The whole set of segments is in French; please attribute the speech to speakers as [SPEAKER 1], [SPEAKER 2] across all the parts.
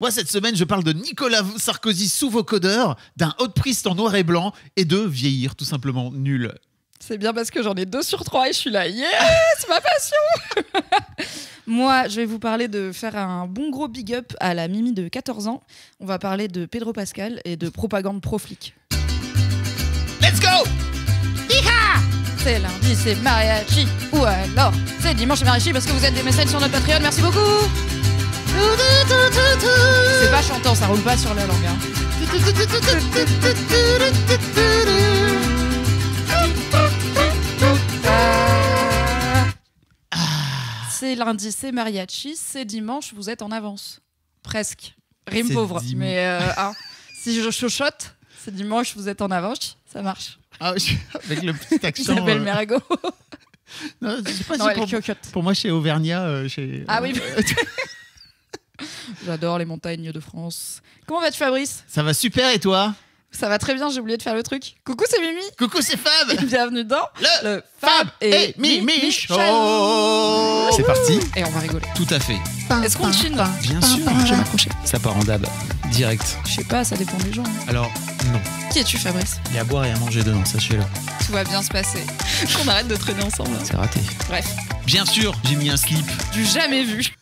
[SPEAKER 1] Moi, cette semaine, je parle de Nicolas Sarkozy sous vos codeurs, d'un haut priest en noir et blanc et de vieillir tout simplement nul.
[SPEAKER 2] C'est bien parce que j'en ai deux sur trois et je suis là, yes, ma passion Moi, je vais vous parler de faire un bon gros big up à la Mimi de 14 ans. On va parler de Pedro Pascal et de propagande pro-flic. Let's go C'est lundi, c'est mariachi, ou alors c'est dimanche, c'est mariachi parce que vous êtes des messages sur notre Patreon, merci beaucoup c'est pas chantant, ça roule pas sur la langue. Hein. C'est lundi, c'est mariachi, c'est dimanche, vous êtes en avance. Presque. Rime pauvre. Mais euh, hein. si je chuchote, c'est dimanche, vous êtes en avance, ça marche. Ah, avec le petit accent. Isabelle euh. Mergo. Non, pas
[SPEAKER 1] pour, moi, chez Auvergnat, euh, chez. Ah oui.
[SPEAKER 2] J'adore les montagnes de France. Comment vas-tu, Fabrice
[SPEAKER 1] Ça va super et
[SPEAKER 2] toi ça va très bien, j'ai oublié de faire le truc. Coucou, c'est Mimi. Coucou, c'est Fab. bienvenue dans le, Fab, et, Mimi, Show. c'est parti. Et on va rigoler. Tout à fait. Est-ce qu'on chine Bien sûr. Je vais m'accrocher.
[SPEAKER 1] Ça part en dab. Direct. Je
[SPEAKER 2] sais pas, ça dépend des gens.
[SPEAKER 1] Alors, non.
[SPEAKER 2] Qui es-tu, Fabrice
[SPEAKER 1] Il y a à boire et à manger dedans, sachez-le.
[SPEAKER 2] Tout va bien se passer. On arrête de traîner ensemble. C'est raté. Bref.
[SPEAKER 1] Bien sûr, j'ai mis un slip.
[SPEAKER 2] Du jamais vu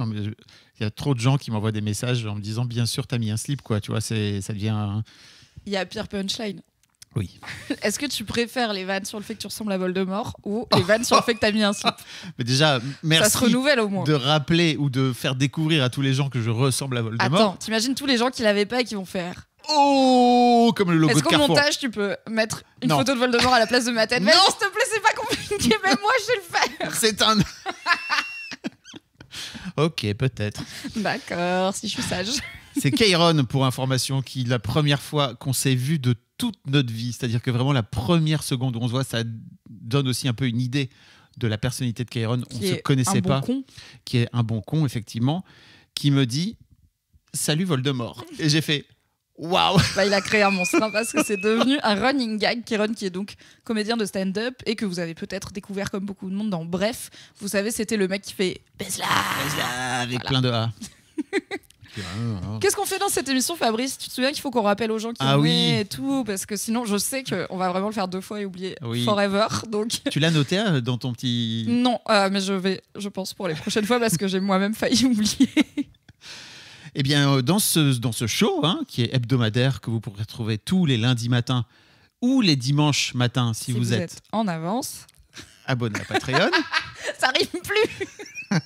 [SPEAKER 1] il y a trop de gens qui m'envoient des messages en me disant bien sûr t'as mis un slip quoi tu vois c'est ça devient
[SPEAKER 2] il y a pire punchline oui. Est-ce que tu préfères les vannes sur le fait que tu ressembles à Voldemort ou les vannes sur le fait que t'as mis un slip
[SPEAKER 1] Mais déjà, merci renouvelle, au moins. de rappeler ou de faire découvrir à tous les gens que je ressemble à Voldemort. Attends,
[SPEAKER 2] t'imagines tous les gens qui l'avaient pas et qui vont faire
[SPEAKER 1] Oh Comme le logo Est-ce qu'au montage,
[SPEAKER 2] tu peux mettre une photo de Voldemort à la place de ma tête Non. s'il te plaît, c'est pas compliqué, même moi, je vais le faire. C'est un
[SPEAKER 1] Ok, peut-être.
[SPEAKER 2] D'accord, si je suis sage.
[SPEAKER 1] C'est Kairon, pour information, qui, la première fois qu'on s'est vu de toute notre vie, c'est-à-dire que vraiment la première seconde où on se voit, ça donne aussi un peu une idée de la personnalité de Kairon. on ne se connaissait un bon pas. Con. Qui est un bon con, effectivement, qui me dit Salut Voldemort. Et j'ai fait
[SPEAKER 2] Waouh bah, Il a créé un monstre hein, parce que c'est devenu un running gag. Kéron, qui est donc comédien de stand-up et que vous avez peut-être découvert comme beaucoup de monde dans Bref. Vous savez, c'était le mec qui fait
[SPEAKER 1] Baisse-la Avec plein de A. Qu'est-ce
[SPEAKER 2] qu'on fait dans cette émission, Fabrice Tu te souviens qu'il faut qu'on rappelle aux gens qui ah oui. et tout, parce que sinon, je sais qu'on va vraiment le faire deux fois et oublier forever. Donc... Tu
[SPEAKER 1] l'as noté euh, dans ton petit.
[SPEAKER 2] Non, euh, mais je vais, je pense, pour les prochaines fois, parce que j'ai moi-même failli oublier.
[SPEAKER 1] Eh bien, euh, dans ce, dans ce show, hein, qui est hebdomadaire, que vous pourrez retrouver tous les lundis matins ou les dimanches matins, si, vous, êtes,
[SPEAKER 2] en avance,
[SPEAKER 1] abonné à Patreon. Ça arrive plus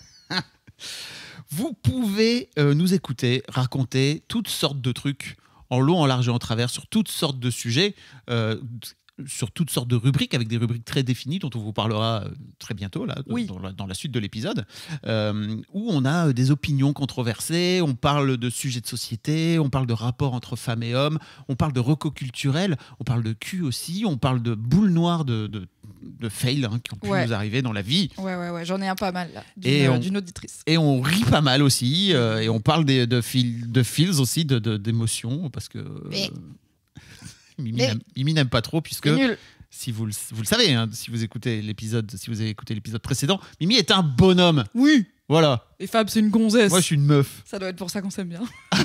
[SPEAKER 1] Vous pouvez euh, nous écouter, raconter toutes sortes de trucs en long, en large et en travers sur toutes sortes de sujets. Euh, sur toutes sortes de rubriques, avec des rubriques très définies dont on vous parlera euh, très bientôt, là, dans, la, suite de l'épisode, euh, où on a euh, des opinions controversées, on parle de sujets de société, on parle de rapports entre femmes et hommes, on parle de recos culturels, on parle de cul aussi, on parle de boules noires de, de, de fail hein, qui ont pu nous arriver dans la vie.
[SPEAKER 2] Ouais, ouais, ouais, j'en ai un pas mal, d'une auditrice.
[SPEAKER 1] Et on rit pas mal aussi, et on parle des, de, fils de feels aussi, d'émotions, parce que... Mimi n'aime pas trop puisque si vous le, savez, hein, si vous écoutez l'épisode, si vous avez écouté l'épisode précédent, Mimi est un bonhomme. Oui. Voilà. Et Fab, c'est une gonzesse. Moi, je suis une meuf.
[SPEAKER 3] Ça doit être
[SPEAKER 2] pour ça qu'on s'aime bien.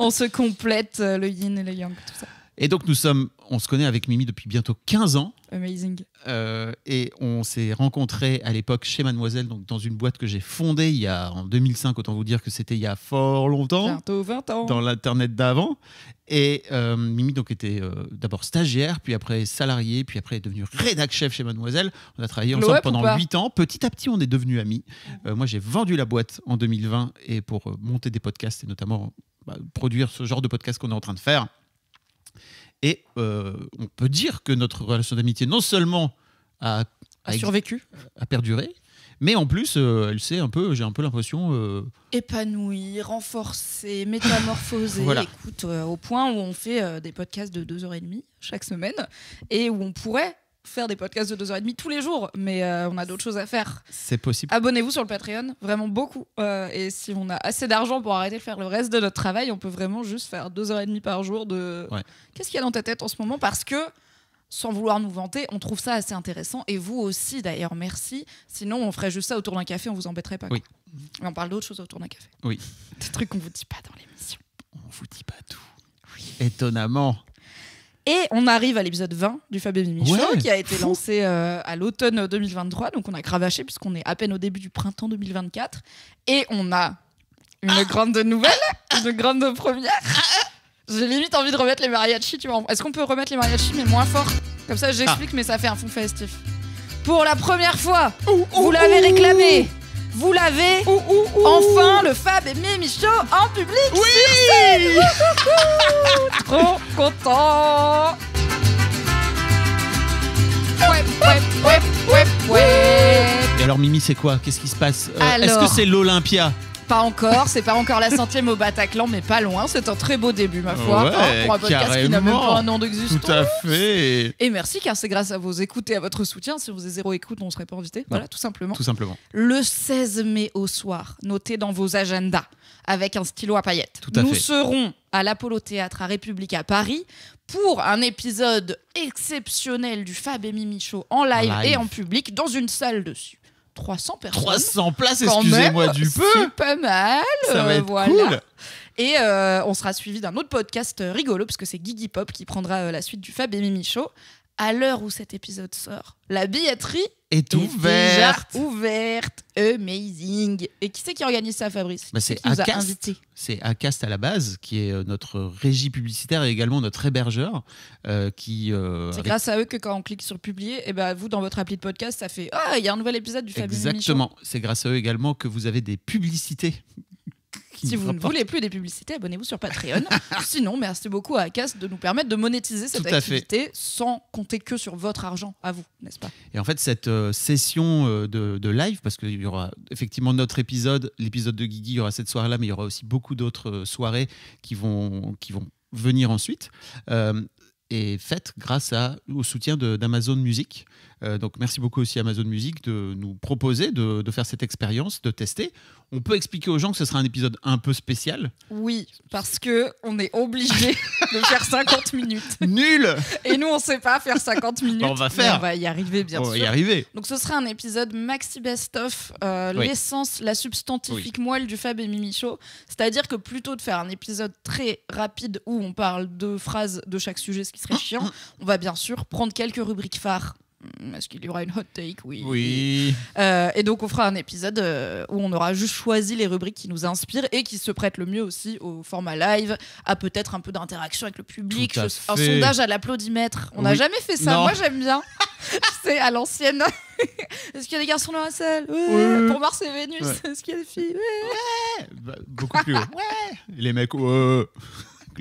[SPEAKER 2] on se complète euh, le yin et le yang, tout ça.
[SPEAKER 1] Et donc, nous sommes, on se connaît avec Mimi depuis bientôt 15 ans. Amazing. Euh, et on s'est rencontrés à l'époque chez Mademoiselle, donc dans une boîte que j'ai fondée il y a, en 2005, autant vous dire que c'était il y a fort longtemps. Bientôt 20 ans. Dans l'Internet d'avant. Et euh, Mimi donc était euh, d'abord stagiaire, puis après salariée, puis après est devenue rédac chef chez Mademoiselle. On a travaillé ensemble pendant 8 ans. Petit à petit, on est devenus amis. moi, j'ai vendu la boîte en 2020 et pour monter des podcasts et notamment bah, produire ce genre de podcast qu'on est en train de faire. Et euh, on peut dire que notre relation d'amitié, non seulement a, survécu, a perduré, mais en plus, euh, elle s'est un peu, j'ai un peu l'impression. Euh,
[SPEAKER 2] Épanouie, renforcée, métamorphosée. Écoute, au point où on fait des podcasts de 2 h demie chaque semaine et où on pourrait faire des podcasts de 2h30 tous les jours, mais euh, on a d'autres choses à faire. C'est possible. Abonnez-vous sur le Patreon, vraiment beaucoup. Euh, et si on a assez d'argent pour arrêter de faire le reste de notre travail, on peut vraiment juste faire 2h30 par jour de. Qu'est-ce qu'il y a dans ta tête en ce moment Parce que. Sans vouloir nous vanter, on trouve ça assez intéressant. Et vous aussi, d'ailleurs, merci. Sinon, on ferait juste ça autour d'un café, on vous embêterait pas. Oui. on parle d'autres choses autour d'un café. Oui. Des trucs qu'on vous dit pas dans l'émission.
[SPEAKER 1] On vous dit pas tout. Oui. Étonnamment.
[SPEAKER 2] Et on arrive à l'épisode 20 du Fabien qui a été lancé euh, à l'automne 2023. Donc on a cravaché puisqu'on est à peine au début du printemps 2024. Et on a une ah. grande nouvelle, une grande première. J'ai limite envie de remettre les mariachis, tu Est-ce qu'on peut remettre les mariachis mais moins fort Comme ça j'explique ah. mais ça fait un fond festif. Pour la première fois, vous l'avez réclamé, vous l'avez Enfin, le Fab et Mimi Show en public oui Trop content
[SPEAKER 1] Et alors Mimi, c'est quoi Qu'est-ce qui se passe euh, Est-ce que c'est l'Olympia
[SPEAKER 2] pas encore, c'est pas encore la centième au Bataclan, mais pas loin. C'est un très beau début, ma foi, hein, pour un podcast qui n'a même pas un nom
[SPEAKER 1] d'existence. Tout à fait.
[SPEAKER 2] Et merci, car c'est grâce à vos écoutes et à votre soutien. Si vous faisait zéro écoute, on ne serait pas invité. Voilà, tout simplement. Tout simplement. Le 16 mai au soir, notez dans vos agendas avec un stylo à paillettes. Tout à Nous serons à l'Apollo Théâtre à République à Paris pour un épisode exceptionnel du Fab et Mimi Show en live. et en public dans une salle dessus. 300 personnes. 300 places, excusez-moi du
[SPEAKER 1] peu. C'est pas mal. Ça va euh, être voilà. cool.
[SPEAKER 2] Et euh, on sera suivi d'un autre podcast euh, rigolo, parce que c'est Gigi Pop qui prendra la suite du Fab et Mimi Show à l'heure où cet épisode sort, la billetterie est, ouverte. ouverte. Amazing. Et qui c'est qui organise ça, Fabrice bah, C'est Acast.
[SPEAKER 1] C'est à la base, qui est euh, notre régie publicitaire et également notre hébergeur. Euh, qui. Euh, c'est grâce
[SPEAKER 2] à eux que quand on clique sur publier, et eh ben vous, dans votre appli de podcast, ça fait Ah, il y a un nouvel épisode du Fabrice. Exactement.
[SPEAKER 1] C'est grâce à eux également que vous avez des publicités si vous ne voulez
[SPEAKER 2] plus des publicités, abonnez-vous sur Patreon. Sinon, merci beaucoup à ACAS de nous permettre de monétiser cette activité sans compter que sur votre argent à vous, n'est-ce pas
[SPEAKER 1] Et en fait, cette euh, session euh, de, live, parce qu'il y aura effectivement notre épisode, l'épisode de Guigui, il y aura cette soirée-là, mais il y aura aussi beaucoup d'autres euh, soirées qui vont, qui vont venir ensuite est faite grâce au soutien d'Amazon Music, euh, donc merci beaucoup aussi Amazon Music de nous proposer de, faire cette expérience, de tester. On peut expliquer aux gens que ce sera un épisode un peu spécial.
[SPEAKER 2] Oui, parce que on est obligé de faire 50 minutes. Nul. Et nous on sait pas faire 50 minutes. on va va y arriver bien sûr. On va y arriver. Donc ce sera un épisode maxi best of euh, l'essence, la substantifique moelle du Fab et Mimi Show. C'est-à-dire que plutôt de faire un épisode très rapide où on parle de phrases de chaque sujet, ce qui serait hein, chiant, hein. on va bien sûr prendre quelques rubriques phares Hmm, est-ce qu'il y aura une hot take
[SPEAKER 4] Oui.
[SPEAKER 2] Euh, et donc, on fera un épisode euh, où on aura juste choisi les rubriques qui nous inspirent et qui se prêtent le mieux aussi au format live, à peut-être un peu d'interaction avec le public, un sondage à l'applaudimètre. On n'a jamais fait ça. Moi, j'aime bien. C'est à l'ancienne. Est-ce qu'il y a des garçons dans la salle Pour Mars et Vénus, est-ce qu'il y a des filles
[SPEAKER 1] bah, Beaucoup plus haut. Les mecs,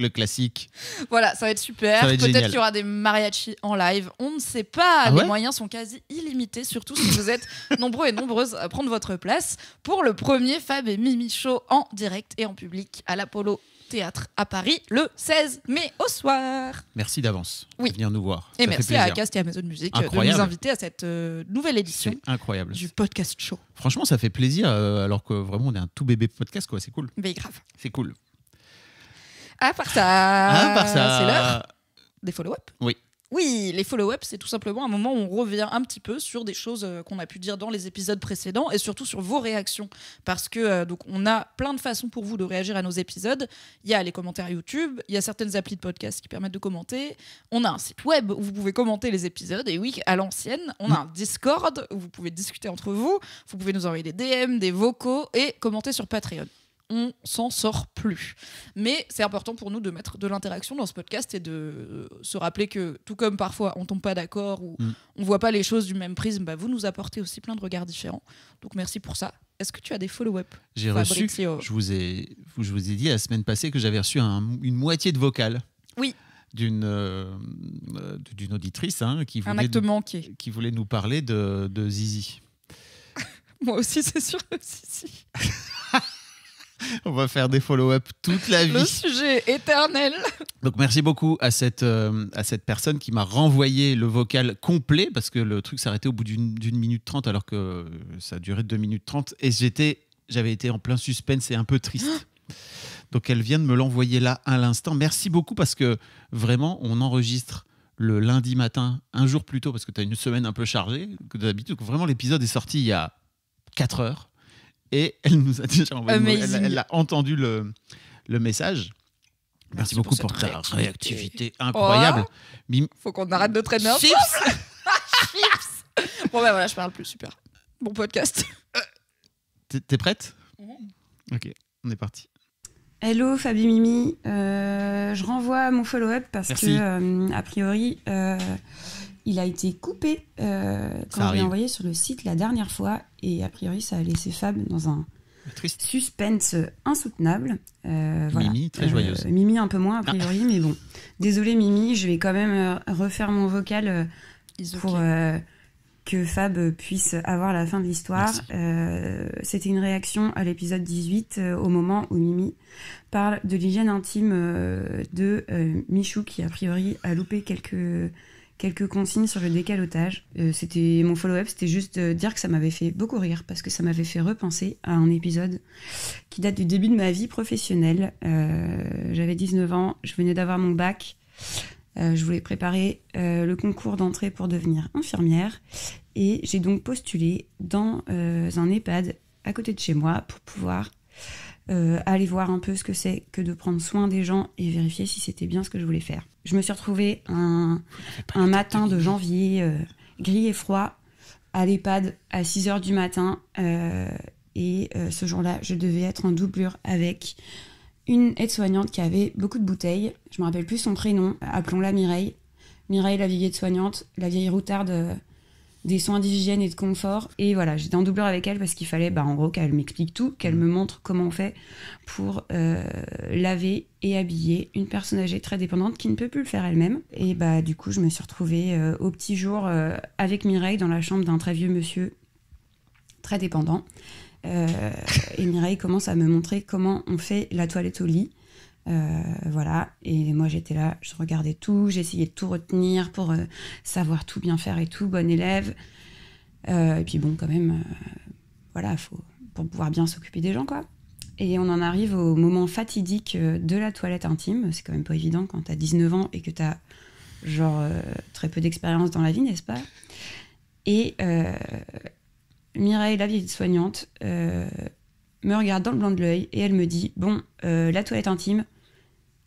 [SPEAKER 1] le classique.
[SPEAKER 2] Voilà, ça va être super. Peut-être qu'il y aura des mariachis en live. On ne sait pas. Ah les moyens sont quasi illimités, surtout si vous êtes nombreux et nombreuses à prendre votre place pour le premier Fab et Mimi Show en direct et en public à l'Apollo Théâtre à Paris le 16 mai au soir.
[SPEAKER 1] Merci d'avance oui. de venir nous voir. Et merci à Cast et Amazon Music Musique de nous inviter
[SPEAKER 2] à cette euh, nouvelle édition incroyable. du podcast show. Franchement,
[SPEAKER 1] ça fait plaisir, euh, alors que vraiment, on est un tout bébé podcast, quoi. C'est cool. Mais grave. C'est cool. À part ça, c'est l'heure des follow-up. Oui.
[SPEAKER 2] Oui, les follow-up, c'est tout simplement un moment où on revient un petit peu sur des choses euh, qu'on a pu dire dans les épisodes précédents et surtout sur vos réactions. Parce que euh, donc on a plein de façons pour vous de réagir à nos épisodes. Il y a les commentaires YouTube, il y a certaines applis de podcast qui permettent de commenter. On a un site web où vous pouvez commenter les épisodes. Et oui, à l'ancienne, on a un Discord où vous pouvez discuter entre vous. Vous pouvez nous envoyer des DM, des vocaux et commenter sur Patreon on s'en sort plus. Mais c'est important pour nous de mettre de l'interaction dans ce podcast et de euh, se rappeler que, tout comme parfois on tombe pas d'accord ou mm. on voit pas les choses du même prisme, bah, vous nous apportez aussi plein de regards différents. Donc merci pour ça. Est-ce que tu as des follow-up J'ai reçu, je
[SPEAKER 1] vous, ai, je vous ai dit la semaine passée que j'avais reçu une moitié de vocal Oui d'une euh, d'une auditrice hein, qui voulait qui voulait nous parler de, de Zizi.
[SPEAKER 2] Moi aussi, c'est sûr, Zizi.
[SPEAKER 1] On va faire des follow-up toute la vie. Le
[SPEAKER 2] sujet éternel.
[SPEAKER 1] Donc merci beaucoup à cette, euh, à cette personne qui m'a renvoyé le vocal complet parce que le truc s'arrêtait au bout d'une minute trente alors que ça durait deux minutes trente et j'étais j'avais été en plein suspense et un peu triste. Donc elle vient de me l'envoyer là à l'instant. Merci beaucoup parce que vraiment on enregistre le lundi matin, un jour plus tôt parce que tu as une semaine un peu chargée que d'habitude. Vraiment l'épisode est sorti il y a quatre heures et elle nous a déjà envoyé. Elle, elle, a entendu le, message. Merci, beaucoup pour, ta réactivité, incroyable. Oh. Il
[SPEAKER 2] Faut qu'on arrête de traîner Chips Bon ben voilà, je parle plus, super.
[SPEAKER 5] Bon podcast.
[SPEAKER 1] Euh, t'es prête Ok, on est parti.
[SPEAKER 5] Hello Fabi Mimi, euh, je renvoie mon follow-up parce que euh, a priori il a été coupé quand je l'ai envoyé sur le site la dernière fois et a priori ça a laissé Fab dans un suspense insoutenable. Euh, Mimi, très joyeuse. Euh, Mimi un peu moins a priori, ah. mais bon. Désolée Mimi, je vais quand même euh, refaire mon vocal pour que Fab puisse avoir la fin de l'histoire. C'était une réaction à l'épisode 18 au moment où Mimi parle de l'hygiène intime de Michou qui a priori a loupé quelques quelques consignes sur le décalotage. Euh, c'était mon follow-up, c'était juste euh, dire que ça m'avait fait beaucoup rire parce que ça m'avait fait repenser à un épisode qui date du début de ma vie professionnelle. Euh, j'avais 19 ans, je venais d'avoir mon bac. je voulais préparer le concours d'entrée pour devenir infirmière et j'ai donc postulé dans un EHPAD à côté de chez moi pour pouvoir euh, aller voir un peu ce que c'est que de prendre soin des gens et vérifier si c'était bien ce que je voulais faire. Je me suis retrouvée un, matin de janvier, euh, gris et froid, à l'EHPAD à 6h du matin. Euh, et ce jour-là, je devais être en doublure avec une aide-soignante qui avait beaucoup de bouteilles. Je me rappelle plus son prénom. Appelons-la Mireille. Mireille, la vieille aide-soignante, la vieille routarde des soins d'hygiène et de confort. Et voilà, j'étais en doubleur avec elle parce qu'il fallait, bah, en gros, qu'elle m'explique tout, qu'elle me montre comment on fait pour euh, laver et habiller une personne âgée très dépendante qui ne peut plus le faire elle-même. Et bah, du coup, je me suis retrouvée euh, au petit jour euh, avec Mireille dans la chambre d'un très vieux monsieur très dépendant. et Mireille commence à me montrer comment on fait la toilette au lit. Euh, voilà, et moi j'étais là, je regardais tout, j'essayais de tout retenir pour euh, savoir tout bien faire et tout, bonne élève. Euh, et puis bon, quand même, voilà, faut, pour pouvoir bien s'occuper des gens, quoi. Et on en arrive au moment fatidique de la toilette intime. C'est quand même pas évident quand t'as 19 ans et que t'as genre très peu d'expérience dans la vie, n'est-ce pas Et Mireille, la vieille soignante, me regarde dans le blanc de l'œil et elle me dit Bon, la toilette intime,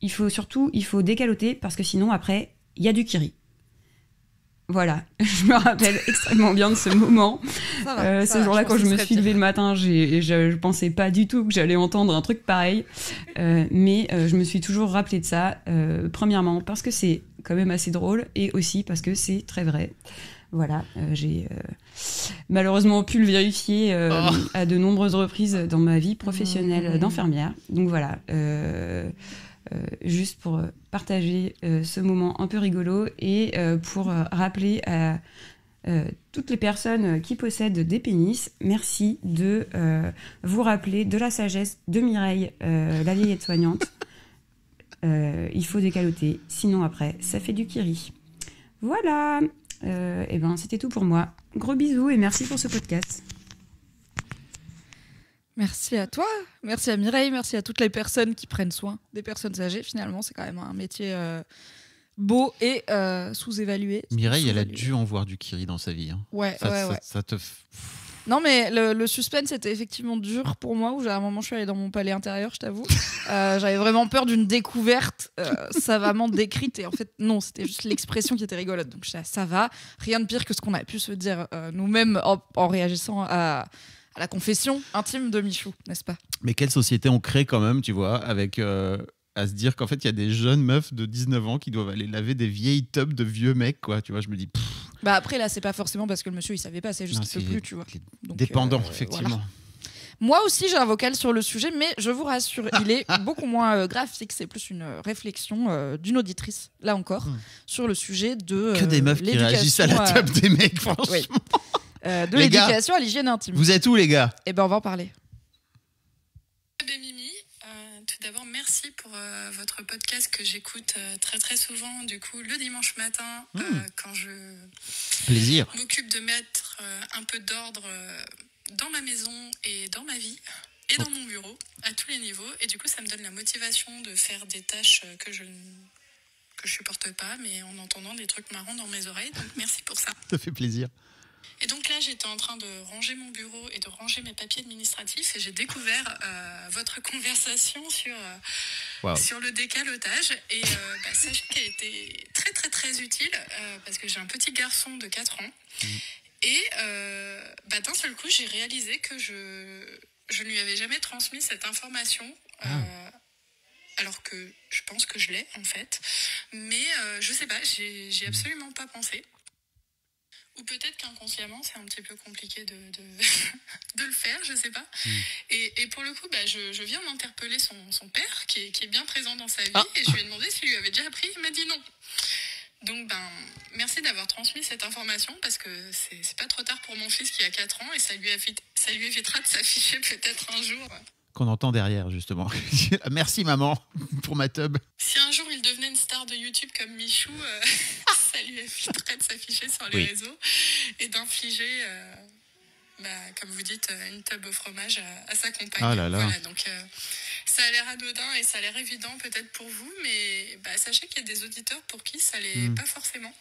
[SPEAKER 5] il faut surtout, il faut décaloter parce que sinon après, il y a du kiri. Voilà, je me rappelle extrêmement bien de ce moment. Euh, ce jour-là, quand je me suis levée le matin, j'ai, je, pensais pas du tout que j'allais entendre un truc pareil. Euh, mais euh, je me suis toujours rappelé de ça, premièrement, parce que c'est quand même assez drôle et aussi parce que c'est très vrai. Voilà, j'ai malheureusement pu le vérifier oh. à de nombreuses reprises dans ma vie professionnelle mmh. d'infirmière. Donc voilà. Euh, euh, juste pour euh, partager euh, ce moment un peu rigolo et pour rappeler à toutes les personnes qui possèdent des pénis, merci de vous rappeler de la sagesse de Mireille, la vieille soignante il faut décaloter, sinon après, ça fait du kiri. Voilà, et eh ben c'était tout pour moi. Gros bisous et merci pour ce podcast.
[SPEAKER 2] Merci à toi, merci à Mireille, merci à toutes les personnes qui prennent soin des personnes âgées. Finalement, c'est quand même un métier euh, beau et euh, sous-évalué. Mireille, elle a dû
[SPEAKER 1] en voir du Kiri dans sa vie. Hein. Ouais, ça, ouais, ouais. te.
[SPEAKER 2] Non, mais le, suspense était effectivement dur pour moi, où à un moment, je suis allée dans mon palais intérieur, je t'avoue. Euh, j'avais vraiment peur d'une découverte savamment décrite, et en fait, non, c'était juste l'expression qui était rigolote. Donc, ça, ça va. Rien de pire que ce qu'on a pu se dire nous-mêmes en, réagissant à, la confession intime de Michou, n'est-ce pas
[SPEAKER 1] Mais quelle société on crée quand même, tu vois, avec euh, à se dire qu'en fait, il y a des jeunes meufs de 19 ans qui doivent aller laver des vieilles tubs de vieux mecs, quoi. Tu vois, je me dis.
[SPEAKER 2] Bah après, là, c'est pas forcément parce que le monsieur, il savait pas, c'est juste qu'il peut plus, tu vois. dépendant, euh, effectivement. Moi aussi, j'ai un vocal sur le sujet, mais je vous rassure, il est beaucoup moins euh, graphique. C'est plus une réflexion d'une auditrice, là encore, hmm. sur le sujet de. Que des meufs qui réagissent à la table des mecs, franchement. Euh, de l'éducation à l'hygiène intime. Vous êtes où, les gars Eh ben, on va en parler. Mimi, euh, tout d'abord, merci
[SPEAKER 3] pour euh, votre podcast que j'écoute très très souvent, du coup, le dimanche matin, hmm. quand je m'occupe de mettre un peu d'ordre dans ma maison et dans ma vie et dans mon bureau à tous les niveaux. Et du coup, ça me donne la motivation de faire des tâches que je que je supporte pas, mais en entendant des trucs marrants dans mes oreilles. Donc merci pour ça.
[SPEAKER 1] Ça fait plaisir.
[SPEAKER 3] Et donc là, j'étais en train de ranger mon bureau et de ranger mes papiers administratifs et j'ai découvert euh, votre conversation sur, euh, sur le décalotage. Et euh, bah, sachez a été très, très, très utile euh, parce que j'ai un petit garçon de 4 ans. Mm. Et bah, d'un seul coup, j'ai réalisé que je, ne lui avais jamais transmis cette information. Ah. alors que je pense que je l'ai en fait. Mais euh, je sais pas, j'ai absolument pas pensé. Ou peut-être qu'inconsciemment, c'est un petit peu compliqué de, le faire, je sais pas. Mm. Et, pour le coup, bah, je, viens d'interpeller son, père, qui est, bien présent dans sa vie, ah. et je lui ai demandé s'il lui avait déjà appris, il m'a dit non. Donc, ben, merci d'avoir transmis cette information parce que c'est pas trop tard pour mon fils qui a 4 ans et ça lui, fait ça lui évitera de s'afficher peut-être un jour.
[SPEAKER 1] Qu'on entend derrière, justement. merci, maman, pour ma tub.
[SPEAKER 3] Si un jour il devenait une star de YouTube comme Michou, euh, elle lui éviterait de s'afficher sur les réseaux et d'infliger, euh, bah, comme vous dites, euh, une table au fromage à, sa compagne. Ah là là. donc euh, ça a l'air anodin et ça a l'air évident peut-être pour vous, mais bah, sachez qu'il y a des auditeurs pour qui ça l'est hmm. pas forcément.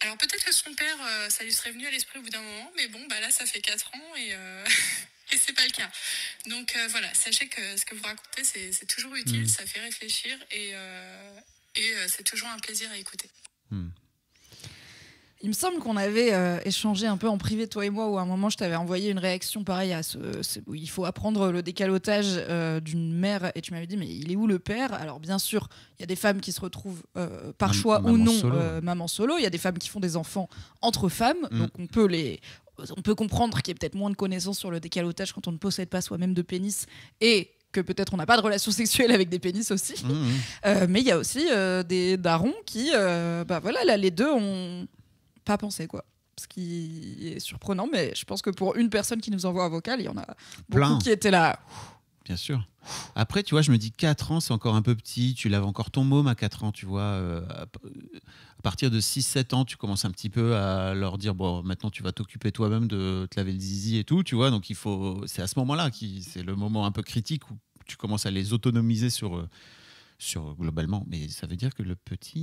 [SPEAKER 3] Alors peut-être que son père, ça lui serait venu à l'esprit au bout d'un moment, mais bon, bah là, ça fait 4 ans et... Et c'est pas le cas. Donc voilà, sachez que ce que vous racontez, c'est toujours utile, hmm. ça fait réfléchir et, et c'est toujours un plaisir à écouter. Hmm.
[SPEAKER 2] Il me semble qu'on avait euh, échangé un peu en privé, toi et moi, où à un moment je t'avais envoyé une réaction pareille à ce, où il faut apprendre le décalotage euh, d'une mère, et tu m'avais dit, mais il est où le père Alors bien sûr, il y a des femmes qui se retrouvent euh, par choix ou non maman solo, il y a des femmes qui font des enfants entre femmes, mm. donc on peut les... On peut comprendre qu'il y ait peut-être moins de connaissances sur le décalotage quand on ne possède pas soi-même de pénis et que peut-être on n'a pas de relation sexuelle avec des pénis aussi. Mm, mm. mais il y a aussi des darons qui, bah voilà, là, les deux ont, pas pensé, quoi. Ce qui est surprenant, mais je pense que pour une personne qui nous envoie un vocal, il y en a beaucoup qui étaient là.
[SPEAKER 1] Bien sûr. Après, tu vois, je me dis 4 ans, c'est encore un peu petit. Tu laves encore ton môme à 4 ans, tu vois. Euh, à partir de 6-7 ans, tu commences un petit peu à leur dire bon, maintenant tu vas t'occuper toi-même de te laver le zizi et tout, tu vois. Donc il faut, c'est à ce moment-là qui, c'est le moment un peu critique où tu commences à les autonomiser sur euh, sur globalement. Mais ça veut dire que le petit,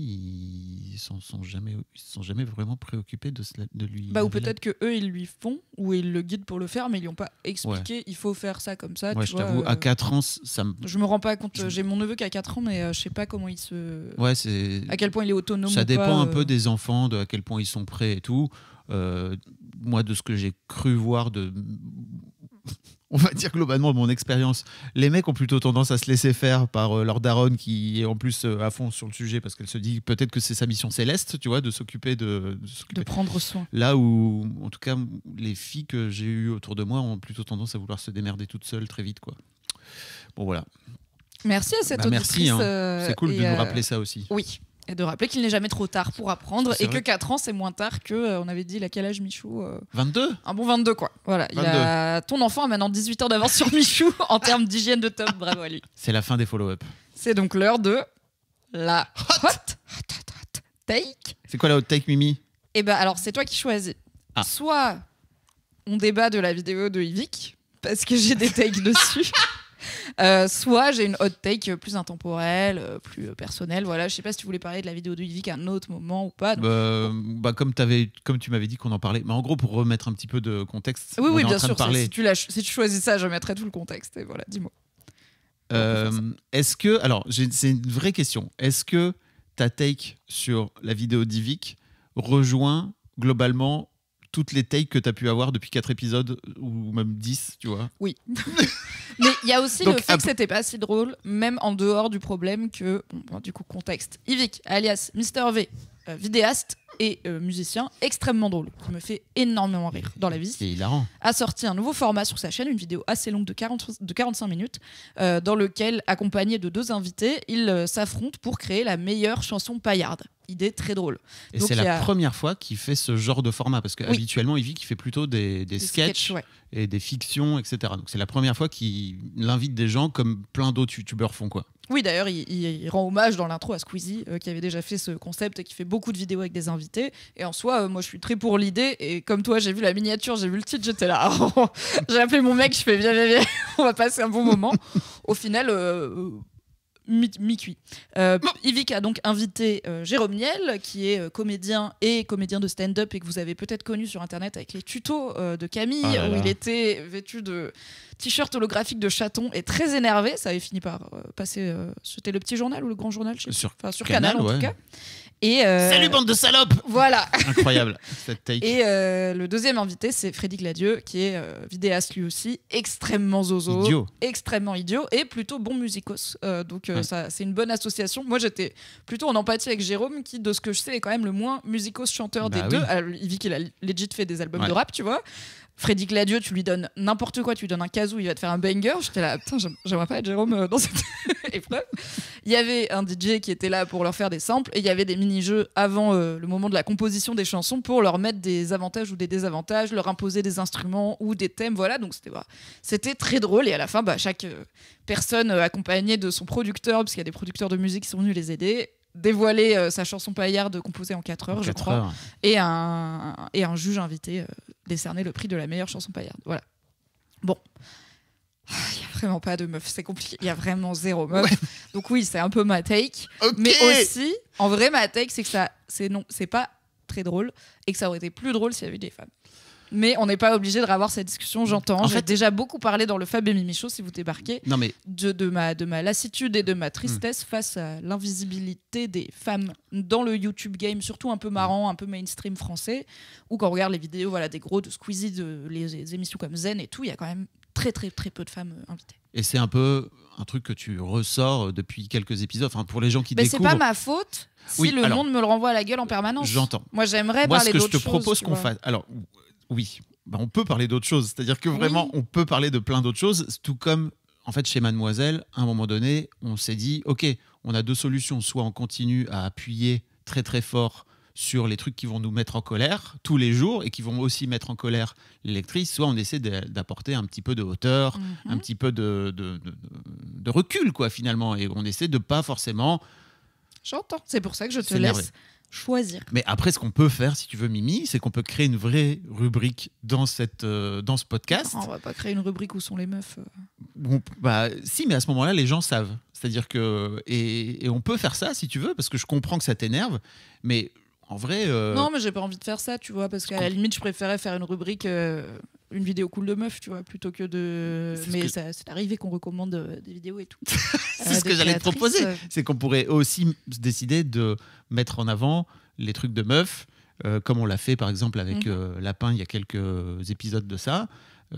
[SPEAKER 1] ils sont, sont jamais, sont jamais vraiment préoccupés de, de lui. Bah, ou peut-être
[SPEAKER 2] que eux ils lui font ou ils le guident pour le faire, mais ils lui ont pas expliqué. Il faut faire ça comme ça. je t'avoue, à 4 euh, ans, ça. Me... Je me rends pas compte. Euh, j'ai mon neveu qui a 4 ans, mais euh, je sais pas comment il se. Ouais, c'est. À quel point il est autonome. Ça dépend un peu
[SPEAKER 1] des enfants, de à quel point ils sont prêts et tout. moi, de ce que j'ai cru voir de on va dire globalement, mon expérience, les mecs ont plutôt tendance à se laisser faire par euh, leur daronne qui est en plus euh, à fond sur le sujet parce qu'elle se dit peut-être que c'est sa mission céleste, tu vois, de s'occuper de. De, prendre soin. Là où, en tout cas, les filles que j'ai eues autour de moi ont plutôt tendance à vouloir se démerder toutes seules très vite, quoi. Bon, voilà. Merci à cette bah, Merci, hein. euh, c'est cool de nous rappeler ça aussi.
[SPEAKER 2] Oui. Et de rappeler qu'il n'est jamais trop tard pour apprendre et que 4 ans, c'est moins tard que, euh, on avait dit, à quel âge Michou 22 euh, Un bon 22, quoi.
[SPEAKER 1] Voilà. a...
[SPEAKER 2] Ton enfant a maintenant 18 heures d'avance sur Michou en termes d'hygiène de top. Bravo à lui.
[SPEAKER 1] C'est la fin des follow-up.
[SPEAKER 2] C'est donc l'heure de la hot, take.
[SPEAKER 1] C'est quoi la hot take, Mimi
[SPEAKER 2] Eh ben, alors, c'est toi qui choisis. Ah. Soit on débat de la vidéo de Yvick, parce que j'ai des takes dessus. Euh, soit j'ai une hot take plus intemporelle, euh, plus euh, personnelle. Voilà, je sais pas si tu voulais parler de la vidéo de à un autre moment ou pas. Bah,
[SPEAKER 1] bah, comme, avais, comme tu m'avais dit qu'on en parlait. Mais en gros, pour remettre un petit peu de contexte. Oui, oui, bien sûr.
[SPEAKER 2] Si, tu choisis ça, je mettrai tout le contexte. Et voilà, dis-moi.
[SPEAKER 1] Est-ce que. Alors, c'est une vraie question. Est-ce que ta take sur la vidéo d'Ivic rejoint globalement toutes les takes que tu as pu avoir depuis 4 épisodes ou même 10, tu vois. Oui. mais il y a aussi le fait que
[SPEAKER 2] c'était pas si drôle, même en dehors du problème que, bah, du coup, contexte. Yvick, alias mr V, euh, vidéaste et euh, musicien extrêmement drôle, qui me fait énormément rire dans la vie. C'est hilarant. A sorti un nouveau format sur sa chaîne, une vidéo assez longue de, 40, de 45 minutes, euh, dans lequel, accompagné de deux invités, ils s'affrontent pour créer la meilleure chanson paillarde idée très drôle. Et c'est la
[SPEAKER 1] première fois qu'il fait ce genre de format, parce qu'habituellement, il vit qui fait plutôt des, des, sketchs et des fictions, etc. Donc c'est la première fois qu'il invite des gens comme plein d'autres youtubeurs font. quoi.
[SPEAKER 2] Oui, d'ailleurs, il, rend hommage dans l'intro à Squeezie, euh, qui avait déjà fait ce concept et qui fait beaucoup de vidéos avec des invités. Et en soi, euh, moi, je suis très pour l'idée. Et comme toi, j'ai vu la miniature, j'ai vu le titre, j'étais là. j'ai appelé mon mec, je fais bien, bien, bien, on va passer un bon moment. Au final, euh, mi-cuit. Euh, Yvick a donc invité euh, Jérôme Niel, qui est euh, comédien et comédien de stand-up et que vous avez peut-être connu sur Internet avec les tutos de Camille, ah où il était vêtu de t-shirt holographique de chaton et très énervé. Ça avait fini par passer. C'était le petit journal ou le grand journal Sur, Canal, en tout cas. Et euh, Salut bande de salopes Voilà. Incroyable
[SPEAKER 1] cette take. Et
[SPEAKER 2] euh, le deuxième invité, c'est Freddy Gladieux, qui est euh, vidéaste lui aussi, extrêmement zozo, idiot. extrêmement idiot et plutôt bon musicos. donc ça, c'est une bonne association. Moi, j'étais plutôt en empathie avec Jérôme, qui, de ce que je sais, est quand même le moins musicos chanteur bah des deux. il vit qu'il a legit fait des albums de rap, tu vois. Freddy ladieu tu lui donnes n'importe quoi, tu lui donnes un casou, il va te faire un banger. J'étais là, putain, j'aimerais pas être Jérôme euh, dans cette épreuve. Il y avait un DJ qui était là pour leur faire des samples et il y avait des mini-jeux avant euh, le moment de la composition des chansons pour leur mettre des avantages ou des désavantages, leur imposer des instruments ou des thèmes, voilà. Donc c'était très drôle et à la fin, bah, chaque euh, personne accompagnée de son producteur, parce qu'il y a des producteurs de musique qui sont venus les aider, dévoiler euh, sa chanson paillarde composée en 4 heures, je crois, Et, un, et un juge invité euh, décerner le prix de la meilleure chanson paillarde. Voilà. Bon. Il ah, n'y a vraiment pas de meuf, c'est compliqué. Il y a vraiment zéro meuf. Donc oui, c'est un peu ma take. Mais aussi, en vrai, ma take, c'est que ça, c'est non, c'est pas très drôle et que ça aurait été plus drôle s'il y avait des femmes mais on n'est pas obligé de revoir cette discussion, j'entends. J'ai déjà beaucoup parlé dans le Fab et Mimi Show, si vous débarquez, de, de, ma, de ma lassitude et de ma hmm. tristesse face à l'invisibilité des femmes dans le YouTube game, surtout un peu hmm. marrant, un peu mainstream français, ou quand on regarde les vidéos voilà, des gros de Squeezie, de, les, émissions comme Zen et tout, il y a quand même très très très peu de femmes euh, invitées.
[SPEAKER 1] Et c'est un peu un truc que tu ressors euh, depuis quelques épisodes. Enfin, pour les gens qui découvrent. Mais c'est pas ma faute si le monde
[SPEAKER 2] me le renvoie à la gueule en permanence. J'entends. Moi, j'aimerais parler d'autres choses. Moi, ce que je te propose qu'on fasse.
[SPEAKER 1] Alors, oui, bah, on peut parler d'autres choses. C'est-à-dire que vraiment, on peut parler de plein d'autres choses, tout comme en fait, chez Mademoiselle, à un moment donné, on s'est dit, OK, on a deux solutions. Soit on continue à appuyer très très fort sur les trucs qui vont nous mettre en colère tous les jours et qui vont aussi mettre en colère l'électrice, soit on essaie d'apporter un petit peu de hauteur, mm-hmm. un petit peu de, de, de, recul, quoi, finalement. Et on essaie de pas forcément...
[SPEAKER 2] J'entends, c'est pour ça que je te laisse choisir.
[SPEAKER 1] Mais après, ce qu'on peut faire, si tu veux, Mimi, c'est qu'on peut créer une vraie rubrique dans, cette, euh, dans ce podcast. on va pas créer une rubrique où sont les meufs. Euh. Bon, bah, si, mais à ce moment-là, les gens savent. C'est-à-dire que. Et, et, on peut faire ça, si tu veux, parce que je comprends que ça t'énerve, mais en vrai. Euh, non, mais j'ai
[SPEAKER 2] pas envie de faire ça, tu vois, parce qu'à la limite, je préférais faire une rubrique, euh, une vidéo cool de meuf, tu vois, plutôt que de. Mais ça, c'est arrivé qu'on recommande euh, des vidéos et tout. c'est ce que j'allais te proposer.
[SPEAKER 1] C'est qu'on pourrait aussi décider de mettre en avant les trucs de meuf, comme on l'a fait par exemple avec mhm. Lapin il y a quelques épisodes de ça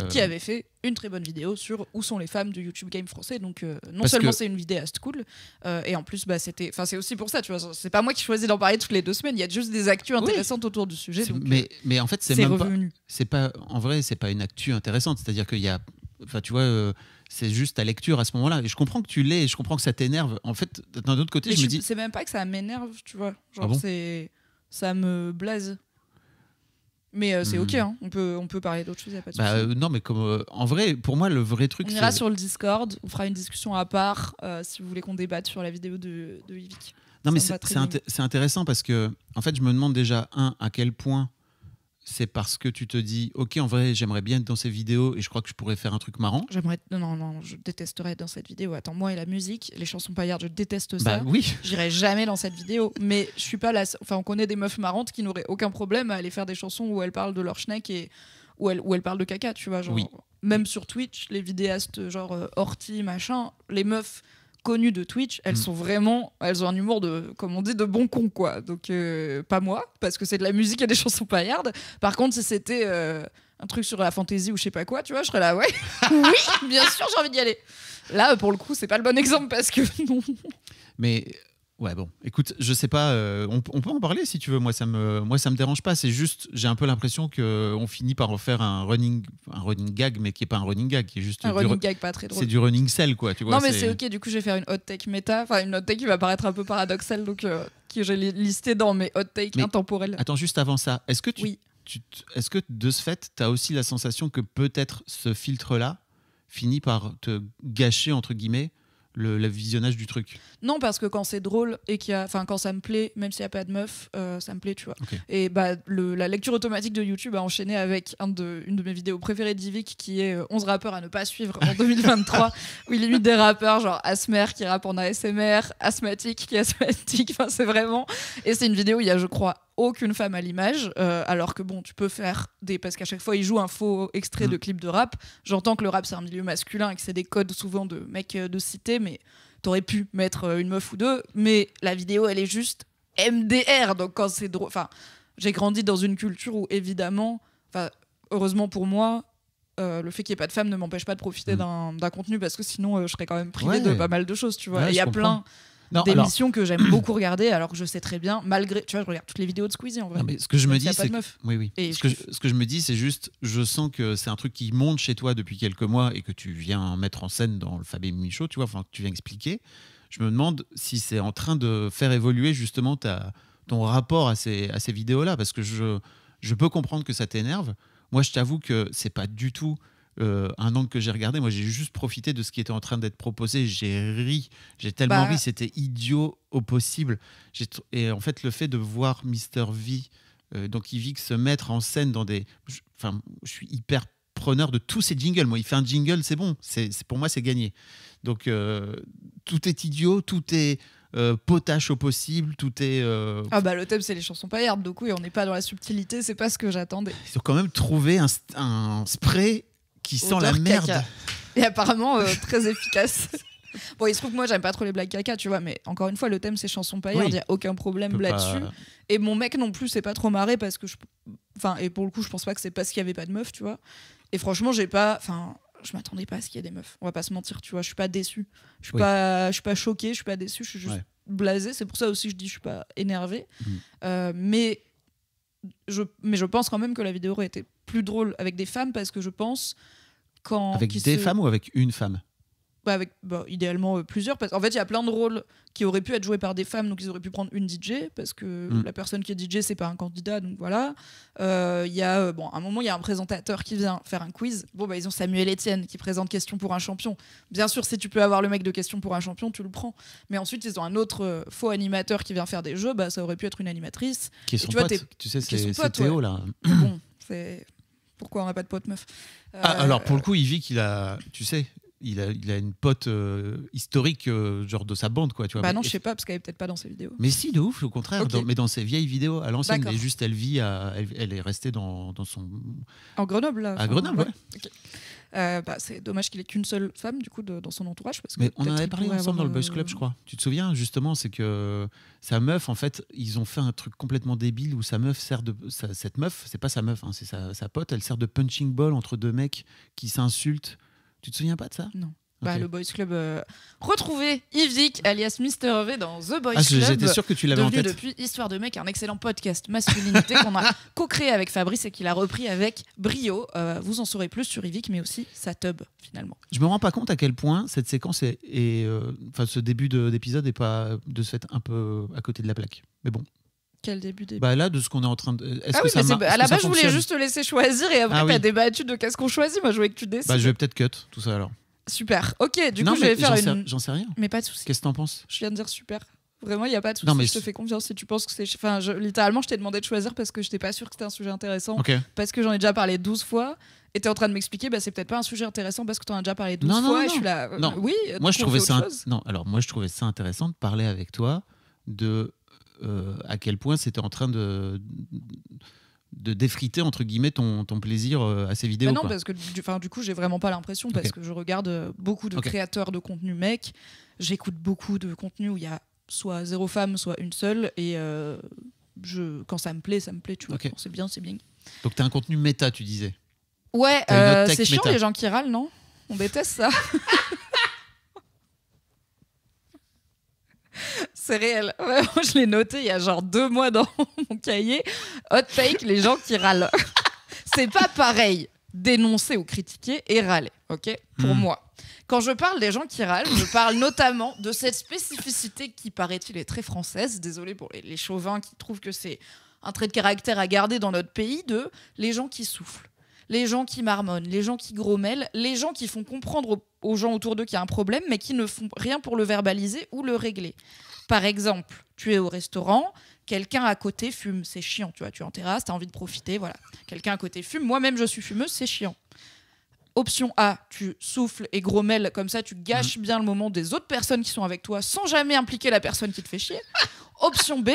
[SPEAKER 1] qui euh. avait
[SPEAKER 2] fait une très bonne vidéo sur où sont les femmes du YouTube game français. Donc euh, non seulement c'est une vidéaste cool, euh, et en plus bah c'était, enfin c'est aussi pour ça, tu vois, c'est pas moi qui choisis d'en parler toutes les deux semaines. Il y a juste des actus intéressantes autour du sujet. mais mais en fait c'est revenu. pas,
[SPEAKER 1] c'est pas en vrai c'est pas une actu intéressante. C'est-à-dire qu'il y a, enfin tu vois. c'est juste ta lecture à ce moment-là. Et je comprends que tu l'es, je comprends que ça t'énerve. En fait, d'un autre côté, je, me dis. C'est
[SPEAKER 2] même pas que ça m'énerve, tu vois. Genre, ah ça me blase. Mais euh, c'est mhm. ok, hein. on, peut, on peut parler d'autres choses, bah,
[SPEAKER 1] euh, non, mais comme, euh, en vrai, pour moi, le vrai truc. On ira sur
[SPEAKER 2] le Discord, on fera une discussion à part si vous voulez qu'on débatte sur la vidéo de, Yvick. Non, mais c'est
[SPEAKER 1] intéressant parce que, en fait, je me demande déjà, un, à quel point c'est parce que tu te dis, ok, en vrai, j'aimerais bien être dans ces vidéos et je crois que je pourrais faire un truc marrant.
[SPEAKER 2] J'aimerais, non, non, non, je détesterais être dans cette vidéo. Attends, moi et la musique, les chansons paillardes, je déteste bah ça. Bah oui. J'irai jamais dans cette vidéo. Mais je suis pas là. Enfin, on connaît des meufs marrantes qui n'auraient aucun problème à aller faire des chansons où elles parlent de leur schneck et où elles, où parlent de caca, tu vois. Genre, Même sur Twitch, les vidéastes genre euh, machin, les meufs connues de Twitch, elles mm. sont vraiment, elles ont un humour de, comme on dit, de bon con quoi. Donc euh, pas moi, parce que c'est de la musique et des chansons paillardes. Par contre, si c'était euh, un truc sur la fantaisie ou je sais pas quoi, tu vois, je serais là, ouais, oui, bien sûr, j'ai envie d'y aller. Là, pour le coup, c'est pas le bon exemple parce que
[SPEAKER 6] non.
[SPEAKER 1] Mais Ouais, bon, écoute, je sais pas, euh, on, peut en parler si tu veux. Moi, ça me, moi, ça me dérange pas. C'est juste, j'ai un peu l'impression que on finit par en un running, un running gag, mais qui est pas un running gag, qui est juste un running gag pas très drôle. C'est du running cell quoi. Tu vois, non, mais c'est ok.
[SPEAKER 2] Du coup, je vais faire une hot take méta, enfin une hot take qui va paraître un peu paradoxale, donc euh, que j'ai listé dans mes hot takes intemporels. Attends,
[SPEAKER 1] juste avant ça, est-ce que tu, est-ce que de ce fait, tu as aussi la sensation que peut-être ce filtre-là finit par te gâcher entre guillemets? le, visionnage du truc
[SPEAKER 2] Non, parce que quand c'est drôle et qu'il y a, enfin quand ça me plaît, même s'il n'y a pas de meuf, euh, ça me plaît, tu vois. Et bah le, la lecture automatique de YouTube a enchaîné avec une de mes vidéos préférées d'Ivic qui est 11 euh, rappeurs à ne pas suivre en 2023, où il eu des rappeurs genre Asmer qui rappe en ASMR, asthmatique qui est asthmatique, enfin c'est vraiment. Et c'est une vidéo où il y a je crois aucune femme à l'image, euh, alors que bon, tu peux faire des. Parce qu'à chaque fois, ils joue un faux extrait de mm. clip de rap. J'entends que le rap, c'est un milieu masculin et que c'est des codes souvent de mecs euh, de cité, mais t'aurais pu mettre euh, une meuf ou deux. Mais la vidéo, elle est juste MDR. Donc quand c'est drôle. Enfin, j'ai grandi dans une culture où évidemment, enfin, heureusement pour moi, le fait qu'il n'y ait pas de femmes ne m'empêche pas de profiter mm. d'un contenu parce que sinon je serais quand même privée de pas mal de choses, tu vois. Il y a plein d'émissions des que j'aime beaucoup regarder, alors que je sais très bien, malgré. Tu vois, je regarde toutes les vidéos de Squeezie
[SPEAKER 3] en vrai. mais ce que je me dis,
[SPEAKER 1] c'est. Oui, oui. ce, que je... me dis, c'est juste, je sens que c'est un truc qui monte chez toi depuis quelques mois et que tu viens mettre en scène dans le Fabien Michaud, tu vois, enfin, que tu viens expliquer. Je me demande si c'est en train de faire évoluer justement ta, ton rapport à ces, à ces vidéos-là, parce que je, je peux comprendre que ça t'énerve. Moi, je t'avoue que c'est pas du tout euh, un an que j'ai regardé. Moi, j'ai juste profité de ce qui était en train d'être proposé. J'ai ri, j'ai bah, tellement ri, c'était idiot au possible. Et en fait, le fait de voir Mister V, euh, il donc Yvick, se mettre en scène dans des. Enfin, je suis hyper preneur de tous ces jingles. Moi, il fait un jingle, c'est bon. C'est pour moi, c'est gagné. Donc, euh, tout est idiot, tout est potache au possible, tout est.
[SPEAKER 2] Ah bah le thème, c'est les chansons paillardes. coup et on n'est pas dans la subtilité. C'est pas ce que j'attendais.
[SPEAKER 1] Ils ont quand même trouvé un, un spray qui sent la merde.
[SPEAKER 2] Et apparemment euh, très efficace. Bon, il se trouve que moi, j'aime pas trop les blagues caca, tu vois, mais encore une fois, le thème, c'est chansons paillardes, il oui. a aucun problème là-dessus. Et mon mec non plus, c'est pas trop marré parce que je. Enfin, et pour le coup, je pense pas que c'est parce qu'il y avait pas de meuf, tu vois. Et franchement, j'ai pas. Enfin, je m'attendais pas à ce qu'il y ait des meufs. On va pas se mentir, tu vois, je suis pas déçu. Je suis pas, je suis pas choqué, je suis pas déçu, je suis juste blasé. C'est pour ça aussi que je dis, je suis pas énervé. Mhm. Euh, mais je, mais je pense quand même que la vidéo aurait été plus drôle avec des femmes parce que je pense quand. Avec des femmes ou
[SPEAKER 1] avec une femme
[SPEAKER 2] bah, avec bah, idéalement euh, plusieurs parce qu'en fait il y a plein de rôles qui auraient pu être joués par des femmes donc ils auraient pu prendre une DJ parce que mm. la personne qui est DJ c'est pas un candidat donc voilà euh, il y a euh, bon à un moment il y a un présentateur qui vient faire un quiz bon bah ils ont Samuel Etienne qui présente question pour un champion bien sûr si tu peux avoir le mec de question pour un champion tu le prends mais ensuite ils ont un autre faux animateur qui vient faire des jeux bah ça aurait pu être une animatrice qui est son tu, vois, pote. tu sais c'est Théo là bon c'est pourquoi on n'a pas de pote meuf. Euh, ah, alors pour
[SPEAKER 1] le coup, vit il a, tu sais, il a, une pote euh, historique, euh, genre de sa bande, quoi. Tu vois. Bah non, je sais
[SPEAKER 2] pas, parce qu'elle est peut-être pas dans ses vidéos.
[SPEAKER 1] Mais si, de ouf, au contraire, mais dans ses vieilles vidéos, à l'ancienne, mais juste elle vit, elle, est restée dans, son. En Grenoble, là. À Grenoble,
[SPEAKER 2] euh, bah, c'est dommage qu'il ait qu'une seule femme du coup dans son entourage. Parce que on en avait parlé ensemble dans le boys Club, je
[SPEAKER 1] crois. Tu te souviens justement, c'est que sa meuf, en fait, ils ont fait un truc complètement débile où sa meuf sert de cette meuf, c'est pas sa meuf, hein, c'est sa, sa, pote, elle sert de punching ball entre deux mecs qui s'insultent. Tu te souviens pas de ça Non. Bah, le
[SPEAKER 2] Boys Club. Euh, retrouvez alias Mr. V, dans The Boys ah, Club. J'étais sûr que tu l'avais entendu depuis Histoire de mec, un excellent podcast masculinité qu'on a co-créé avec Fabrice et qu'il a repris avec brio. Euh, vous en saurez plus sur Yvick, mais aussi sa tub, finalement.
[SPEAKER 1] Je me rends pas compte à quel point cette séquence est. Euh, enfin, ce début d'épisode est pas de se fait un peu à côté de la plaque. Mais bon,
[SPEAKER 2] quel début, début Bah
[SPEAKER 1] là, de ce qu'on est en train de. ah oui, mais À la base, je voulais juste te laisser choisir et après, ah t'as
[SPEAKER 2] débattu de qu'est-ce qu'on choisit. Moi, je voulais que tu décides. Bah, je vais peut-être cut tout ça alors. Super. Ok, du coup, je vais faire une. J'en sais rien. Mais pas de soucis. Qu'est-ce que t'en penses Je viens de dire super. Vraiment, il n'y a pas de souci. Mais... Je te fais confiance si tu penses que c'est. Enfin, littéralement, je t'ai demandé de choisir parce que je n'étais pas sûr que c'était un sujet intéressant. Parce que j'en ai déjà parlé 12 fois. Et tu es en train de m'expliquer, bah, c'est peut-être pas un sujet intéressant parce que tu en as déjà parlé 12 fois. Non, et je suis là. Non. Oui, moi, je trouvais ça.
[SPEAKER 1] Non, alors, moi, je trouvais ça intéressant de parler avec toi de euh, à quel point c'était en train de de défriter entre guillemets ton, ton plaisir euh, à ces vidéos bah Non, parce que
[SPEAKER 2] du, du coup, j'ai vraiment pas l'impression parce que je regarde euh, beaucoup de créateurs de contenu mec. J'écoute beaucoup de contenu où il y a soit zéro femme, soit une seule, et euh, je, quand ça me plaît, ça me plaît. Tu vois, c'est bien, c'est bien.
[SPEAKER 1] Donc t'as un contenu méta, tu disais. Ouais, c'est chiant les gens
[SPEAKER 2] qui râlent, non On déteste ça. C'est réel. je l'ai noté il y a genre deux mois dans mon cahier. Hot take, les gens qui râlent. C'est pas pareil dénoncer ou critiquer et râler, ok Pour hmm. moi. Quand je parle des gens qui râlent, je parle notamment de cette spécificité qui, paraît-il, est très française. Désolée pour les, les chauvins qui trouvent que c'est un trait de caractère à garder dans notre pays de les gens qui soufflent les gens qui marmonnent, les gens qui grommellent, les gens qui font comprendre aux, gens autour d'eux qu'il y a un problème, mais qui ne font rien pour le verbaliser ou le régler. Par exemple, tu es au restaurant, quelqu'un à côté fume, c'est chiant, tu vois, tu es en terrasse, tu as envie de profiter, voilà. Quelqu'un à côté fume, moi-même je suis fumeuse, c'est chiant. Option A, tu souffles et grommelles, comme ça tu gâches mmh. bien le moment des autres personnes qui sont avec toi sans jamais impliquer la personne qui te fait chier. Option B,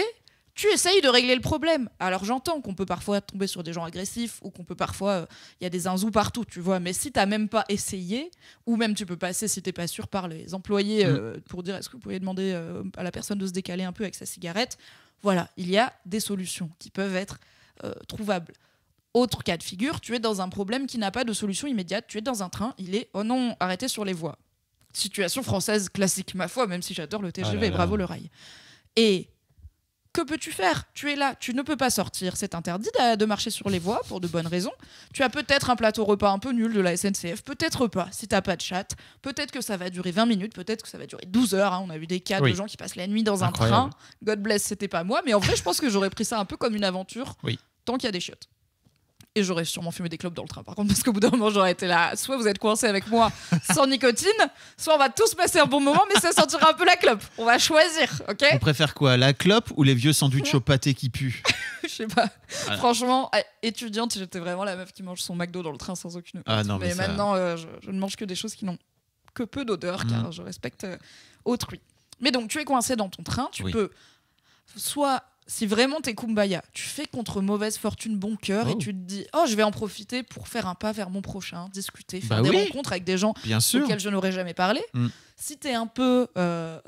[SPEAKER 2] tu essayes de régler le problème. Alors j'entends qu'on peut parfois tomber sur des gens agressifs ou qu'on peut parfois, euh, il y a des zinzous partout, tu vois. Mais si t'as même pas essayé, ou même tu peux passer si t'es pas sûr par les employés mm. euh, pour dire est-ce que vous pourriez demander euh, à la personne de se décaler un peu avec sa cigarette. Voilà, il y a des solutions qui peuvent être trouvables. Autre cas de figure, tu es dans un problème qui n'a pas de solution immédiate. Tu es dans un train, il est oh non, arrêté sur les voies. Situation française classique, ma foi, même si j'adore le TGV, ah bravo le rail. Et que peux-tu faire Tu es là, tu ne peux pas sortir, c'est interdit de marcher sur les voies pour de bonnes raisons. Tu as peut-être un plateau repas un peu nul de la SNCF, peut-être pas, si t'as pas de chat, peut-être que ça va durer 20 minutes, peut-être que ça va durer 12 heures. Hein. On a eu des cas de gens qui passent la nuit dans un train. God bless, c'était pas moi, mais en vrai, je pense que j'aurais pris ça un peu comme une aventure, tant qu'il y a des chiottes et j'aurais sûrement fumé des clopes dans le train par contre parce qu'au bout d'un moment j'aurais été là soit vous êtes coincé avec moi sans nicotine soit on va tous passer un bon moment mais ça sentira un peu la clope on va choisir ok on
[SPEAKER 1] préfère quoi la clope ou les vieux sandwichs au pâté qui puent
[SPEAKER 2] je sais pas franchement eh, étudiante j'étais vraiment la meuf qui mange son McDo dans le train sans aucune ah, non, mais, maintenant euh, je, ne mange que des choses qui n'ont que peu d'odeur car mm. je respecte euh, autrui mais donc tu es coincé dans ton train tu peux soit si vraiment t'es Kumbaya, tu fais contre mauvaise fortune bon cœur et oh. tu te dis oh je vais en profiter pour faire un pas vers mon prochain, discuter, faire bah des rencontres avec des gens Bien auxquels je n'aurais jamais parlé. si mm. Si t'es un peu euh,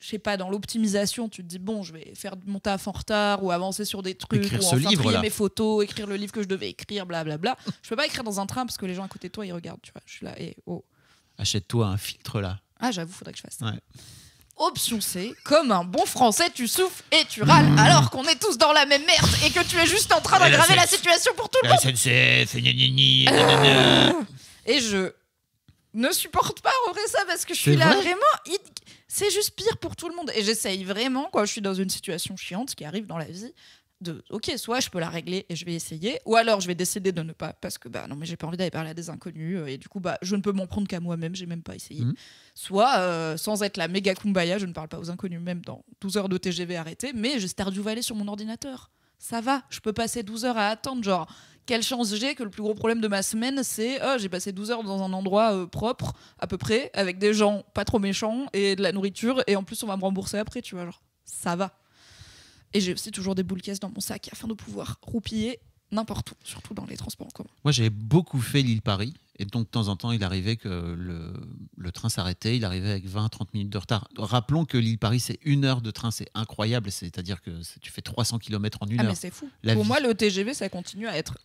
[SPEAKER 2] je sais pas dans l'optimisation, tu te dis bon je vais faire mon taf en retard ou avancer sur des trucs écrire ou enfin livre, mes photos, écrire le livre que je devais écrire, blablabla. Bla, bla. je peux pas écrire dans un train parce que les gens à côté de toi ils regardent, tu vois. Je suis là et eh, oh.
[SPEAKER 1] Achète-toi un filtre là. Ah j'avoue faudrait que je fasse
[SPEAKER 2] Option C, comme un bon français, tu souffles et tu râles mmh. alors qu'on est tous dans la même merde et que tu es juste en train d'aggraver la, situation pour tout le monde. Et je ne supporte pas ça parce que je suis là vraiment. C'est juste pire pour tout le monde. Et j'essaye vraiment, quoi. je suis dans une situation chiante qui arrive dans la vie, de ok soit je peux la régler et je vais essayer ou alors je vais décider de ne pas parce que bah non mais j'ai pas envie d'aller parler à des inconnus euh, et du coup bah je ne peux m'en prendre qu'à moi-même j'ai même pas essayé mhm. soit euh, sans être la méga kumbaya je ne parle pas aux inconnus même dans 12 heures de TGV arrêté mais je Stardew Valley sur mon ordinateur ça va je peux passer 12 heures à attendre genre quelle chance j'ai que le plus gros problème de ma semaine c'est oh, j'ai passé 12 heures dans un endroit euh, propre à peu près avec des gens pas trop méchants et de la nourriture et en plus on va me rembourser après tu vois genre ça va et j'ai aussi toujours des boules caisses dans mon sac afin de pouvoir roupiller n'importe où, surtout dans les transports en commun.
[SPEAKER 1] Moi, j'avais beaucoup fait l'île-Paris. Et donc, de temps en temps, il arrivait que le, train s'arrêtait. Il arrivait avec 20-30 minutes de retard. Rappelons que l'île-Paris, c'est une heure de train. C'est incroyable. C'est-à-dire que tu fais 300 km en une ah, Mais c'est fou. Pour moi,
[SPEAKER 2] le TGV, ça continue à être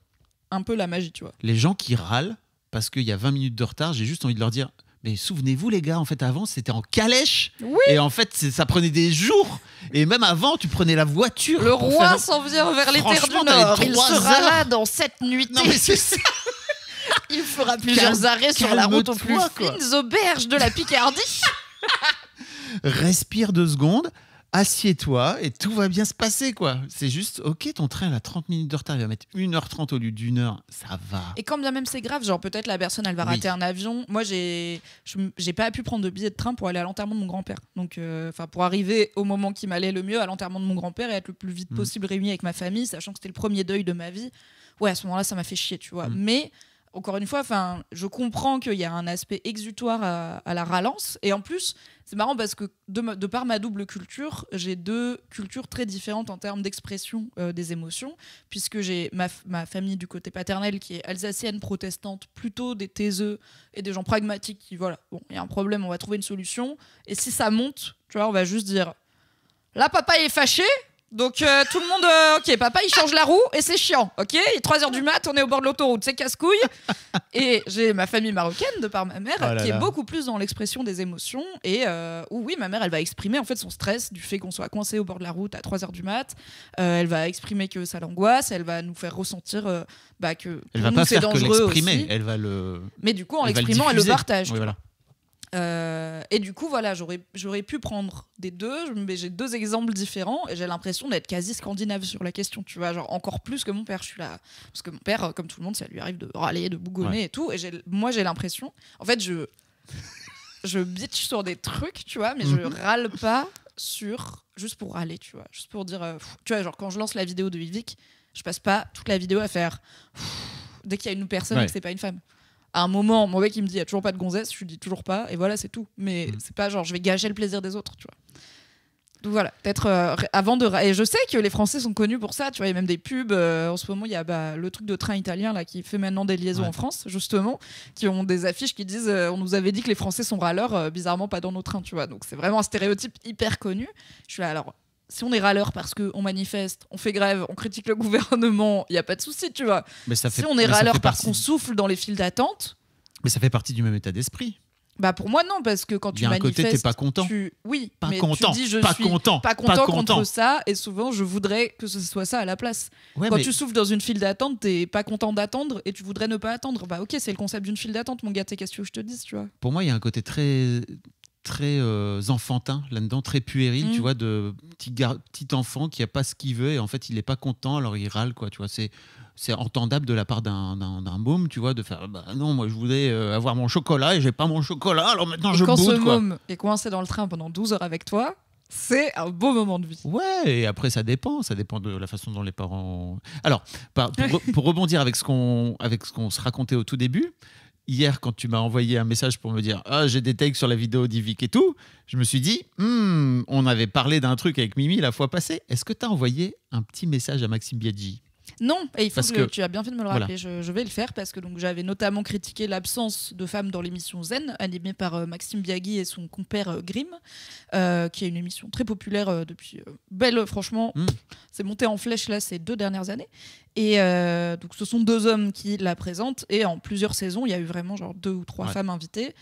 [SPEAKER 2] un peu la magie, tu vois.
[SPEAKER 1] Les gens qui râlent parce qu'il y a 20 minutes de retard, j'ai juste envie de leur dire mais souvenez-vous les gars, en fait avant c'était en calèche et en fait ça prenait des jours et même avant tu prenais la voiture. Le roi s'en vient vers les terres du Nord. Il sera là
[SPEAKER 2] dans cette nuit. Il fera plusieurs arrêts sur la route aux plus quoi. fines auberges de la Picardie.
[SPEAKER 1] Respire deux secondes assieds-toi et tout va bien se passer, quoi. C'est juste, ok, ton train, a 30 minutes de retard, il va mettre 1h30 au lieu d'une heure, ça va. Et quand
[SPEAKER 2] bien même c'est grave, genre peut-être la personne, elle va rater un avion. Moi, j'ai j'ai pas pu prendre de billet de train pour aller à l'enterrement de mon grand-père. Donc, euh, enfin, pour arriver au moment qui m'allait le mieux à l'enterrement de mon grand-père et être le plus vite mmh. possible réuni avec ma famille, sachant que c'était le premier deuil de ma vie. Ouais, à ce moment-là, ça m'a fait chier, tu vois. Mmh. Mais encore une fois, je comprends qu'il y a un aspect exutoire à, la ralance. Et en plus, c'est marrant parce que de, par ma double culture, j'ai deux cultures très différentes en termes d'expression euh, des émotions, puisque j'ai ma, ma, famille du côté paternel qui est alsacienne, protestante, plutôt des taiseux et des gens pragmatiques qui, voilà, bon, il y a un problème, on va trouver une solution. Et si ça monte, tu vois, on va juste dire, là, papa est fâché, donc euh, tout le monde, euh, ok, papa, il change la roue et c'est chiant, ok 3h du mat, on est au bord de l'autoroute, c'est casse-couille. et j'ai ma famille marocaine, de par ma mère, oh qui est beaucoup plus dans l'expression des émotions et euh, oui, ma mère, elle va exprimer en fait son stress du fait qu'on soit coincé au bord de la route à 3h du mat. elle va exprimer que ça l'angoisse, elle va nous faire ressentir bah, que elle va nous, dangereux que elle va le. Mais du coup, en l'exprimant, elle le partage. voilà. Euh, et du coup, voilà, j'aurais pu prendre des deux, mais j'ai deux exemples différents et j'ai l'impression d'être quasi scandinave sur la question, tu vois, genre encore plus que mon père. Je suis là. Parce que mon père, comme tout le monde, ça lui arrive de râler, de bougonner et tout. Et moi, j'ai l'impression. En fait, je. je bitch sur des trucs, tu vois, mais je mhm. râle pas sur. Juste pour râler, tu vois. Juste pour dire. Euh, tu vois, genre quand je lance la vidéo de Vivic je passe pas toute la vidéo à faire. dès qu'il y a une personne et que c'est pas une femme à un moment, mon mec, il me dit, il n'y a toujours pas de gonzesse, je lui dis toujours pas, et voilà, c'est tout. Mais mm. c'est pas genre, je vais gager le plaisir des autres, tu vois. Donc voilà, peut-être euh, avant de. Et je sais que les Français sont connus pour ça, tu vois, il y a même des pubs. Euh, en ce moment, il y a bah, le truc de train italien là, qui fait maintenant des liaisons en France, justement, qui ont des affiches qui disent euh, on nous avait dit que les Français sont râleurs, bizarrement pas dans nos trains, tu vois. Donc c'est vraiment un stéréotype hyper connu. Je suis là, alors si on est râleur parce qu'on manifeste, on fait grève, on critique le gouvernement, il n'y a pas de souci, tu vois. Mais ça fait, si on est râleur parce qu'on souffle dans les files d'attente.
[SPEAKER 1] Mais ça fait partie du même état d'esprit.
[SPEAKER 2] Bah pour moi non parce que quand tu manifestes, côté, es pas content.
[SPEAKER 1] Tu... Oui, pas content, tu dis je pas suis content, pas content, pas contre ça
[SPEAKER 2] et souvent je voudrais que ce soit ça à la place. quand tu souffles dans une file d'attente, n'es pas content d'attendre et tu voudrais ne pas attendre. Bah ok, c'est le concept d'une file d'attente, mon gars. T'es qu'est-ce que je te dis tu vois
[SPEAKER 1] Pour moi, il y a un côté très très euh, enfantin là-dedans, très puéril, tu mm. vois, de petit, petit enfant qui a pas ce qu'il veut et en fait il n'est pas content, alors il râle, quoi, tu vois. C'est c'est entendable de la part d'un môme, tu vois, de faire bah non, moi je voulais euh, avoir mon chocolat et j'ai pas mon chocolat, alors maintenant je quand boude, ce quoi. môme
[SPEAKER 2] est coincé dans le train pendant 12 heures avec
[SPEAKER 1] toi, c'est un beau moment de vie. Ouais, et après ça dépend, ça dépend de la façon dont les parents. Alors, pour, rebondir avec ce qu'on qu'on se racontait au tout début, hier, quand tu m'as envoyé un message pour me dire Ah, j'ai des tags sur la vidéo d'Ivic et tout, je me suis dit Hum, On avait parlé d'un truc avec Mimi la fois passée. Est-ce que tu as envoyé un petit message à Maxime Biaggi
[SPEAKER 2] non, et il faut que, tu as bien fait de me le rappeler. Je, vais le faire parce que donc j'avais notamment critiqué l'absence de femmes dans l'émission Zen, animée par euh, Maxime Biagui et son compère Grim, euh, Grimm, euh, qui est une émission très populaire depuis belle. Franchement, hmm. c'est monté en flèche là ces deux dernières années. Et donc ce sont deux hommes qui la présentent et en plusieurs saisons, il y a eu vraiment genre deux ou trois femmes invitées,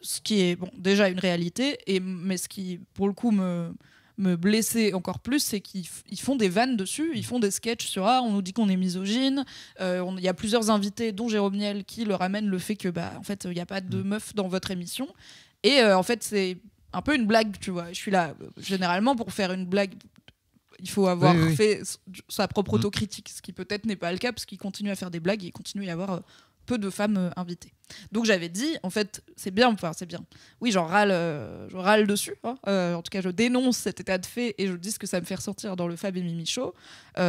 [SPEAKER 2] ce qui est bon déjà une réalité et mais ce qui pour le coup me me blesser encore plus, c'est qu'ils font des vannes dessus, ils font des sketchs sur ah, on nous dit qu'on est misogyne. Euh, il y a plusieurs invités, dont Jérôme Niel, qui leur amènent le fait que bah en fait il n'y a pas de mm. meuf dans votre émission. Et euh, en fait c'est un peu une blague, tu vois. Je suis là euh, généralement pour faire une blague. Il faut avoir fait sa propre mm. autocritique, ce qui peut-être n'est pas le cas, parce qu'il continue à faire des blagues et continue à y avoir peu de femmes euh, invitées. Donc j'avais dit, en fait, c'est bien, enfin c'est bien. Oui, j'en râle, euh, je râle dessus. Hein. Euh, en tout cas, je dénonce cet état de fait et je dis que ça me fait ressortir dans le Fab et Mimi Show.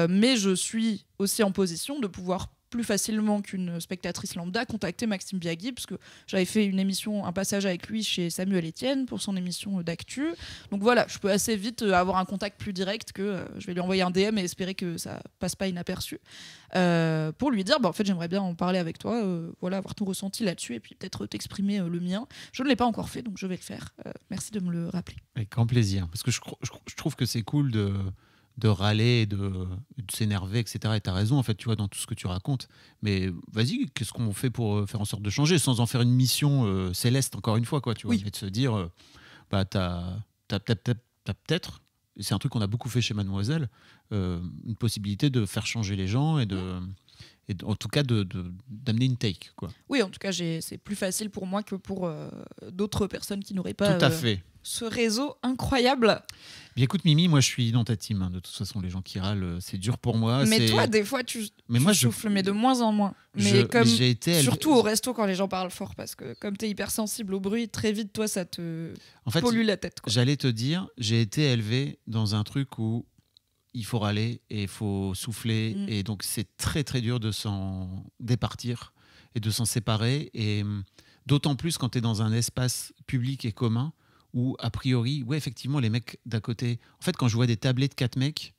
[SPEAKER 2] mais je suis aussi en position de pouvoir plus facilement qu'une spectatrice lambda contacter Maxime Biaghi, parce que j'avais fait une émission, un passage avec lui chez Samuel Etienne pour son émission euh, d'actu. Donc voilà, je peux assez vite euh, avoir un contact plus direct que euh, je vais lui envoyer un DM et espérer que ça passe pas inaperçu, pour lui dire, bah, en fait j'aimerais bien en parler avec toi, voilà, avoir ton ressenti là-dessus et puis peut-être t'exprimer le mien. Je ne l'ai pas encore fait, donc je vais le faire. merci de me le rappeler.
[SPEAKER 1] Avec grand plaisir, parce que je trouve que c'est cool de de râler, de, s'énerver, etc. Et tu as raison, en fait, tu vois, dans tout ce que tu racontes. Mais vas-y, qu'est-ce qu'on fait pour euh, faire en sorte de changer sans en faire une mission euh, céleste, encore une fois, quoi, tu vois, oui. et de se dire, euh, bah, t'as peut-être, c'est un truc qu'on a beaucoup fait chez Mademoiselle, une possibilité de faire changer les gens et de et en tout cas d'amener de, d'amener une take. Quoi.
[SPEAKER 2] Oui, en tout cas, c'est plus facile pour moi que pour euh, d'autres personnes qui n'auraient pas tout à euh, fait. ce réseau incroyable.
[SPEAKER 1] Bien écoute, Mimi, moi je suis dans ta team. Hein, de toute façon, les gens qui râlent, euh, c'est dur pour moi. Mais toi, des fois, tu, mais moi, souffles,
[SPEAKER 2] mais de moins en moins. Mais comme été... surtout au resto quand les gens parlent fort, parce que comme tu es hypersensible au bruit, très vite, toi, ça te pollue la tête.
[SPEAKER 1] J'allais te dire, j'ai été élevé dans un truc où il faut râler et il faut souffler. Mm. Et donc, c'est très, très dur de s'en départir et de s'en séparer. Et mm, d'autant plus quand tu es dans un espace public et commun où, a priori, ouais, effectivement, les mecs d'à côté. En fait, quand je vois des tablés de quatre mecs,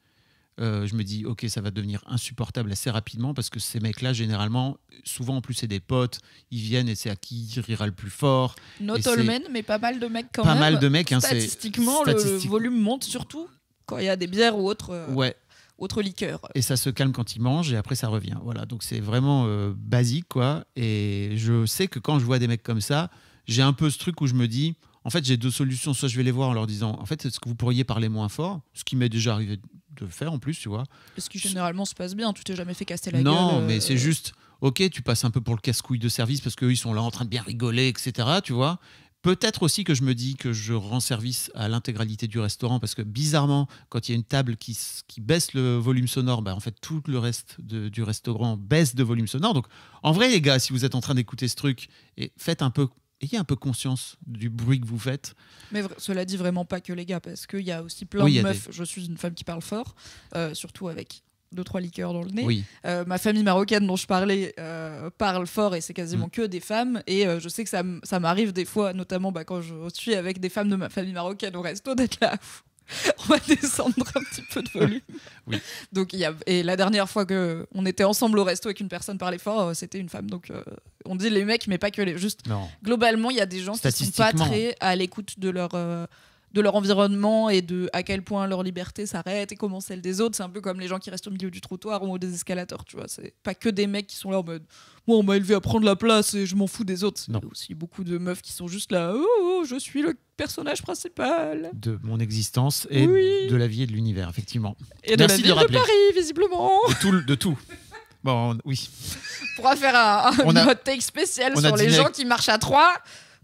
[SPEAKER 1] euh, je me dis, ok, ça va devenir insupportable assez rapidement parce que ces mecs-là, généralement, souvent en plus, c'est des potes, ils viennent et c'est à qui il rira le plus fort. Not all men,
[SPEAKER 2] mais pas mal de mecs quand même. Pas mal de mecs, hein, statistiquement, le volume monte surtout quand il y a des bières ou autres. Euh, ouais autre liqueur.
[SPEAKER 1] Et ça se calme quand il mange et après ça revient. Voilà, donc c'est vraiment euh, basique quoi. Et je sais que quand je vois des mecs comme ça, j'ai un peu ce truc où je me dis, en fait j'ai deux solutions. Soit je vais les voir en leur disant, en fait est-ce que vous pourriez parler moins fort, ce qui m'est déjà arrivé de faire en plus, tu vois.
[SPEAKER 2] Ce qui généralement se passe bien, tu t'es jamais fait casser la gueule. Non, mais euh, c'est juste.
[SPEAKER 1] Ok, tu passes un peu pour le casse-couille de service parce qu'eux ils sont là en train de bien rigoler, etc. Tu vois, Peut-être aussi que je me dis que je rends service à l'intégralité du restaurant parce que bizarrement, quand il y a une table qui, baisse le volume sonore, bah, en fait tout le reste du restaurant baisse de volume sonore. Donc en vrai, les gars, si vous êtes en train d'écouter ce truc, et faites un peu ayez un peu conscience du bruit que vous faites.
[SPEAKER 2] Mais cela dit, vraiment pas que les gars, parce qu'il y a aussi plein de meufs. Je suis une femme qui parle fort, euh, surtout avec deux trois liqueurs dans le nez. Euh, ma famille marocaine dont je parlais euh, parle fort et c'est quasiment mm. que des femmes et euh, je sais que ça, m'arrive des fois, notamment bah, quand je suis avec des femmes de ma famille marocaine au resto d'être là. on va descendre un petit peu de volume. Donc il y a, et la dernière fois que on était ensemble au resto et qu'une personne parlait fort, c'était une femme. Donc on dit les mecs, mais pas que les. Juste globalement, il y a des gens qui sont pas très à l'écoute de leur de leur environnement et de à quel point leur liberté s'arrête et comment celle des autres. C'est un peu comme les gens qui restent au milieu du trottoir ou des escalators, tu vois. C'est pas que des mecs qui sont là en mode Moi, on m'a élevé à prendre la place et je m'en fous des autres. Il aussi beaucoup de meufs qui sont juste là oh, oh, je suis le personnage principal. De
[SPEAKER 1] mon existence et de la vie et de l'univers, effectivement. Et de la ville de, Paris, visiblement. De tout. De tout. Bon, oui.
[SPEAKER 2] On pourra faire un, un take spécial sur les gens qui marchent à trois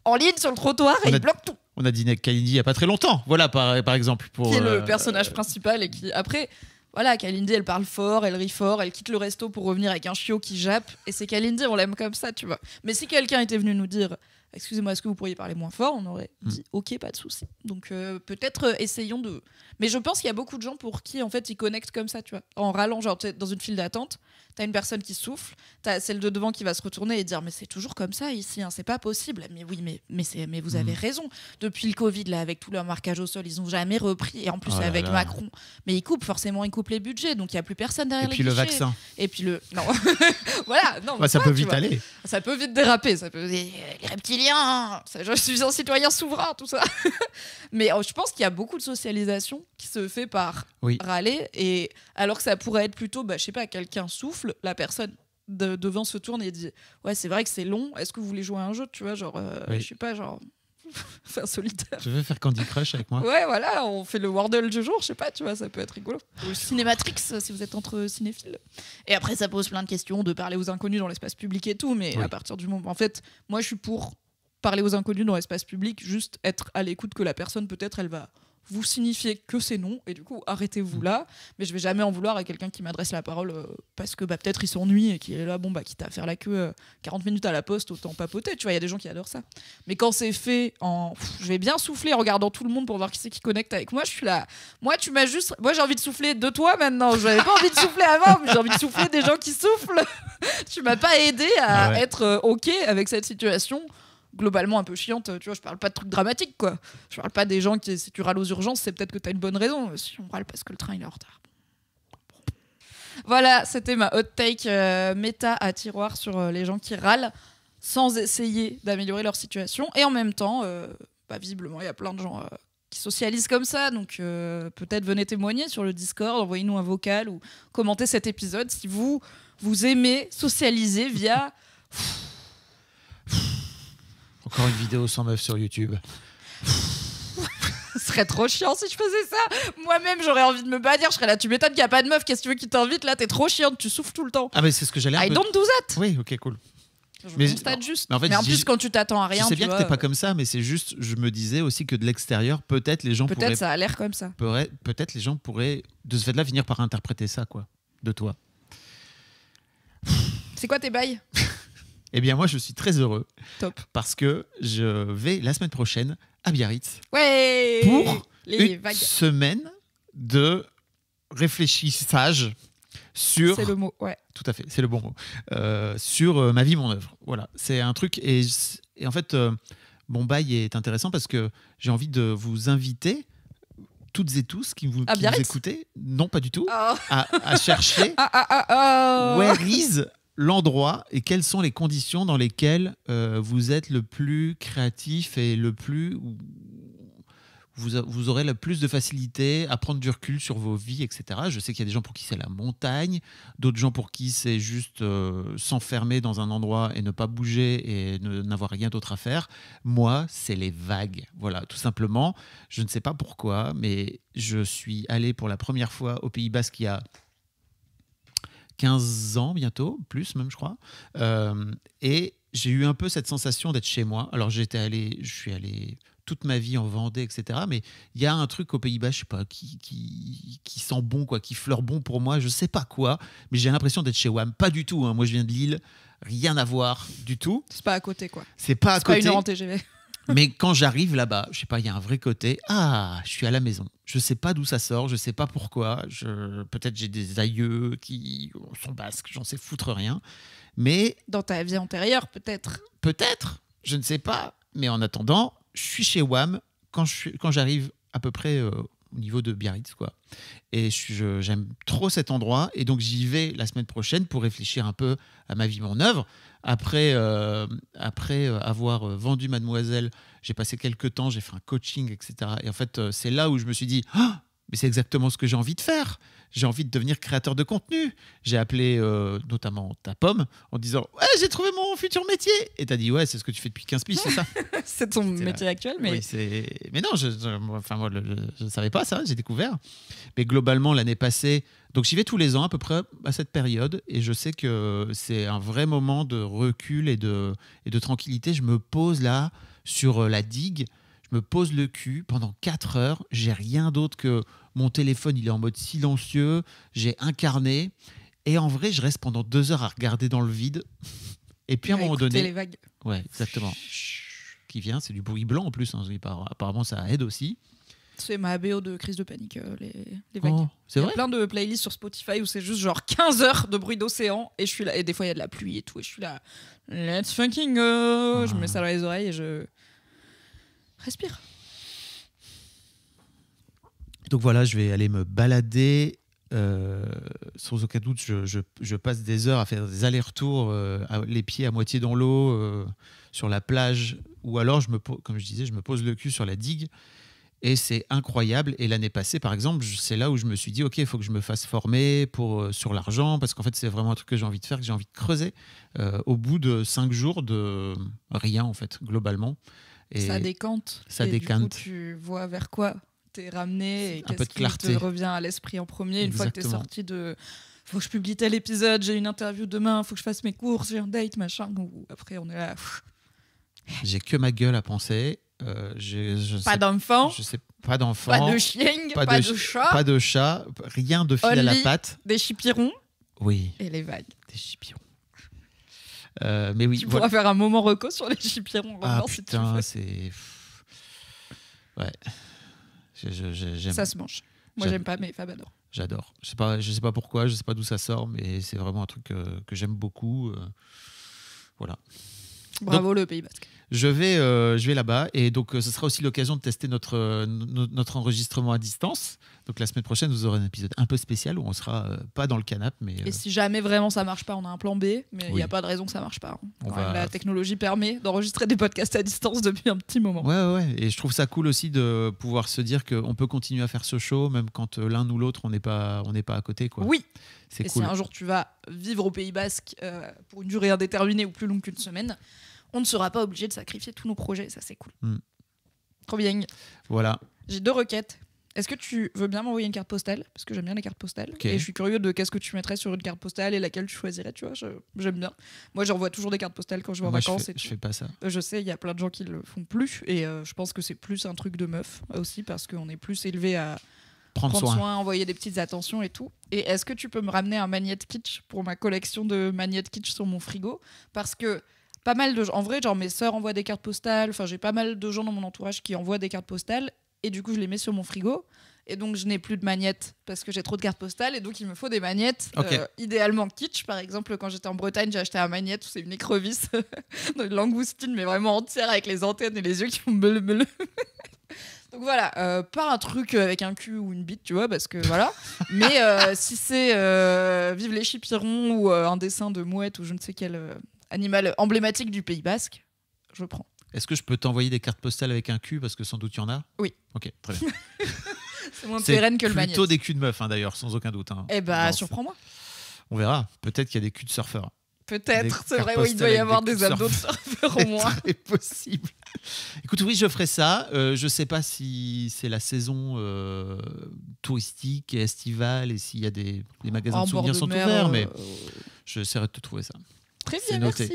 [SPEAKER 2] en ligne sur le trottoir et bloquent tout.
[SPEAKER 1] On a dîné avec Kalindi il n'y a pas très longtemps, voilà par, exemple. Pour, qui est le euh, personnage euh,
[SPEAKER 2] principal et qui, après, voilà, Kalindi, elle parle fort, elle rit fort, elle quitte le resto pour revenir avec un chiot qui jappe. Et c'est Kalindi, on l'aime comme ça, tu vois. Mais si quelqu'un était venu nous dire, excusez-moi, est-ce que vous pourriez parler moins fort On aurait mm. dit, ok, pas de souci. Donc euh, peut-être essayons de. Mais je pense qu'il y a beaucoup de gens pour qui, en fait, ils connectent comme ça, tu vois. En râlant, genre, dans une file d'attente, t'as une personne qui souffle, t'as celle de devant qui va se retourner et dire Mais c'est toujours comme ça ici, hein, c'est pas possible. Mais oui, mais, mais, mais vous avez mm. raison. Depuis le Covid, là, avec tout leur marquage au sol, ils n'ont jamais repris. Et en plus, oh avec Macron, mais ils coupent, forcément, ils coupent les budgets. Donc il n'y a plus personne derrière et puis le vaccin. Et puis le. Non, voilà. Non, ça peut vite aller. Ça peut vite déraper. Ça peut... Les reptiliens, je suis un citoyen souverain, tout ça. mais oh, je pense qu'il y a beaucoup de socialisation qui se fait par râler. Et alors que ça pourrait être plutôt, bah, je sais pas, quelqu'un souffle la personne devant se tourne et dit ouais c'est vrai que c'est long est-ce que vous voulez jouer à un jeu tu vois genre euh, je sais pas genre faire solitaire je veux
[SPEAKER 1] faire Candy Crush avec moi ouais
[SPEAKER 2] voilà on fait le Wordle du jour je sais pas tu vois ça peut être rigolo Cinématrix si vous êtes entre cinéphiles et après ça pose plein de questions de parler aux inconnus dans l'espace public et tout mais à partir du moment en fait moi je suis pour parler aux inconnus dans l'espace public juste être à l'écoute que la personne peut-être elle va vous signifiez que c'est non, et du coup, arrêtez-vous mm. là. Mais je vais jamais en vouloir à quelqu'un qui m'adresse la parole euh, parce que bah, peut-être il s'ennuie et qu'il est là, bon, bah, quitte à faire la queue 40 euh, minutes à la poste, autant papoter. Tu vois, il y a des gens qui adorent ça. Mais quand c'est fait en. je vais bien souffler en regardant tout le monde pour voir qui c'est qui connecte avec moi, je suis là. Moi, tu m'as juste. Moi, j'ai envie de souffler de toi maintenant. Je n'avais pas envie de souffler avant, mais j'ai envie de souffler des gens qui soufflent. tu m'as pas aidé à ah être euh, OK avec cette situation globalement un peu chiante. Tu vois, je parle pas de trucs dramatiques, quoi. Je parle pas des gens qui, si tu râles aux urgences, c'est peut-être que tu as une bonne raison. Si on râle parce que le train il est en retard. Voilà, c'était ma hot take euh, méta à tiroir sur euh, les gens qui râlent sans essayer d'améliorer leur situation. Et en même temps, euh, bah, visiblement, il y a plein de gens qui socialisent comme ça. Donc peut-être venez témoigner sur le Discord, envoyez-nous un vocal ou commentez cet épisode si vous, vous aimez socialiser via...
[SPEAKER 1] Encore une vidéo sans meuf sur YouTube.
[SPEAKER 2] Ce serait trop chiant si je faisais ça. Moi-même, j'aurais envie de me bannir. Je serais là, tu m'étonnes qu'il n'y a pas de meuf. Qu'est-ce que tu veux qui t'invite Là, t'es trop chiante, tu souffles tout le temps. Ah, mais c'est ce que j'allais I Et donc do
[SPEAKER 1] Oui, ok, cool. mais, juste. en, plus, quand
[SPEAKER 2] tu t'attends à rien. Je sais bien que t'es pas euh, comme
[SPEAKER 1] ça, mais c'est juste, je me disais aussi que de l'extérieur, peut-être les gens peut pourraient. Peut-être ça a l'air comme ça. Peut-être les gens pourraient, de ce fait-là, venir par interpréter ça, quoi, de toi.
[SPEAKER 2] C'est quoi tes bails
[SPEAKER 1] Eh bien, moi, je suis très heureux. Top. Parce que je vais la semaine prochaine à Biarritz. Ouais Pour une semaine de réfléchissage sur. C'est le mot, ouais. Tout à fait, c'est le bon mot. Euh, sur euh, ma vie, mon œuvre. Voilà, c'est un truc. Et, en fait, bon euh, mon bail est intéressant parce que j'ai envie de vous inviter toutes et tous qui vous, écoutez, non pas du tout, oh. à, chercher ah, ah, ah oh l'endroit et quelles sont les conditions dans lesquelles euh, vous êtes le plus créatif et le plus vous, aurez le plus de facilité à prendre du recul sur vos vies, etc. Je sais qu'il y a des gens pour qui c'est la montagne, d'autres gens pour qui c'est juste euh, s'enfermer dans un endroit et ne pas bouger et n'avoir rien d'autre à faire. Moi, c'est les vagues. Voilà, tout simplement. Je ne sais pas pourquoi, mais je suis allé pour la première fois au Pays Basque il y a 15 ans bientôt, plus même je crois. Euh, et j'ai eu un peu cette sensation d'être chez moi. Alors j'étais allé, je suis allé toute ma vie en Vendée, etc. Mais il y a un truc aux Pays-Bas, je sais pas, qui, qui, sent bon, quoi, qui fleure bon pour moi, je sais pas quoi, mais j'ai l'impression d'être chez WAM. Pas du tout, hein. moi je viens de Lille, rien à voir du tout. C'est pas à côté, quoi. C'est pas à côté. une heure TGV. Mais quand j'arrive là-bas, je sais pas, il y a un vrai côté. Ah, je suis à la maison. Je sais pas d'où ça sort, je sais pas pourquoi. Je, peut-être j'ai des aïeux qui sont basques, j'en sais foutre rien. Mais
[SPEAKER 2] dans ta vie antérieure, peut-être.
[SPEAKER 1] Peut-être, je ne sais pas. Mais en attendant, je suis chez Wam quand je j'arrive à peu près euh, au niveau de Biarritz quoi. Et j'aime trop cet endroit et donc j'y vais la semaine prochaine pour réfléchir un peu à ma vie, mon œuvre, après, euh, après euh, avoir euh, vendu Mademoiselle, j'ai passé quelques temps, j'ai fait un coaching, etc. Et en fait, c'est là où je me suis dit, ah, mais c'est exactement ce que j'ai envie de faire j'ai envie de devenir créateur de contenu. J'ai appelé euh, notamment ta pomme en disant Ouais, eh, j'ai trouvé mon futur métier. Et t'as dit Ouais, c'est ce que tu fais depuis 15 piges, c'est ça C'est ton métier actuel, mais. Oui, c'est... mais non, je, enfin, je ne savais pas ça, j'ai découvert. Mais globalement, l'année passée, donc j'y vais tous les ans à peu près à cette période et je sais que c'est un vrai moment de recul et de, et de tranquillité. Je me pose là sur euh, la digue, je me pose le cul pendant 4 heures, j'ai rien d'autre que mon téléphone, il est en mode silencieux. J'ai incarné. Et en vrai, je reste pendant deux heures à regarder dans le vide. Et puis à un moment donné. les vagues. Ouais, exactement. Qui vient, c'est du bruit blanc en plus. Hein. apparemment, ça aide aussi.
[SPEAKER 2] C'est ma BO de crise de panique, euh, les, oh, vagues. c'est vrai. plein de playlists sur Spotify où c'est juste genre 15 heures de bruit d'océan et je suis là. des fois, il y a de la pluie et tout. Et je suis là. Let's fucking go. Je mets ah. ça dans les oreilles et je respire.
[SPEAKER 1] Donc voilà, je vais aller me balader. Euh, sans aucun doute, je, passe des heures à faire des allers-retours, euh, les pieds à moitié dans l'eau, euh, sur la plage, ou alors, je me, comme je disais, je me pose le cul sur la digue. Et c'est incroyable. Et l'année passée, par exemple, c'est là où je me suis dit, OK, il faut que je me fasse former sur l'argent, parce qu'en fait, c'est vraiment un truc que j'ai envie de faire, que j'ai envie de creuser, au bout de cinq jours de rien, en fait, globalement. Et ça décante. Ça décante.
[SPEAKER 2] tu vois vers quoi t'es ramené et qu'est-ce qui te revient à l'esprit en premier une fois que t'es sorti de faut que je publie tel épisode, j'ai une interview demain, faut que je fasse mes courses, j'ai un date, machin. après, on est là.
[SPEAKER 1] J'ai que ma gueule à penser. Euh, je, pas d'enfant. Je sais pas d'enfant. Pas de chien, pas, de, chat. Pas de chat, rien de fil à la patte.
[SPEAKER 2] Des chipirons. Oui. Et les vagues. Des chipirons.
[SPEAKER 1] Euh, mais oui, tu pourras
[SPEAKER 2] faire un moment reco sur les chipirons. Ah putain,
[SPEAKER 1] c'est. Ouais ça se mange.
[SPEAKER 2] Moi, j'aime pas, mais Fab adore.
[SPEAKER 1] J'adore. Je sais pas, je sais pas pourquoi, je sais pas d'où ça sort, mais c'est vraiment un truc euh, que, j'aime beaucoup. Euh, voilà. Bravo le Pays Basque. Je vais, euh, vais là-bas et donc euh, ce sera aussi l'occasion de tester notre, euh, notre enregistrement à distance. Donc la semaine prochaine, vous aurez un épisode un peu spécial où on sera pas dans le canapé. Mais,
[SPEAKER 2] Et si jamais vraiment ça marche pas, on a un plan B, mais il n'y a pas de raison que ça marche pas. Hein. La technologie permet d'enregistrer des podcasts à distance depuis un petit moment.
[SPEAKER 1] Ouais, ouais, Et je trouve ça cool aussi de pouvoir se dire qu'on peut continuer à faire ce show même quand l'un ou l'autre on n'est pas, on n'est pas à côté. Quoi. Oui, c'est et si un jour
[SPEAKER 2] tu vas vivre au Pays Basque pour une durée indéterminée ou plus longue qu'une semaine, on ne sera pas obligé de sacrifier tous nos projets. Ça, c'est cool. Hmm. Trop bien. Voilà. J'ai deux requêtes. Est-ce que tu veux bien m'envoyer une carte postale Parce que j'aime bien les cartes postales. Et je suis curieux de qu'est-ce que tu mettrais sur une carte postale et laquelle tu choisirais, tu vois. J'aime bien. Moi, j'envoie toujours des cartes postales quand je vais en vacances. Je fais, pas ça. Euh, je sais, il y a plein de gens qui le font plus. Et euh, je pense que c'est plus un truc de meuf aussi, parce qu'on est plus élevé à
[SPEAKER 1] prendre, soin.
[SPEAKER 2] envoyer des petites attentions et tout. Et est-ce que tu peux me ramener un magnet kitsch pour ma collection de magnets kitsch sur mon frigo Parce que pas mal de gens. En vrai, genre mes sœurs envoient des cartes postales. Enfin, j'ai pas mal de gens dans mon entourage qui envoient des cartes postales. Et du coup, je les mets sur mon frigo. Et donc, je n'ai plus de magnettes parce que j'ai trop de cartes postales. Et donc, il me faut des magnettes. Euh, idéalement kitsch. Par exemple, quand j'étais en Bretagne, j'ai acheté un magnette où c'est une écrevisse, une langoustine, mais vraiment entière avec les antennes et les yeux qui font bleu bleu. Donc voilà, euh, pas un truc euh, avec un cul ou une bite, tu vois, parce que voilà. Mais si c'est Vive les chipirons ou un dessin de mouette ou je ne sais quel animal emblématique du Pays Basque, je prends.
[SPEAKER 1] Est-ce que je peux t'envoyer des cartes postales avec un cul parce que sans doute il y en a Oui. Ok, très bien. c'est moins pérenne que le magnète. Plutôt des culs de meuf, hein, d'ailleurs, sans aucun doute. Hein. Eh bah, surprends-moi. On verra. Peut-être qu'il y a des culs de surfeurs. Peut-être, c'est vrai, oui, il doit y avoir des, ados de surfeurs au moins. C'est possible. Écoute, oui, je ferai ça. Euh, je ne sais pas si c'est la saison euh, touristique et estivale et s'il y a des, magasins de souvenirs sont ouverts, euh, mais je serais de te trouver ça. Très bien, merci.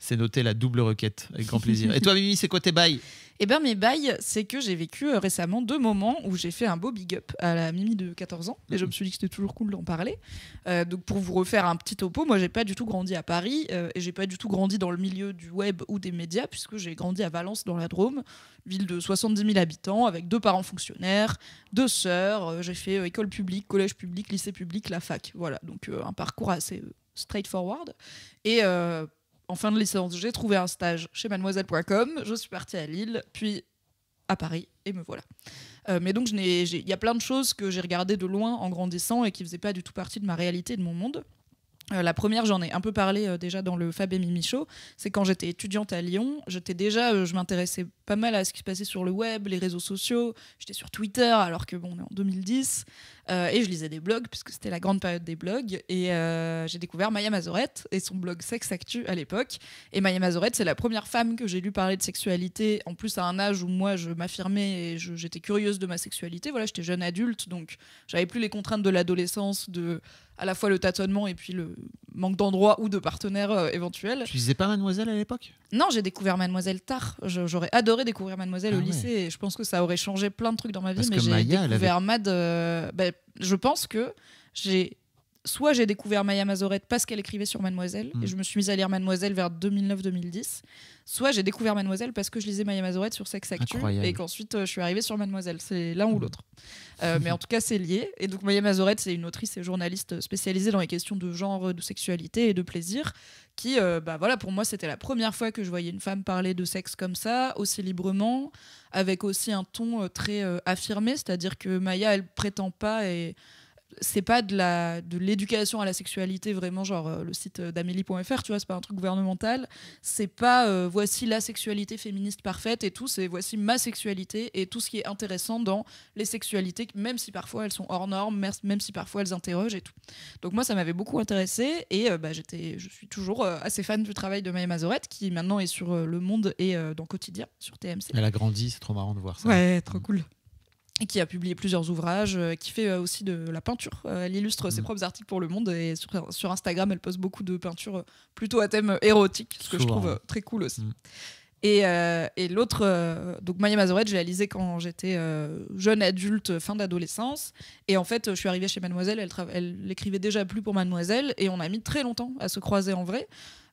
[SPEAKER 1] C'est noté la double requête, avec grand plaisir. Et toi, Mimi, c'est quoi tes bails
[SPEAKER 2] Eh bien, mes bails, c'est que j'ai vécu euh, récemment deux moments où j'ai fait un beau big up à la Mimi de 14 ans. Et je mhm. me suis dit que c'était toujours cool d'en parler. Euh, donc, pour vous refaire un petit topo, moi, j'ai pas du tout grandi à Paris euh, et j'ai pas du tout grandi dans le milieu du web ou des médias, puisque j'ai grandi à Valence, dans la Drôme, ville de 70 000 habitants, avec deux parents fonctionnaires, deux sœurs. Euh, j'ai fait école publique, collège public, lycée public, la fac. Voilà, donc un parcours assez straightforward. Et euh, en fin de licence, j'ai trouvé un stage chez mademoiselle.com, je suis partie à Lille, puis à Paris, et me voilà. Euh, mais donc, il y a plein de choses que j'ai regardées de loin en grandissant et qui ne faisaient pas du tout partie de ma réalité, de mon monde. Euh, la première, j'en ai un peu parlé euh, déjà dans le Fab et Mimi Show, c'est quand j'étais étudiante à Lyon, j'étais déjà, euh, je m'intéressais pas mal à ce qui se passait sur le web, les réseaux sociaux, j'étais sur Twitter alors que bon, on est en 2010, et je lisais des blogs puisque c'était la grande période des blogs, et j'ai découvert Maya Mazorette et son blog Sex Actu à l'époque, et Maya Mazorette, c'est la première femme que j'ai lu parler de sexualité, en plus à un âge où moi je m'affirmais et j'étais curieuse de ma sexualité, voilà, j'étais jeune adulte, donc j'avais plus les contraintes de l'adolescence, de à la fois le tâtonnement et puis le manque d'endroit ou de partenaire éventuel. éventuels. Tu faisais pas Mademoiselle à l'époque Non, j'ai découvert Mademoiselle tard. J'aurais adoré découvrir Mademoiselle au ah lycée je pense que ça aurait changé plein de trucs dans ma vie. mais j'ai découvert Mad. Euh, ben, je pense que j'ai soit j'ai découvert Maya Mazorette parce qu'elle écrivait sur Mademoiselle et hmm. je me suis mise à lire Mademoiselle vers 2009-2010, soit j'ai découvert Mademoiselle parce que je lisais Maya Mazorette sur Sex Actu et qu'ensuite euh, je suis arrivée sur Mademoiselle. C'est l'un ou hmm. l'autre. Euh, mais en tout cas, c'est lié. Et donc Maya Mazorette, c'est une autrice et journaliste spécialisée dans les questions de genre, de sexualité et de plaisir qui, euh, bah voilà, pour moi, c'était la première fois que je voyais une femme parler de sexe comme ça, aussi librement, avec aussi un ton très affirmé, c'est-à-dire que Maya, elle prétend pas et c'est pas de la de l'éducation à la sexualité vraiment genre euh, le site euh, d'amélie.fr tu vois c'est pas un truc gouvernemental c'est pas euh, voici la sexualité féministe parfaite et tout c'est voici ma sexualité et tout ce qui est intéressant dans les sexualités même si parfois elles sont hors normes même si parfois elles interrogent et tout donc moi ça m'avait beaucoup intéressé et bah, j'étais je suis toujours assez fan du travail de Maë Mazorette qui maintenant est sur Le Monde et dans Quotidien sur TMC elle a grandi c'est trop marrant de voir ça ouais trop cool qui a publié plusieurs ouvrages, euh, qui fait euh, aussi de la peinture. Euh, elle illustre ses mm. propres articles pour Le Monde et sur, Instagram, elle poste beaucoup de peintures plutôt à thème érotique, ce que je trouve très cool aussi. Mm. Et, l'autre, donc Maya Mazoret, je l'ai lisée quand j'étais jeune adulte, fin d'adolescence. Et en fait, je suis arrivée chez Mademoiselle, elle, elle déjà plus pour Mademoiselle, et on a mis très longtemps à se croiser en vrai.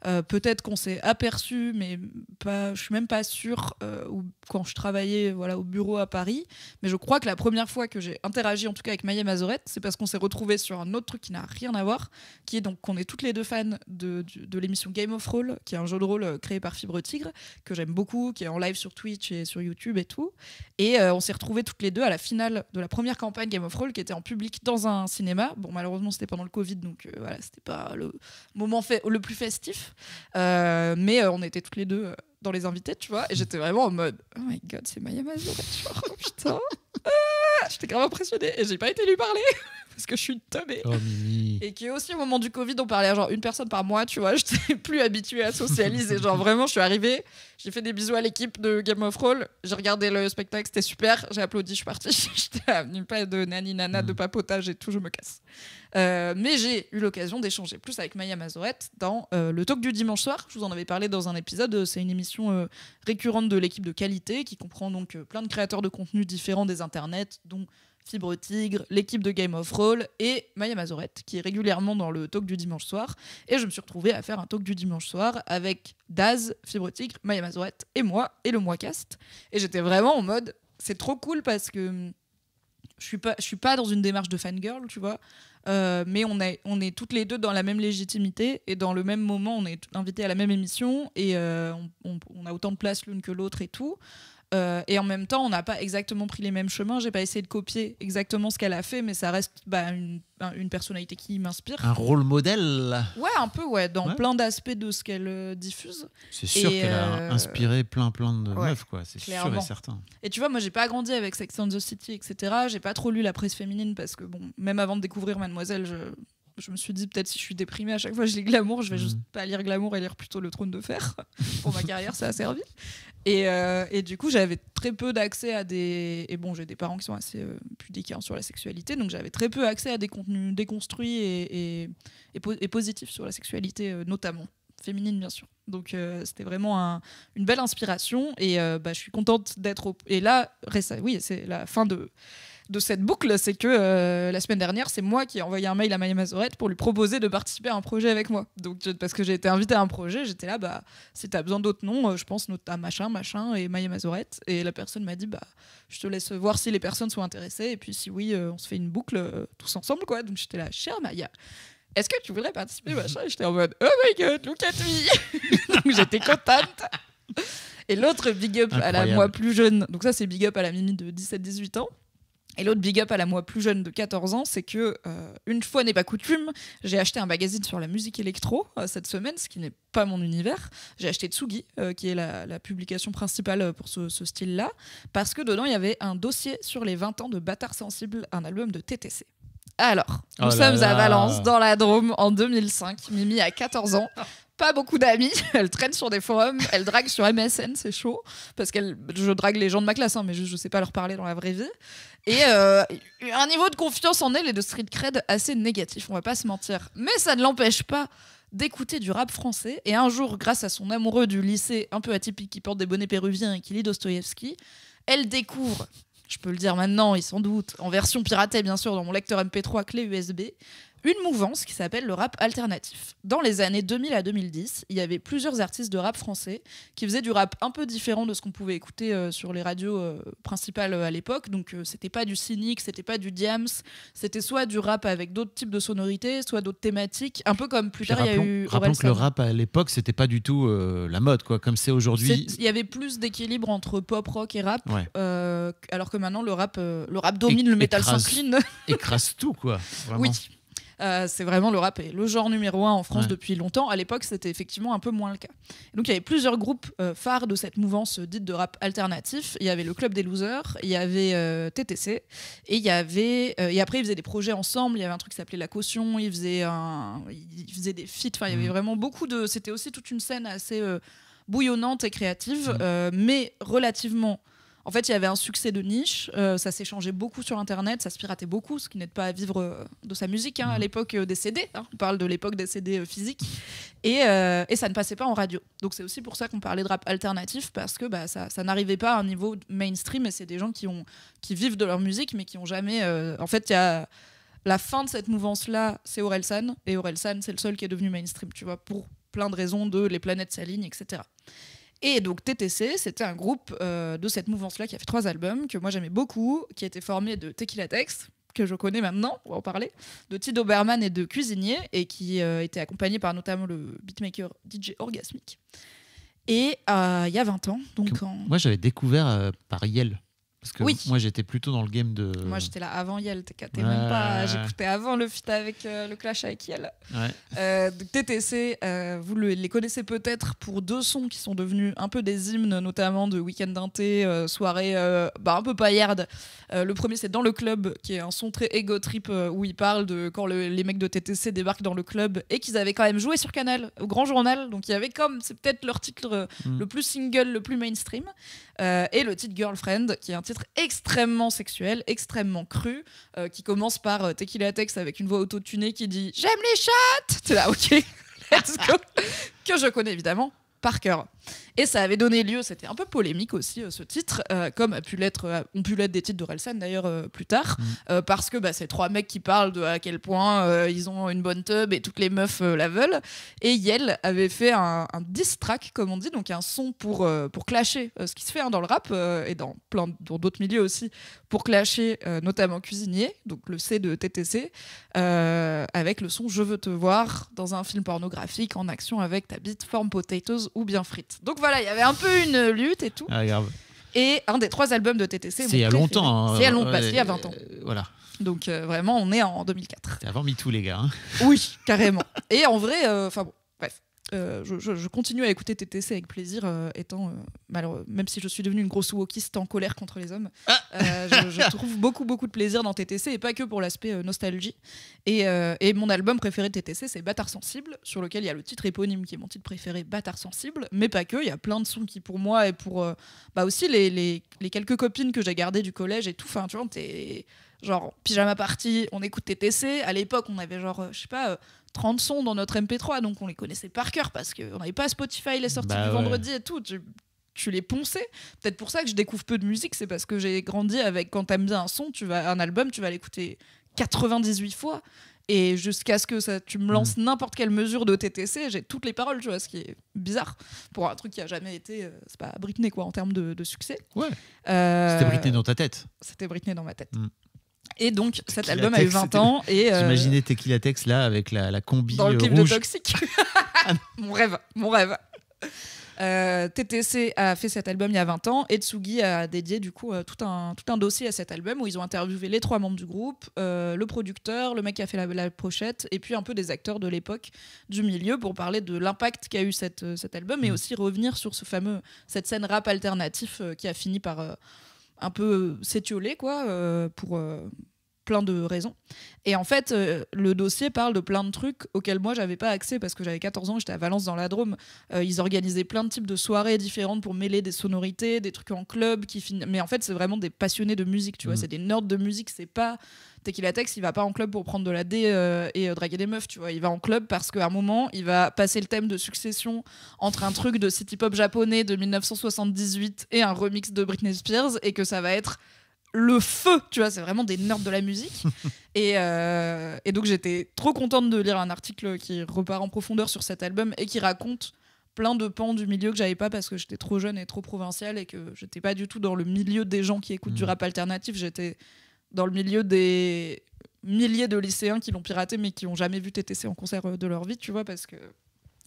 [SPEAKER 2] Euh, peut-être qu'on s'est aperçu, mais pas, je suis même pas sûre, euh, quand je travaillais voilà, au bureau à Paris, mais je crois que la première fois que j'ai interagi, en tout cas avec Maya Mazorette, c'est parce qu'on s'est retrouvé sur un autre truc qui n'a rien à voir, qui est donc qu'on est toutes les deux fans de, l'émission Game of Roll, qui est un jeu de rôle euh, créé par Fibre Tigre, que j'aime beaucoup, qui est en live sur Twitch et sur YouTube et tout. Et euh, on s'est retrouvés toutes les deux à la finale de la première campagne Game of Roll, qui était en public dans un cinéma. Bon, malheureusement, c'était pendant le Covid, donc ce voilà, c'était pas le moment le plus festif. Euh, mais euh, on était toutes les deux euh, dans les invités, tu vois. Et j'étais vraiment en mode, oh my god, c'est Maya Mazouret, oh, putain. Ah, j'étais grave
[SPEAKER 3] impressionnée et j'ai pas été lui parler parce que je suis tombée oh,
[SPEAKER 2] et qui aussi au moment du Covid, on parlait à genre une personne par mois, tu vois. je J'étais plus habituée à socialiser. genre vraiment, je suis arrivée, j'ai fait des bisous à l'équipe de Game of Roll, j'ai regardé le spectacle, c'était super, j'ai applaudi, je suis partie. j'étais pas de nani nana, de mm. papotage et tout, je me casse. Euh, mais j'ai eu l'occasion d'échanger plus avec Maya Mazorette dans euh, le talk du dimanche soir. Je vous en avais parlé dans un épisode, euh, c'est une émission euh, récurrente de l'équipe de qualité qui comprend donc euh, plein de créateurs de contenus différents des internets, dont Fibre Tigre, l'équipe de Game of Roll et Maya Mazorette, qui est régulièrement dans le talk du dimanche soir. Et je me suis retrouvée à faire un talk du dimanche soir avec Daz, Fibre Tigre, Maya Mazorette et moi, et le cast, Et j'étais vraiment en mode, c'est trop cool parce que hum, je suis pas, je suis pas dans une démarche de fangirl, tu vois. Euh, mais on, est toutes les deux dans la même légitimité et dans le même moment, on est invité à la même émission et euh, on, a autant de place l'une que l'autre et tout. Euh, et en même temps, on n'a pas exactement pris les mêmes chemins. J'ai pas essayé de copier exactement ce qu'elle a fait, mais ça reste bah, une, une, personnalité qui m'inspire. Un rôle
[SPEAKER 1] modèle
[SPEAKER 2] Ouais, un peu, ouais, dans plein d'aspects de ce qu'elle euh, diffuse. C'est sûr qu'elle a euh, inspiré plein, plein de meufs, quoi. C'est sûr et certain. Et tu vois, moi, j'ai pas grandi avec Sex and the City, etc. J'ai pas trop lu la presse féminine parce que, bon, même avant de découvrir Mademoiselle, je je me suis dit, peut-être si je suis déprimée à chaque fois, je lis Glamour, je vais mm. juste pas lire Glamour et lire plutôt Le Trône de Fer. Pour ma carrière, ça a servi. Euh, et, du coup, j'avais très peu d'accès à des. Et bon, j'ai des parents qui sont assez euh, pudiques sur la sexualité, donc j'avais très peu accès à des contenus déconstruits et, et, positifs sur la sexualité, euh, notamment féminine bien sûr. Donc c'était vraiment une belle inspiration et bah, je suis contente d'être et là oui c'est la fin de de cette boucle, c'est que euh, la semaine dernière, c'est moi qui ai envoyé un mail à Maya Mazorette pour lui proposer de participer à un projet avec moi. Donc, parce que j'ai été invitée à un projet, j'étais là, bah, si t'as besoin d'autres noms, euh, je pense à machin, machin et Maya Mazorette. Et la personne m'a dit, bah, je te laisse voir si les personnes sont intéressées. Et puis, si oui, euh, on se fait une boucle tous ensemble, quoi. Donc, j'étais là, chère Maya. Est-ce que tu voudrais participer, machin Et j'étais en mode, oh my god, look at me Donc, j'étais contente. Et l'autre big up à la moi plus jeune, donc ça c'est big up à la Mimi de 17-18 ans, et l'autre big up à la moi plus jeune de 14 ans, c'est que, euh, une fois n'est pas coutume, j'ai acheté un magazine sur la musique électro euh, cette semaine, ce qui n'est pas mon univers. J'ai acheté Tsugi, euh, qui est la, publication principale pour ce, style-là, parce que dedans, il y avait un dossier sur les 20 ans de Bâtard Sensible, un album de TTC. Alors, nous oh sommes à Valence, dans la Drôme, en 2005. Mimi a 14 ans pas beaucoup d'amis, elle traîne sur des forums, elle drague sur MSN, c'est chaud, parce que je drague les gens de ma classe, hein, mais je ne sais pas leur parler dans la vraie vie. Et euh, un niveau de confiance en elle et de street cred assez négatif, on va pas se mentir. Mais ça ne l'empêche pas d'écouter du rap français, et un jour, grâce à son amoureux du lycée un peu atypique qui porte des bonnets péruviens et qui lit Dostoïevski, elle découvre je peux le dire maintenant, et sans doute, en version piratée bien sûr, dans mon lecteur MP3 clé USB, une mouvance qui s'appelle le rap alternatif. Dans les années 2000 à 2010, il y avait plusieurs artistes de rap français qui faisaient du rap un peu différent de ce qu'on pouvait écouter euh, sur les radios euh, principales euh, à l'époque. Donc c'était pas du cynique, c'était pas du diams, c'était soit du rap avec d'autres types de sonorités, soit d'autres thématiques. Un peu comme plus tard il y a eu. Rappelons que le rap
[SPEAKER 1] à l'époque c'était pas du tout la mode quoi, comme c'est aujourd'hui.
[SPEAKER 2] Il y avait plus d'équilibre entre pop rock et rap, alors que maintenant le rap, le rap domine le métal sans clean.
[SPEAKER 1] écrase tout quoi. Vraiment. Oui.
[SPEAKER 2] Euh, c'est vraiment le rap et le genre numéro un en France depuis longtemps. À l'époque, c'était effectivement un peu moins le cas. donc il y avait plusieurs groupes euh, phares de cette mouvance euh, dite de rap alternatif. Il y avait le Club des Losers, il y avait TTC, et il y avait et après ils faisaient des projets ensemble. Il y avait un truc qui s'appelait La Caution. Ils faisaient ils faisaient des feats. Enfin, il y avait mmh. vraiment beaucoup de. C'était aussi toute une scène assez bouillonnante et créative, mmh. mais relativement en fait, il y avait un succès de niche, euh, ça s'échangeait beaucoup sur Internet, ça se piratait beaucoup, ce qui n'aide pas à vivre euh, de sa musique hein, à mmh. l'époque euh, des CD. Hein. on parle de l'époque des CD physiques. Et, ça ne passait pas en radio. Donc c'est aussi pour ça qu'on parlait de rap alternatif, parce que bah, ça, n'arrivait pas à un niveau mainstream, et c'est des gens qui, vivent de leur musique, mais qui n'ont jamais... en fait, il y a la fin de cette mouvance-là, c'est Orelsan, et Orelsan, c'est le seul qui est devenu mainstream, tu vois, pour plein de raisons de les planètes s'alignent, etc. Et donc TTC, c'était un groupe euh, de cette mouvance-là qui a fait trois albums, que moi j'aimais beaucoup, qui a été formé de Tequila Tex, que je connais maintenant, on va en parler, de Tido Berman et de Cuisinier, et qui euh, était accompagné par notamment le beatmaker DJ Orgasmic. Et euh, il y a 20 ans, donc Moi
[SPEAKER 1] j'avais découvert par Yel. Parce que oui. moi, j'étais plutôt dans le game de. Moi, j'étais
[SPEAKER 2] là avant Yel. T'es même pas. J'écoutais avant le feat avec euh, le clash avec Yel. Ouais. TTC, euh, euh, vous les connaissez peut-être pour deux sons qui sont devenus un peu des hymnes, notamment de Week-end Dinté, soirée bah, un peu paillarde. le premier, c'est Dans le club, qui est un son très ego trip où il parle de quand les mecs de TTC débarquent dans le club et qu'ils avaient quand même joué sur Canal, au Grand Journal. Donc, il y avait comme. C'est peut-être leur titre mm. le plus single, le plus mainstream. et le titre Girlfriend, qui est un titre extrêmement sexuel, extrêmement cru, euh, qui commence par euh, Tequila Tex avec une voix auto-tunée qui dit J'aime les chattes là, ok, Que je connais évidemment par cœur. Et ça avait donné lieu, c'était un peu polémique aussi euh, ce titre, euh, comme a pu l'être, euh, ont pu l'être des titres de Relsen d'ailleurs plus tard, mm. parce que bah, c'est trois mecs qui parlent de à quel point ils ont une bonne tub et toutes les meufs la veulent. Et Yel avait fait un, diss track, comme on dit, donc un son pour, pour clasher ce qui se fait hein, dans le rap et dans plein d'autres milieux aussi, pour clasher notamment Cuisinier, donc le C de TTC, avec le son Je veux te voir dans un film pornographique en action avec ta bite, forme potatoes ou bien frites. Donc voilà, il y avait un peu une lutte et tout. Ah, et un des trois albums de TTC. Hein. C'est il y a longtemps. Hein, c'est à longtemps il y a 20 ans. Euh, voilà. Donc euh, vraiment, on est en 2004.
[SPEAKER 1] C'est avant MeToo, les gars. Hein.
[SPEAKER 2] Oui, carrément. et en vrai, euh, enfin bon, euh, je, continue à écouter TTC avec plaisir, euh, étant, euh, même si je suis devenue une grosse wokiste en colère contre les hommes, ah je, trouve beaucoup, beaucoup de plaisir dans TTC et pas que pour l'aspect nostalgie. Et, mon album préféré de TTC, c'est Bâtard Sensible, sur lequel il y a le titre éponyme qui est mon titre préféré, Bâtard Sensible, mais pas que. Il y a plein de sons qui, pour moi, et pour bah aussi les, les, quelques copines que j'ai gardées du collège et tout, enfin, tu vois, t'es genre pyjama party, on écoute TTC. À l'époque, on avait genre, je sais pas, 30 sons dans notre MP3, donc on les connaissait par cœur parce qu'on n'avait pas Spotify, les sorties bah du vendredi et tout. Tu, les ponçais. Peut-être pour ça que je découvre peu de musique, c'est parce que j'ai grandi avec quand t'aimes bien un son, tu vas un album, tu vas l'écouter 98 fois. Et jusqu'à ce que ça, tu me lances mm. n'importe quelle mesure de TTC, j'ai toutes les paroles, tu vois, ce qui est bizarre pour un truc qui a jamais été, euh, c'est pas Britney quoi, en termes de, succès. Ouais. Euh, c'était Britney dans ta tête. C'était Britney dans ma tête. Mm. Et donc cet album a eu 20 ans. et imaginez euh, J'imaginais
[SPEAKER 1] Tequila là avec la, la combi. Dans le euh, clip de
[SPEAKER 2] Toxic. Ah mon rêve, mon rêve. Euh, TTC a fait cet album il y a 20 ans et Tsugi a dédié du coup tout, un, tout un dossier à cet album où ils ont interviewé les trois membres du groupe, le producteur, le mec qui a fait la, la, pochette et puis un peu des acteurs de l'époque du milieu pour parler de l'impact qu'a eu cette, cet album et mm. aussi revenir sur ce fameux, cette scène rap alternatif qui a fini par un peu s'étioler, quoi, euh, pour euh, plein de raisons. Et en fait, euh, le dossier parle de plein de trucs auxquels moi, j'avais pas accès parce que j'avais 14 ans, j'étais à Valence dans la Drôme. ils organisaient plein de types de soirées différentes pour mêler des sonorités, des trucs en club. qui Mais en fait, c'est vraiment des passionnés de musique, tu vois, mmh. c'est des nerds de musique, c'est pas Tequila Texte, il va pas en club pour prendre de la D euh, et euh, draguer des meufs, tu vois. Il va en club parce qu'à un moment, il va passer le thème de succession entre un truc de city pop japonais de 1978 et un remix de Britney Spears et que ça va être le feu, tu vois, c'est vraiment des nerds de la musique. et, euh, et, donc j'étais trop contente de lire un article qui repart en profondeur sur cet album et qui raconte plein de pans du milieu que j'avais pas parce que j'étais trop jeune et trop provincial et que j'étais pas du tout dans le milieu des gens qui écoutent du mmh. rap alternatif. J'étais dans le milieu des milliers de lycéens qui l'ont piraté mais qui n'ont jamais vu TTC en concert euh, de leur vie, tu vois, parce que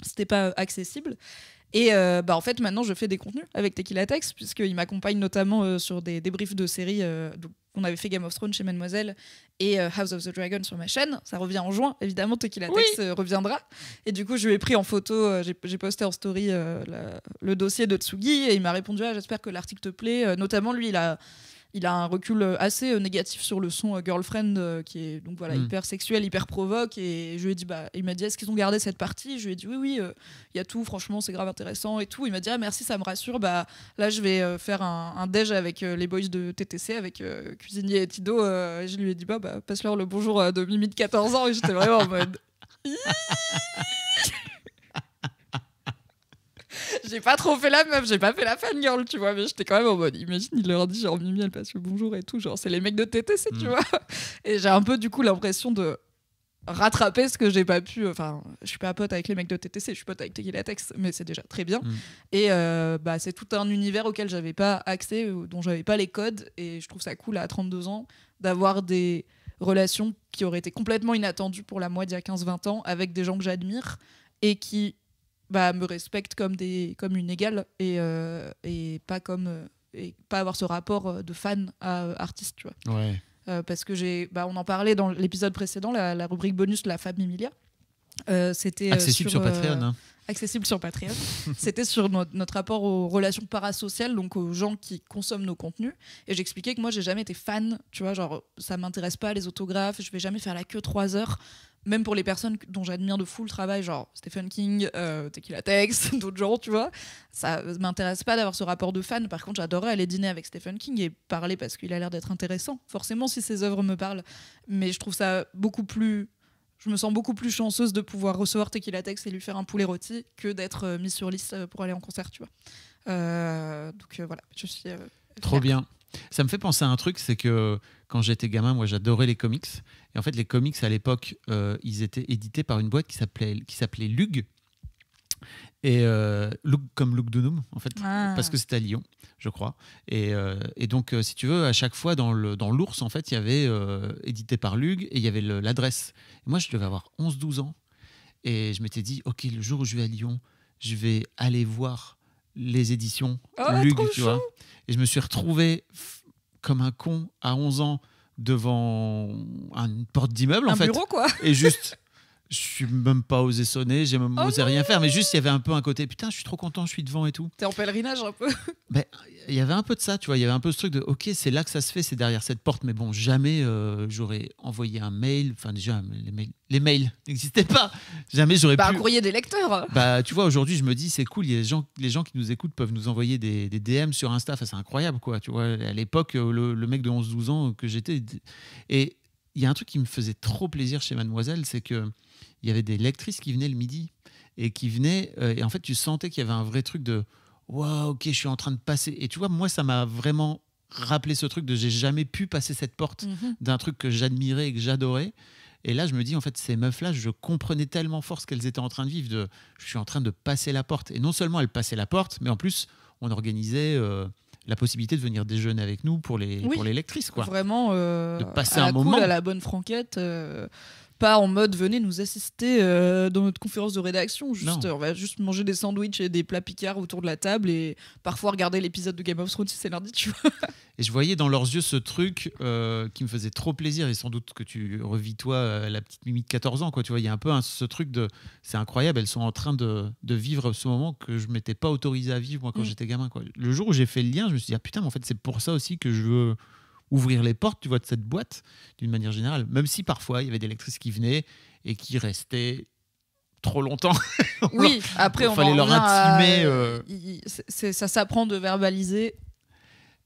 [SPEAKER 2] c'était pas euh, accessible. Et euh, bah en fait, maintenant, je fais des contenus avec Tequila Tex, puisqu'il m'accompagne notamment sur des débriefs de séries. qu'on on avait fait Game of Thrones chez Mademoiselle et House of the Dragon sur ma chaîne. Ça revient en juin. Évidemment, Tequila reviendra. Et du coup, je lui ai pris en photo, j'ai posté en story le dossier de Tsugi et il m'a répondu ah, J'espère que l'article te plaît. notamment, lui, il a il a un recul euh, assez euh, négatif sur le son euh, Girlfriend, qui est donc voilà hmm. hyper sexuel, hyper provoque. Et je lui ai dit, bah, il m'a dit, est-ce qu'ils ont gardé cette partie Je lui ai dit, oui, oui, il y a tout, franchement, c'est grave intéressant et tout. Il m'a dit, ah, merci, ça me rassure. Bah, là, je vais faire un, déj avec les boys de TTC, avec Cuisinier et Tido. je lui ai dit, bah, bah passe-leur le bonjour de Mimi de 14 ans. Et j'étais vraiment en mode. j'ai pas trop fait la meuf, j'ai pas fait la fangirl, tu vois, mais j'étais quand même en mode, imagine, il leur dit genre Mimi, elle passe le bonjour et tout, genre c'est les mecs de TTC, tu mm. vois. Et j'ai un peu du coup l'impression de rattraper ce que j'ai pas pu. Enfin, je suis pas pote avec les mecs de TTC, je suis pote avec Tequila Tex, mais c'est déjà très bien. Mm. Et euh, bah, c'est tout un univers auquel j'avais pas accès, euh, dont j'avais pas les codes, et je trouve ça cool à 32 ans d'avoir des relations qui auraient été complètement inattendues pour la moi d'il y a 15-20 ans avec des gens que j'admire et qui bah, me respecte comme, des, comme une égale et, euh, et pas comme euh, et pas avoir ce rapport euh, de fan à artiste, tu vois. parce que j'ai, bah, on en parlait dans l'épisode précédent, la, rubrique bonus La femme Emilia. c'était hein. accessible, sur, Patreon, accessible sur Patreon. c'était sur notre rapport aux relations parasociales, donc aux gens qui consomment nos contenus. Et j'expliquais que moi, j'ai jamais été fan, tu vois, genre ça m'intéresse pas les autographes, je vais jamais faire la queue trois heures même pour les personnes dont j'admire de fou le travail, genre Stephen King, euh, Tequila Tex, d'autres gens, tu vois, ça m'intéresse pas d'avoir ce rapport de fan. Par contre, j'adorerais aller dîner avec Stephen King et parler parce qu'il a l'air d'être intéressant, forcément, si ses œuvres me parlent. Mais je trouve ça beaucoup plus. Je me sens beaucoup plus chanceuse de pouvoir recevoir Tequila Tex et lui faire un poulet rôti que d'être euh, mise sur liste euh, pour aller en concert, tu vois. Euh, donc voilà, je suis.
[SPEAKER 1] Trop bien. Ça me fait penser à un truc, c'est que quand j'étais gamin, moi j'adorais les comics. Et en fait, les comics à l'époque, euh, ils étaient édités par une boîte qui s'appelait, qui Lug. Et euh, Lug, comme Lugdunum, en fait, ah. parce que c'était à Lyon, je crois. Et, euh, donc, si tu veux, à chaque fois dans l'ours, dans en fait, il y avait édité par Lug et il y avait l'adresse. Moi, je devais avoir 11-12 ans. Et je m'étais dit, OK, le jour où je vais à Lyon, je vais aller voir les éditions oh, Lug, tu vois. Et je me suis retrouvé comme un con à 11 ans devant une porte d'immeuble, en fait. quoi. Et juste, je suis même pas osé sonner, j'ai même oh osé rien faire, mais juste il y avait un peu un côté putain, je suis trop content, je suis devant et tout.
[SPEAKER 2] T'es en pèlerinage un peu.
[SPEAKER 1] mais ben, il y avait un peu de ça, tu vois, il y avait un peu ce truc de ok, c'est là que ça se fait, c'est derrière cette porte, mais bon, jamais euh, j'aurais envoyé un mail, enfin déjà les mails, n'existaient pas, jamais j'aurais bah, pu. Un courrier
[SPEAKER 2] des lecteurs. Bah
[SPEAKER 1] tu vois, aujourd'hui je me dis c'est cool, y a les gens, les gens qui nous écoutent peuvent nous envoyer des, des DM sur Insta, enfin, c'est incroyable quoi, tu vois. À l'époque, euh, le, le mec de 11-12 ans que j'étais et il y a un truc qui me faisait trop plaisir chez Mademoiselle, c'est que il y avait des lectrices qui venaient le midi et qui venaient. Euh, et en fait, tu sentais qu'il y avait un vrai truc de waouh, ok, je suis en train de passer. Et tu vois, moi, ça m'a vraiment rappelé ce truc de j'ai jamais pu passer cette porte mhm. d'un truc que j'admirais et que j'adorais. Et là, je me dis, en fait, ces meufs-là, je comprenais tellement fort ce qu'elles étaient en train de vivre. De, je suis en train de passer la porte. Et non seulement elles passaient la porte, mais en plus, on organisait euh, la possibilité de venir déjeuner avec nous pour les, pour les lectrices. Quoi. Vraiment, euh, de passer un moment. à la bonne
[SPEAKER 2] franquette pas en mode venez nous assister euh, dans notre conférence de rédaction. Juste, euh, on va juste manger des sandwichs et des plats picards autour de la table et parfois regarder l'épisode de Game of Thrones si c'est lundi, tu vois.
[SPEAKER 1] Et je voyais dans leurs yeux ce truc euh, qui me faisait trop plaisir et sans doute que tu revis toi la petite Mimi de 14 ans, quoi. Tu vois, il y a un peu ce truc de c'est incroyable, elles sont en train de, de vivre ce moment que je m'étais pas autorisé à vivre moi quand mm. j'étais gamin, quoi. Le jour où j'ai fait le lien, je me suis dit ah, putain, mais en fait c'est pour ça aussi que je veux ouvrir les portes, tu vois, de cette boîte d'une manière générale. Même si parfois il y avait des lectrices qui venaient et qui restaient trop longtemps. oui, après on fallait leur intimer. Euh,
[SPEAKER 2] ça s'apprend de verbaliser.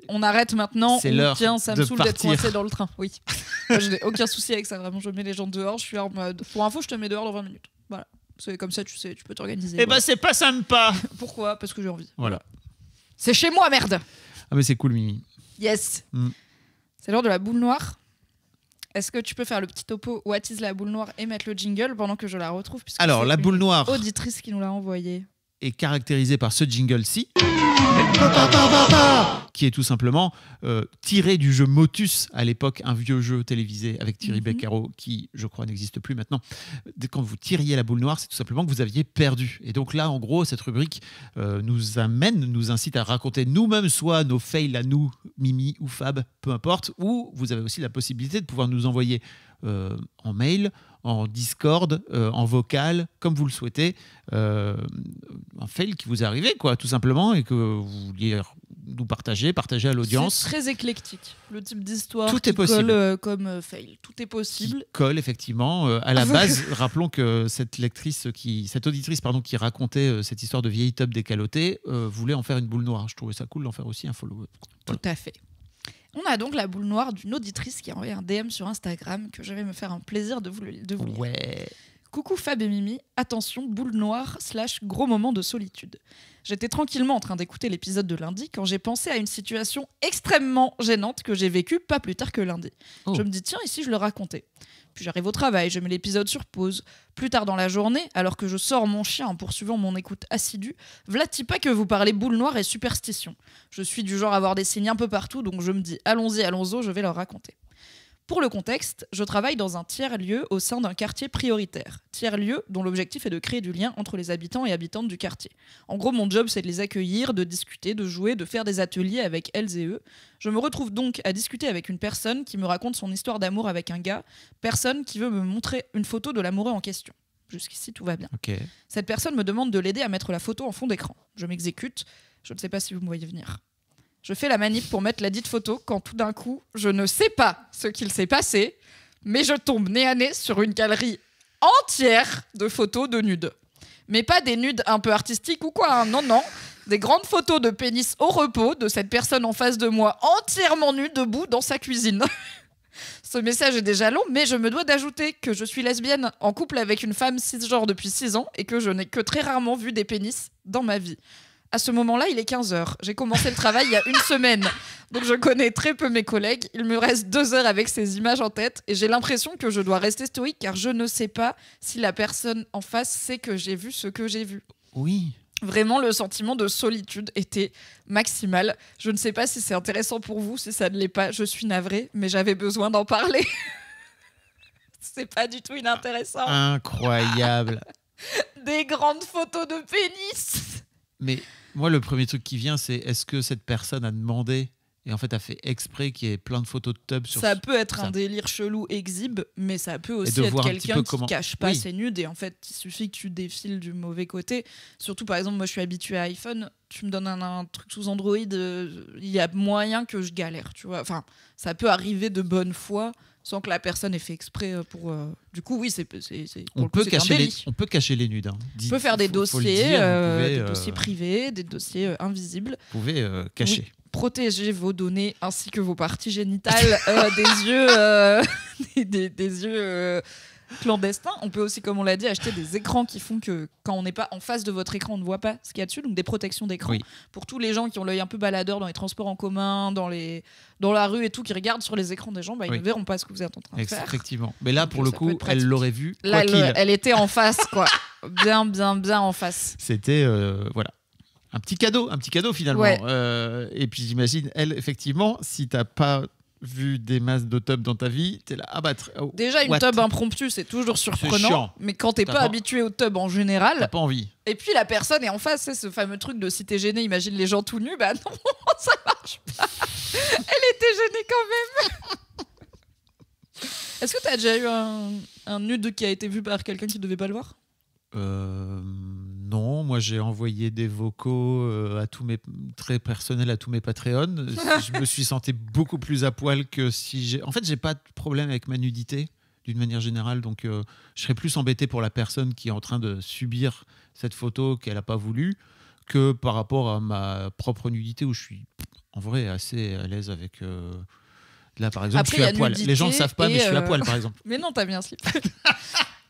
[SPEAKER 2] On arrête maintenant. C'est l'heure. Tiens, ça me saoule d'être coincé dans le train. Oui. Moi, je n'ai aucun souci avec ça. Vraiment, je mets les gens dehors. Je suis en mode. Pour info, je te mets dehors dans 20 minutes. Voilà. C'est comme ça, tu sais, tu peux t'organiser. Eh ben, c'est pas sympa. Pourquoi Parce que j'ai envie. Voilà. C'est chez moi, merde.
[SPEAKER 1] Ah mais c'est cool, Mimi. Yes. Mm.
[SPEAKER 2] C'est l'heure de la boule noire. Est-ce que tu peux faire le petit topo What is la boule noire et mettre le jingle pendant que je la retrouve Alors, la boule noire. Auditrice qui nous l'a envoyée
[SPEAKER 1] est caractérisé par ce jingle-ci, qui est tout simplement euh, tiré du jeu Motus à l'époque, un vieux jeu télévisé avec Thierry mhm. Beccaro, qui je crois n'existe plus maintenant. Quand vous tiriez la boule noire, c'est tout simplement que vous aviez perdu. Et donc là, en gros, cette rubrique euh, nous amène, nous incite à raconter nous-mêmes soit nos fails à nous, Mimi ou Fab, peu importe, ou vous avez aussi la possibilité de pouvoir nous envoyer euh, en mail, en Discord, euh, en vocal, comme vous le souhaitez, euh, un fail qui vous est arrivé, quoi, tout simplement, et que vous vouliez nous partager, partager à l'audience. C'est
[SPEAKER 2] très éclectique, le type d'histoire tout qui est possible. colle comme fail. Tout est possible. Qui
[SPEAKER 1] colle, effectivement. à la ah, base, rappelons que cette lectrice, qui, cette auditrice pardon, qui racontait cette histoire de vieille top décalotée voulait en faire une boule noire. Je trouvais ça cool d'en faire aussi un follow-up. Tout à fait.
[SPEAKER 2] On a donc la boule noire d'une auditrice qui a envoyé un DM sur Instagram que je vais me faire un plaisir de vous, de vous lire. Coucou Fab et Mimi, attention, boule noire slash gros moment de solitude. J'étais tranquillement en train d'écouter l'épisode de lundi quand j'ai pensé à une situation extrêmement gênante que j'ai vécue pas plus tard que lundi. Oh. Je me dis, tiens, ici je le racontais puis j'arrive au travail, je mets l'épisode sur pause. Plus tard dans la journée, alors que je sors mon chien en poursuivant mon écoute assidue, pas que vous parlez boule noire et superstition. Je suis du genre à avoir des signes un peu partout, donc je me dis allons-y, allons-y, je vais leur raconter. Pour le contexte, je travaille dans un tiers-lieu au sein d'un quartier prioritaire. Tiers-lieu dont l'objectif est de créer du lien entre les habitants et habitantes du quartier. En gros, mon job, c'est de les accueillir, de discuter, de jouer, de faire des ateliers avec elles et eux. Je me retrouve donc à discuter avec une personne qui me raconte son histoire d'amour avec un gars, personne qui veut me montrer une photo de l'amoureux en question. Jusqu'ici, tout va bien. Cette personne me demande de l'aider à mettre la photo en fond d'écran. Je m'exécute. Je ne sais pas si vous me voyez venir. Je fais la manip pour mettre la dite photo quand tout d'un coup, je ne sais pas ce qu'il s'est passé, mais je tombe nez à nez sur une galerie entière de photos de nudes. Mais pas des nudes un peu artistiques ou quoi, hein. non, non. Des grandes photos de pénis au repos de cette personne en face de moi entièrement nue debout dans sa cuisine. Ce message est déjà long, mais je me dois d'ajouter que je suis lesbienne en couple avec une femme cisgenre depuis 6 ans et que je n'ai que très rarement vu des pénis dans ma vie à ce moment-là, il est 15h. J'ai commencé le travail il y a une semaine. Donc je connais très peu mes collègues. Il me reste deux heures avec ces images en tête et j'ai l'impression que je dois rester stoïque car je ne sais pas si la personne en face sait que j'ai vu ce que j'ai vu. Oui. Vraiment, le sentiment de solitude était maximal. Je ne sais pas si c'est intéressant pour vous, si ça ne l'est pas. Je suis navrée, mais j'avais besoin d'en parler. c'est pas du tout inintéressant.
[SPEAKER 1] Incroyable.
[SPEAKER 2] Des grandes photos de pénis.
[SPEAKER 1] Mais moi, le premier truc qui vient, c'est est-ce que cette personne a demandé et en fait a fait exprès qu'il y ait plein de photos de tub sur ça peut être un
[SPEAKER 2] délire chelou exhibe mais ça peut aussi être quelqu'un qui se cache pas c'est ses nudes et en fait il suffit que tu défiles du mauvais côté surtout par exemple moi je suis habitué à iPhone tu me donnes un, truc sous Android euh, il y a moyen que je galère tu vois enfin ça peut arriver de bonne foi sans que la personne ait fait exprès euh, pour. Euh, du coup, oui, c'est. On, peut cacher les, on peut cacher les nudes.
[SPEAKER 1] Hein. on peut faire des dossiers, euh, des dossiers
[SPEAKER 2] privés, des dossiers invisibles. Vous pouvez cacher. protéger vos données ainsi que vos parties génitales des yeux, des, yeux clandestin, On peut aussi, comme on l'a dit, acheter des écrans qui font que quand on n'est pas en face de votre écran, on ne voit pas ce qu'il y a dessus, donc des protections d'écran. Pour tous les gens qui ont l'œil un peu baladeur dans les transports en commun, dans, les, dans la rue et tout, qui regardent sur les écrans des gens, bah, ils ne verront pas ce que vous êtes en train de faire. Effectivement.
[SPEAKER 1] Mais là, pour euh, le coup, elle l'aurait vu. elle,
[SPEAKER 2] était en face, quoi. bien, bien, bien en face.
[SPEAKER 1] C'était. Euh, voilà un petit cadeau, un petit cadeau finalement. Euh, et puis j'imagine, elle, effectivement, si t'as pas vu des masses de tubs dans ta vie, t'es là, à ah battre. Oh, déjà, une tub impromptue, c'est toujours surprenant. Mais quand t'es pas,
[SPEAKER 2] habitué au tub en général... T'as pas envie. Et puis la personne est en face, c'est ce fameux truc de si t'es gêné, imagine les gens tout nus, bah non, ça marche pas. Elle était gênée quand même. Est-ce que t'as déjà eu un, un nude qui a été vu par quelqu'un qui devait pas le voir
[SPEAKER 1] euh... Moi, j'ai envoyé des vocaux euh, à tous mes très personnels à tous mes Patreons. je me suis senti beaucoup plus à poil que si j'ai. En fait, j'ai pas de problème avec ma nudité d'une manière générale. Donc, euh, je serais plus embêté pour la personne qui est en train de subir cette photo qu'elle n'a pas voulu que par rapport à ma propre nudité où je suis en vrai assez à l'aise avec. Euh, là, par exemple, je suis à poil. Les gens ne savent pas, mais je suis à poil, par exemple.
[SPEAKER 2] Mais non, t'as bien slip.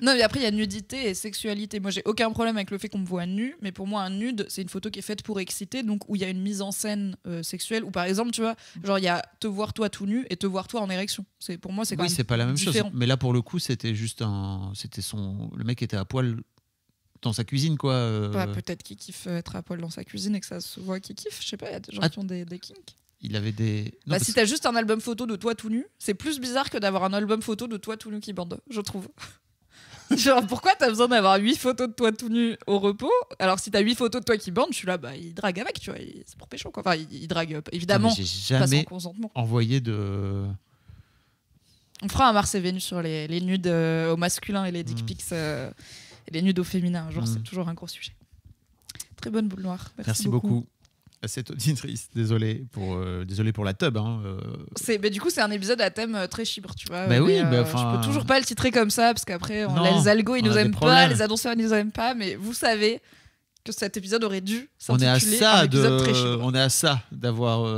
[SPEAKER 2] Non, mais après, il y a nudité et sexualité. Moi, j'ai aucun problème avec le fait qu'on me voit nu, mais pour moi, un nude, c'est une photo qui est faite pour exciter, donc où il y a une mise en scène euh, sexuelle, ou par exemple, tu vois, genre, il y a te voir toi tout nu et te voir toi en érection. C'est, pour moi, c'est quand oui, c'est pas la même chose.
[SPEAKER 1] Mais là, pour le coup, c'était juste un. C'était son. Le mec était à poil dans sa cuisine, quoi. Euh. Bah,
[SPEAKER 2] peut-être qu'il kiffe être à poil dans sa cuisine et que ça se voit qu'il kiffe. Je sais pas, il y a des gens ah. qui ont des, kinks.
[SPEAKER 1] Il avait des. bah, Si t'as
[SPEAKER 2] juste un album photo de toi tout nu, c'est plus bizarre que d'avoir un album photo de toi tout nu qui bande, je trouve. Genre, pourquoi t'as besoin d'avoir 8 photos de toi tout nu au repos Alors, si t'as 8 photos de toi qui bande, je suis là, bah, il drague avec, tu vois, c'est pour pécho, quoi. Enfin, il, drague, euh, évidemment. J'ai jamais consentement.
[SPEAKER 1] envoyé de.
[SPEAKER 2] On fera un Mars et Vénus sur les, les nudes euh, au masculin et les dick hmm. pics, euh, et les nudes au féminin. Genre, c'est hmm. toujours un gros sujet. Très bonne boule noire. Merci, beaucoup
[SPEAKER 1] à cette auditrice. Désolé pour, euh, désolé pour la tub. Hein, euh.
[SPEAKER 2] C'est, bah, du coup, c'est un épisode à thème euh, très chibre, tu vois. Bah mais oui,
[SPEAKER 1] bah, je peux toujours
[SPEAKER 2] pas le titrer comme ça parce qu'après, on les algos, ils nous aiment pas, les annonceurs, ils nous aiment pas. Mais vous savez que cet épisode aurait dû s'intituler on est à ça
[SPEAKER 1] On est à ça d'avoir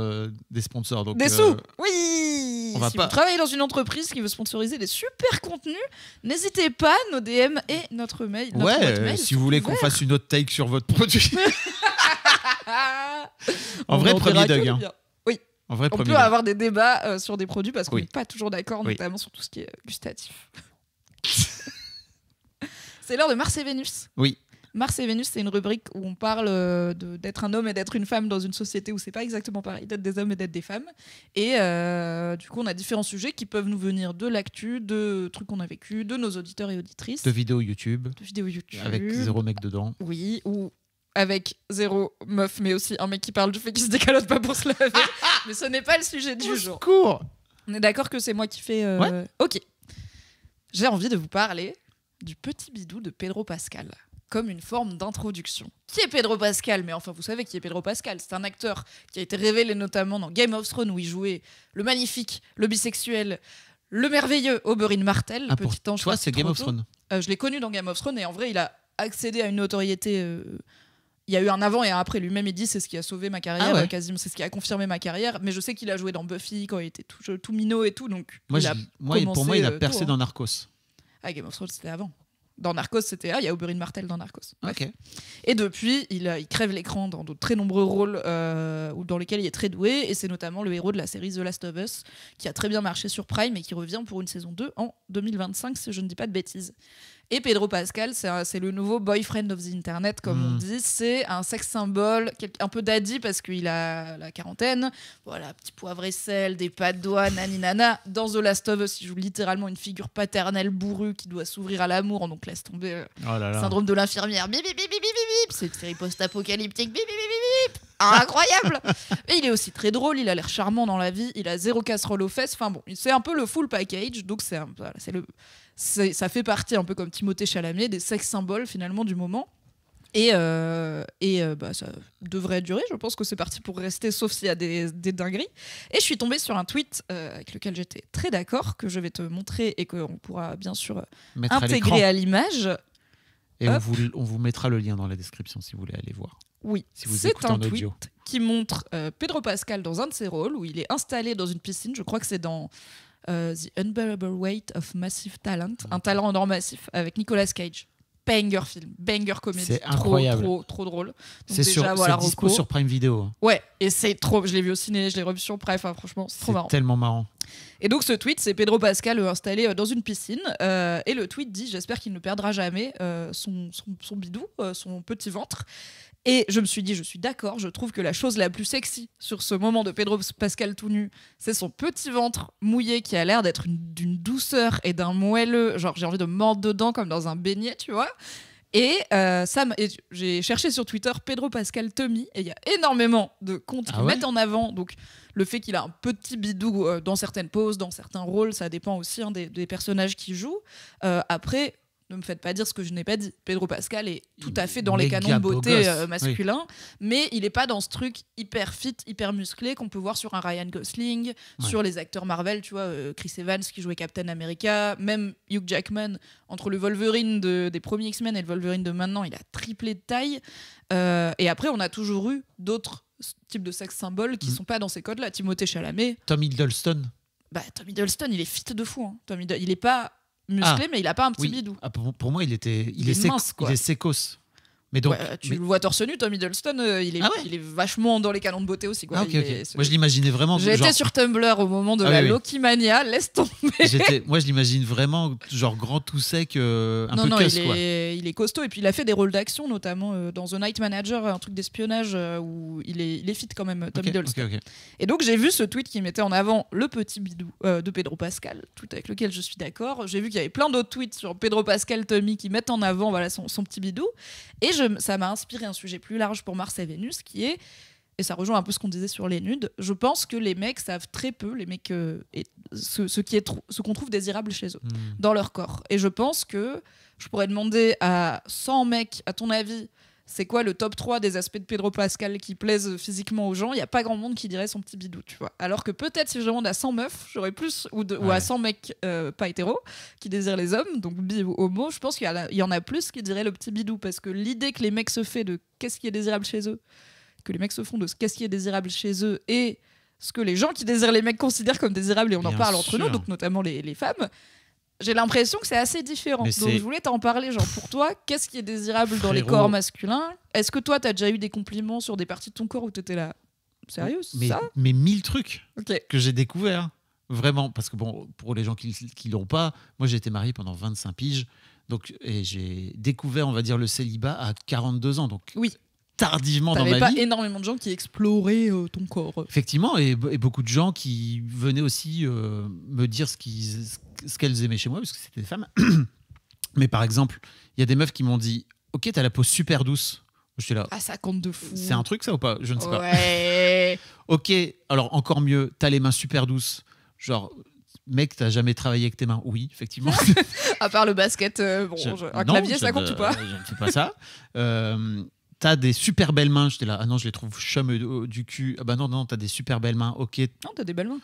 [SPEAKER 1] des sponsors. Donc, des sous,
[SPEAKER 2] oui. On va si vous travaillez dans une entreprise qui veut sponsoriser des super contenus, n'hésitez pas, nos DM et notre mail. ouais, si vous voulez qu'on
[SPEAKER 1] fasse une autre take sur votre produit. Hein. en, vrai, premier
[SPEAKER 2] Oui. on peut avoir des débats euh, sur des produits parce qu'on n'est pas toujours d'accord, notamment sur tout ce qui est
[SPEAKER 4] gustatif.
[SPEAKER 2] c'est l'heure de Mars et Vénus. Oui. Mars et Vénus, c'est une rubrique où on parle euh, d'être un homme et d'être une femme dans une société où c'est pas exactement pareil, d'être des hommes et d'être des femmes. Et euh, du coup, on a différents sujets qui peuvent nous venir de l'actu, de trucs qu'on a vécu, de nos auditeurs et auditrices. De vidéos YouTube. De vidéos YouTube. Avec zéro mec dedans. Oui, ou avec zéro meuf, mais aussi un mec qui parle du fait qu'il se décalote pas pour se laver. mais ce n'est pas le sujet du jour. Secours On est d'accord que c'est moi qui fais. Euh, ok. J'ai envie de vous parler du petit bidou de Pedro Pascal comme une forme d'introduction. Qui est Pedro Pascal Mais enfin, vous savez qui est Pedro Pascal. C'est un acteur qui a été révélé notamment dans Game of Thrones où il jouait le magnifique, le bisexuel, le merveilleux Oberyn Martel. Ah, petit ange toi, c'est Game of Thrones. Euh, je l'ai connu dans Game of Thrones et en vrai, il a accédé à une notoriété euh, il y a eu un avant et un après. Lui-même, il dit c'est ce qui a sauvé ma carrière, ah euh, c'est ce qui a confirmé ma carrière. Mais je sais qu'il a joué dans Buffy quand il était tout, tout minot et tout. Donc il a pour moi, il a euh, percé dans hein. Narcos. Ah, Game of Thrones, c'était avant. Dans Narcos, c'était ah, il y a Oberyn Martel dans Narcos. Et depuis, euh, il, crève l'écran dans de très nombreux rôles dans lesquels il est très doué. Et c'est notamment le héros de la série The Last of Us, qui a très bien marché sur Prime et qui revient pour une saison 2 en 2025, si je ne dis pas de bêtises. Et Pedro Pascal, c'est le nouveau boyfriend of the internet, comme on mm. dit. C'est un sexe symbole, un peu daddy parce qu'il a la quarantaine. Voilà, petit poivre et sel, des pas de doigts, naninana. Dans The Last of Us, il joue littéralement une figure paternelle bourrue qui doit s'ouvrir à l'amour. Donc laisse tomber euh, oh le syndrome de l'infirmière. Bip, bip, bip, bip, bip, bip. C'est une post-apocalyptique. Bip, bip, bip, bip, bip. Incroyable Et il est aussi très drôle, il a l'air charmant dans la vie, il a zéro casserole aux fesses. Enfin bon, c'est un peu le full package. Donc c'est voilà, le ça fait partie, un peu comme Timothée Chalamet, des sex symboles finalement du moment. Et, euh, et euh, bah, ça devrait durer, je pense que c'est parti pour rester, sauf s'il y a des, dingueries. Et je suis tombée sur un tweet euh, avec lequel j'étais très d'accord, que je vais te montrer et qu'on pourra bien sûr intégrer à l'image.
[SPEAKER 1] Et on vous, on vous, mettra le lien dans la description si vous voulez aller voir. Oui, c'est un tweet
[SPEAKER 2] qui montre Pedro Pascal dans un de ses rôles où il est installé dans une piscine, je crois que c'est dans euh, The Unbearable Weight of Massive Talent, un talent en or massif avec Nicolas Cage banger film, banger comédie. Trop, trop, trop drôle. C'est sur, voilà, sur Prime Video. Hein. Ouais, et c'est trop. Je l'ai vu au ciné, je l'ai revu sur Prime. franchement, c'est trop marrant. tellement marrant. Et donc, ce tweet, c'est Pedro Pascal euh, installé euh, dans une piscine. et le tweet dit J'espère qu'il ne perdra jamais son, son, son, bidou, son petit ventre. Et je me suis dit, je suis d'accord, je trouve que la chose la plus sexy sur ce moment de Pedro Pascal tout nu, c'est son petit ventre mouillé qui a l'air d'être d'une douceur et d'un moelleux, genre j'ai envie de mordre dedans comme dans un beignet, tu vois. Et, euh, ça, j'ai cherché sur Twitter Pedro Pascal Tommy et il y a énormément de comptes ah qui mettent en avant donc le fait qu'il a un petit bidou euh, dans certaines poses, dans certains rôles, ça dépend aussi hein, des, personnages qu'il joue. Euh, après, ne me faites pas dire ce que je n'ai pas dit. Pedro Pascal est tout à fait dans les canons de beauté euh, masculin, mais il n'est pas dans ce truc hyper fit, hyper musclé qu'on peut voir sur un Ryan Gosling, sur les acteurs Marvel, tu vois, euh, Chris Evans qui jouait Captain America, même Hugh Jackman, entre le Wolverine des premiers X-Men et le Wolverine de maintenant, il a triplé de taille. Euh, et après, on a toujours eu d'autres types de sex symboles qui mm. sont pas dans ces codes-là. Timothée Chalamet.
[SPEAKER 1] Tommy Hiddleston.
[SPEAKER 2] Bah, Tom Hiddleston, il est fit de fou. Hein. Tom il n'est pas musclé, ah. mais il a pas un petit bidou. Ah, pour,
[SPEAKER 1] moi, il était, il, est, sécos tu le
[SPEAKER 2] vois torse nu, Tom Middleton, euh, il, est, ah il est vachement dans les canons de beauté aussi. Quoi. Ah, moi, je
[SPEAKER 1] l'imaginais vraiment. J'étais genre... sur
[SPEAKER 2] Tumblr au moment de ah la Loki-mania, laisse tomber.
[SPEAKER 1] Moi, je l'imagine vraiment, genre grand tout sec, euh, un peu non, casse, il,
[SPEAKER 2] Est... il est costaud et puis il a fait des rôles d'action, notamment euh, dans The Night Manager, un truc d'espionnage où il est, fit quand même, Tom okay, Et donc, j'ai vu ce tweet qui mettait en avant le petit bidou de Pedro Pascal, tout avec lequel je suis d'accord. J'ai vu qu'il y avait plein d'autres tweets sur Pedro Pascal, Tommy qui mettent en avant voilà, son, son petit bidou. Et je ça m'a inspiré un sujet plus large pour Mars et Vénus, qui est, et ça rejoint un peu ce qu'on disait sur les nudes, je pense que les mecs savent très peu, les mecs, euh, et ce, qui est ce qu'on trouve désirable chez eux, hmm. dans leur corps. Et je pense que je pourrais demander à 100 mecs, à ton avis, c'est quoi le top 3 des aspects de Pedro Pascal qui plaisent physiquement aux gens, il n'y a pas grand monde qui dirait son petit bidou, tu vois. Alors que peut-être si je demande à 100 meufs, j'aurais plus, ou, à 100 mecs euh, pas hétéros qui désirent les hommes, donc bi ou homo, je pense qu'il y, en a plus qui diraient le petit bidou, parce que l'idée que les mecs se font de qu'est-ce qui est désirable chez eux, que les mecs se font de qu'est-ce qui est désirable chez eux et ce que les gens qui désirent les mecs considèrent comme désirable, et on en parle entre nous, donc notamment les femmes, j'ai l'impression que c'est assez différent. Donc je voulais t'en parler, genre pour toi, qu'est-ce qui est désirable dans les corps masculins Est-ce que toi, t'as déjà eu des compliments sur des parties de ton corps où t'étais là Sérieux mais, ça
[SPEAKER 1] mais mille trucs que j'ai découvert vraiment. Parce que bon, pour les gens qui, ne l'ont pas, moi j'ai été marié pendant 25 piges. Donc, et j'ai découvert, on va dire, le célibat à 42 ans. Donc, oui tardivement dans ma pas
[SPEAKER 2] énormément de gens qui exploraient euh, ton corps.
[SPEAKER 1] Effectivement, et, beaucoup de gens qui venaient aussi euh, me dire ce qu'elles ce qu'elles aimaient chez moi, parce que c'était des femmes. Mais par exemple, il y a des meufs qui m'ont dit Ok, t'as la peau super douce. Je suis là. Ah, ça compte de fou. C'est un truc, ça ou pas Je ne sais ouais. pas. ok, alors encore mieux, t'as les mains super douces. Genre, mec, t'as jamais travaillé avec tes mains Oui, effectivement.
[SPEAKER 2] à part le basket, euh, bon, je... un clavier, ça compte ou pas Je ne
[SPEAKER 1] fais pas ça. Euh, T'as des super belles mains. J'étais là, ah non, je les trouve chum du cul. Ah bah non, non, t'as des super belles mains, ok. Non, t'as des belles mains.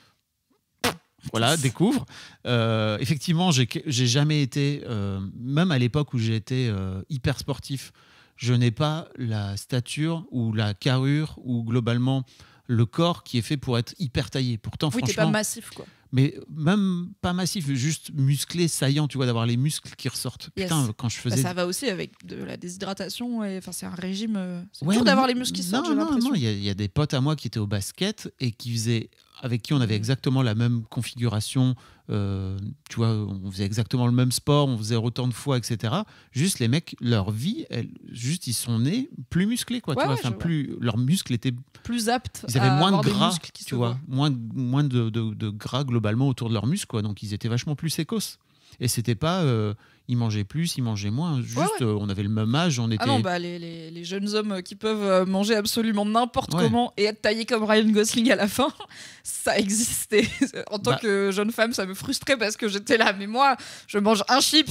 [SPEAKER 1] Voilà, découvre. Euh, effectivement, j'ai jamais été, euh, même à l'époque où j'étais été euh, hyper sportif, je n'ai pas la stature ou la carrure ou globalement le corps qui est fait pour être hyper taillé. Pourtant, oui, t'es pas massif quoi mais même pas massif, juste musclé, saillant, tu vois, d'avoir les muscles qui ressortent. Putain, quand je bah, faisais. ça
[SPEAKER 2] va aussi avec de la déshydratation, enfin, c'est un régime. Euh, c'est ouais, d'avoir les muscles qui sortent. Non, non, non,
[SPEAKER 1] il y, a des potes à moi qui étaient au basket et qui faisaient avec qui on avait mm. exactement la même configuration. Euh, tu vois, on faisait exactement le même sport, on faisait autant de fois, etc. Juste les mecs, leur vie, juste ils sont nés plus musclés, quoi. plus leurs muscles étaient plus aptes. Ils avaient à moins de gras, qui tu vois, moins moins de, gras globalement autour de leurs muscles, quoi. Donc ils étaient vachement plus sécos. Et c'était pas, euh, ils mangeaient plus, ils mangeaient moins. Juste, euh, on avait le même âge, on ah était. Ah non, bah,
[SPEAKER 2] les, les, jeunes hommes euh, qui peuvent euh, manger absolument n'importe comment et être taillés comme Ryan Gosling à la fin, ça existait. en tant bah que jeune femme, ça me frustrait parce que j'étais là, mais moi, je mange un chips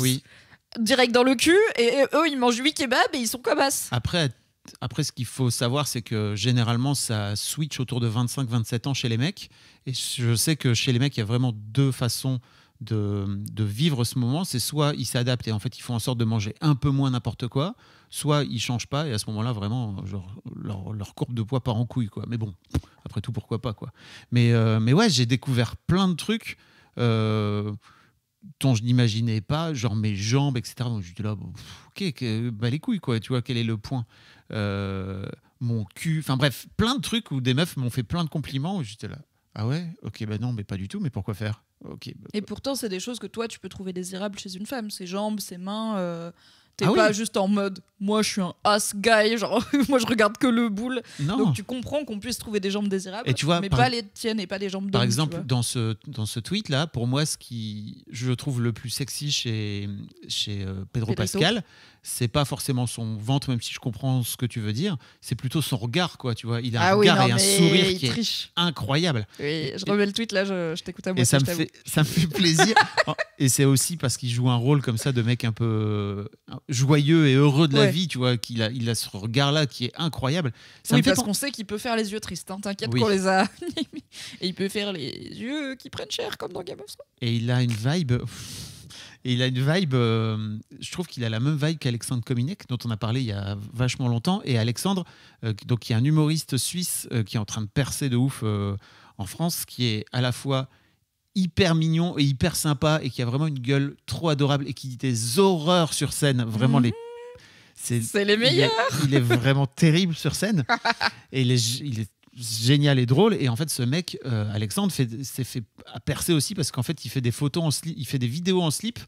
[SPEAKER 2] direct dans le cul et eux, ils mangent 8 kebabs et ils sont comme as.
[SPEAKER 1] Après, après, ce qu'il faut savoir, c'est que généralement, ça switch autour de 25-27 ans chez les mecs. Et je sais que chez les mecs, il y a vraiment deux façons de, vivre ce moment, c'est soit ils s'adaptent et en fait ils font en sorte de manger un peu moins n'importe quoi, soit ils changent pas et à ce moment-là vraiment leur, courbe de poids part en couille quoi. Mais bon, après tout pourquoi pas quoi. Mais euh, mais ouais j'ai découvert plein de trucs. Euh, dont je n'imaginais pas, genre mes jambes, etc. Donc j'étais là, ok, bah les couilles, quoi, tu vois, quel est le point euh, Mon cul, enfin bref, plein de trucs où des meufs m'ont fait plein de compliments, j'étais là, ah ouais, ok, bah non, mais pas du tout, mais pourquoi faire bah,
[SPEAKER 2] et bah. pourtant, c'est des choses que toi, tu peux trouver désirables chez une femme. Ses jambes, ses mains. tu euh, T'es ah pas juste en mode, moi, je suis un ass guy, genre, moi, je regarde que le boule. Donc, tu comprends qu'on puisse trouver des jambes désirables, mais pas les tiennes et pas les jambes Par exemple, dans
[SPEAKER 1] ce, dans ce tweet-là, pour moi, ce qui je trouve le plus sexy chez, chez euh, Pedro Pascal, c'est pas forcément son ventre, même si je comprends ce que tu veux dire, c'est plutôt son regard, quoi, tu vois. Il a un ah regard et un sourire qui est incroyable.
[SPEAKER 2] Oui, je remets le tweet, là, je, t'écoute à moi. ça, me fait, plaisir. Oh,
[SPEAKER 1] et c'est aussi parce qu'il joue un rôle comme ça de mec un peu euh, joyeux et heureux de la vie, tu vois, qu'il a, il a ce regard-là qui est incroyable. Ça oui, parce qu'on
[SPEAKER 2] sait qu'il peut faire les yeux tristes, hein, t'inquiète qu'on les a. et il peut faire les yeux qui prennent cher, comme dans Game of Thrones.
[SPEAKER 1] Et il a une vibe... Et il a une vibe, euh, je trouve qu'il a la même vibe qu'Alexandre Kominek, dont on a parlé il y a vachement longtemps. Et Alexandre, euh, donc donc, qui est un humoriste suisse euh, qui est en train de percer de ouf en France, qui est à la fois hyper mignon et hyper sympa et qui a vraiment une gueule trop adorable et qui dit des horreurs sur scène, vraiment les mhm. c'est les meilleurs. Il est, vraiment terrible sur scène. Et il est génial et drôle. Et en fait, ce mec, euh, Alexandre, s'est fait percer aussi parce qu'en fait, il fait des photos en slip, il fait des vidéos en slip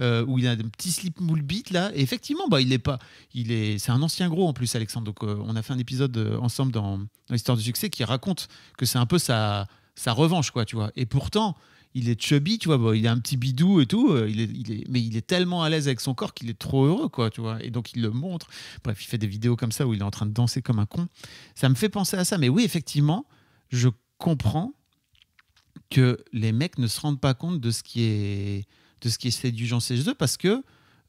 [SPEAKER 1] euh, où il a un petit slip moule beat là. Et effectivement, bah, il est pas, il est, c'est un ancien gros en plus, Alexandre. Donc, euh, on a fait un épisode ensemble dans, dans l'histoire du succès qui raconte que c'est un peu sa, sa revanche, quoi, tu vois. Et pourtant, il est chubby, tu vois, bon, il a un petit bidou et tout, euh, il est, mais il est tellement à l'aise avec son corps qu'il est trop heureux, quoi, tu vois. Et donc il le montre. Bref, il fait des vidéos comme ça où il est en train de danser comme un con. Ça me fait penser à ça. Mais oui, effectivement, je comprends que les mecs ne se rendent pas compte de ce qui est de ce qui est séduisant chez eux parce que.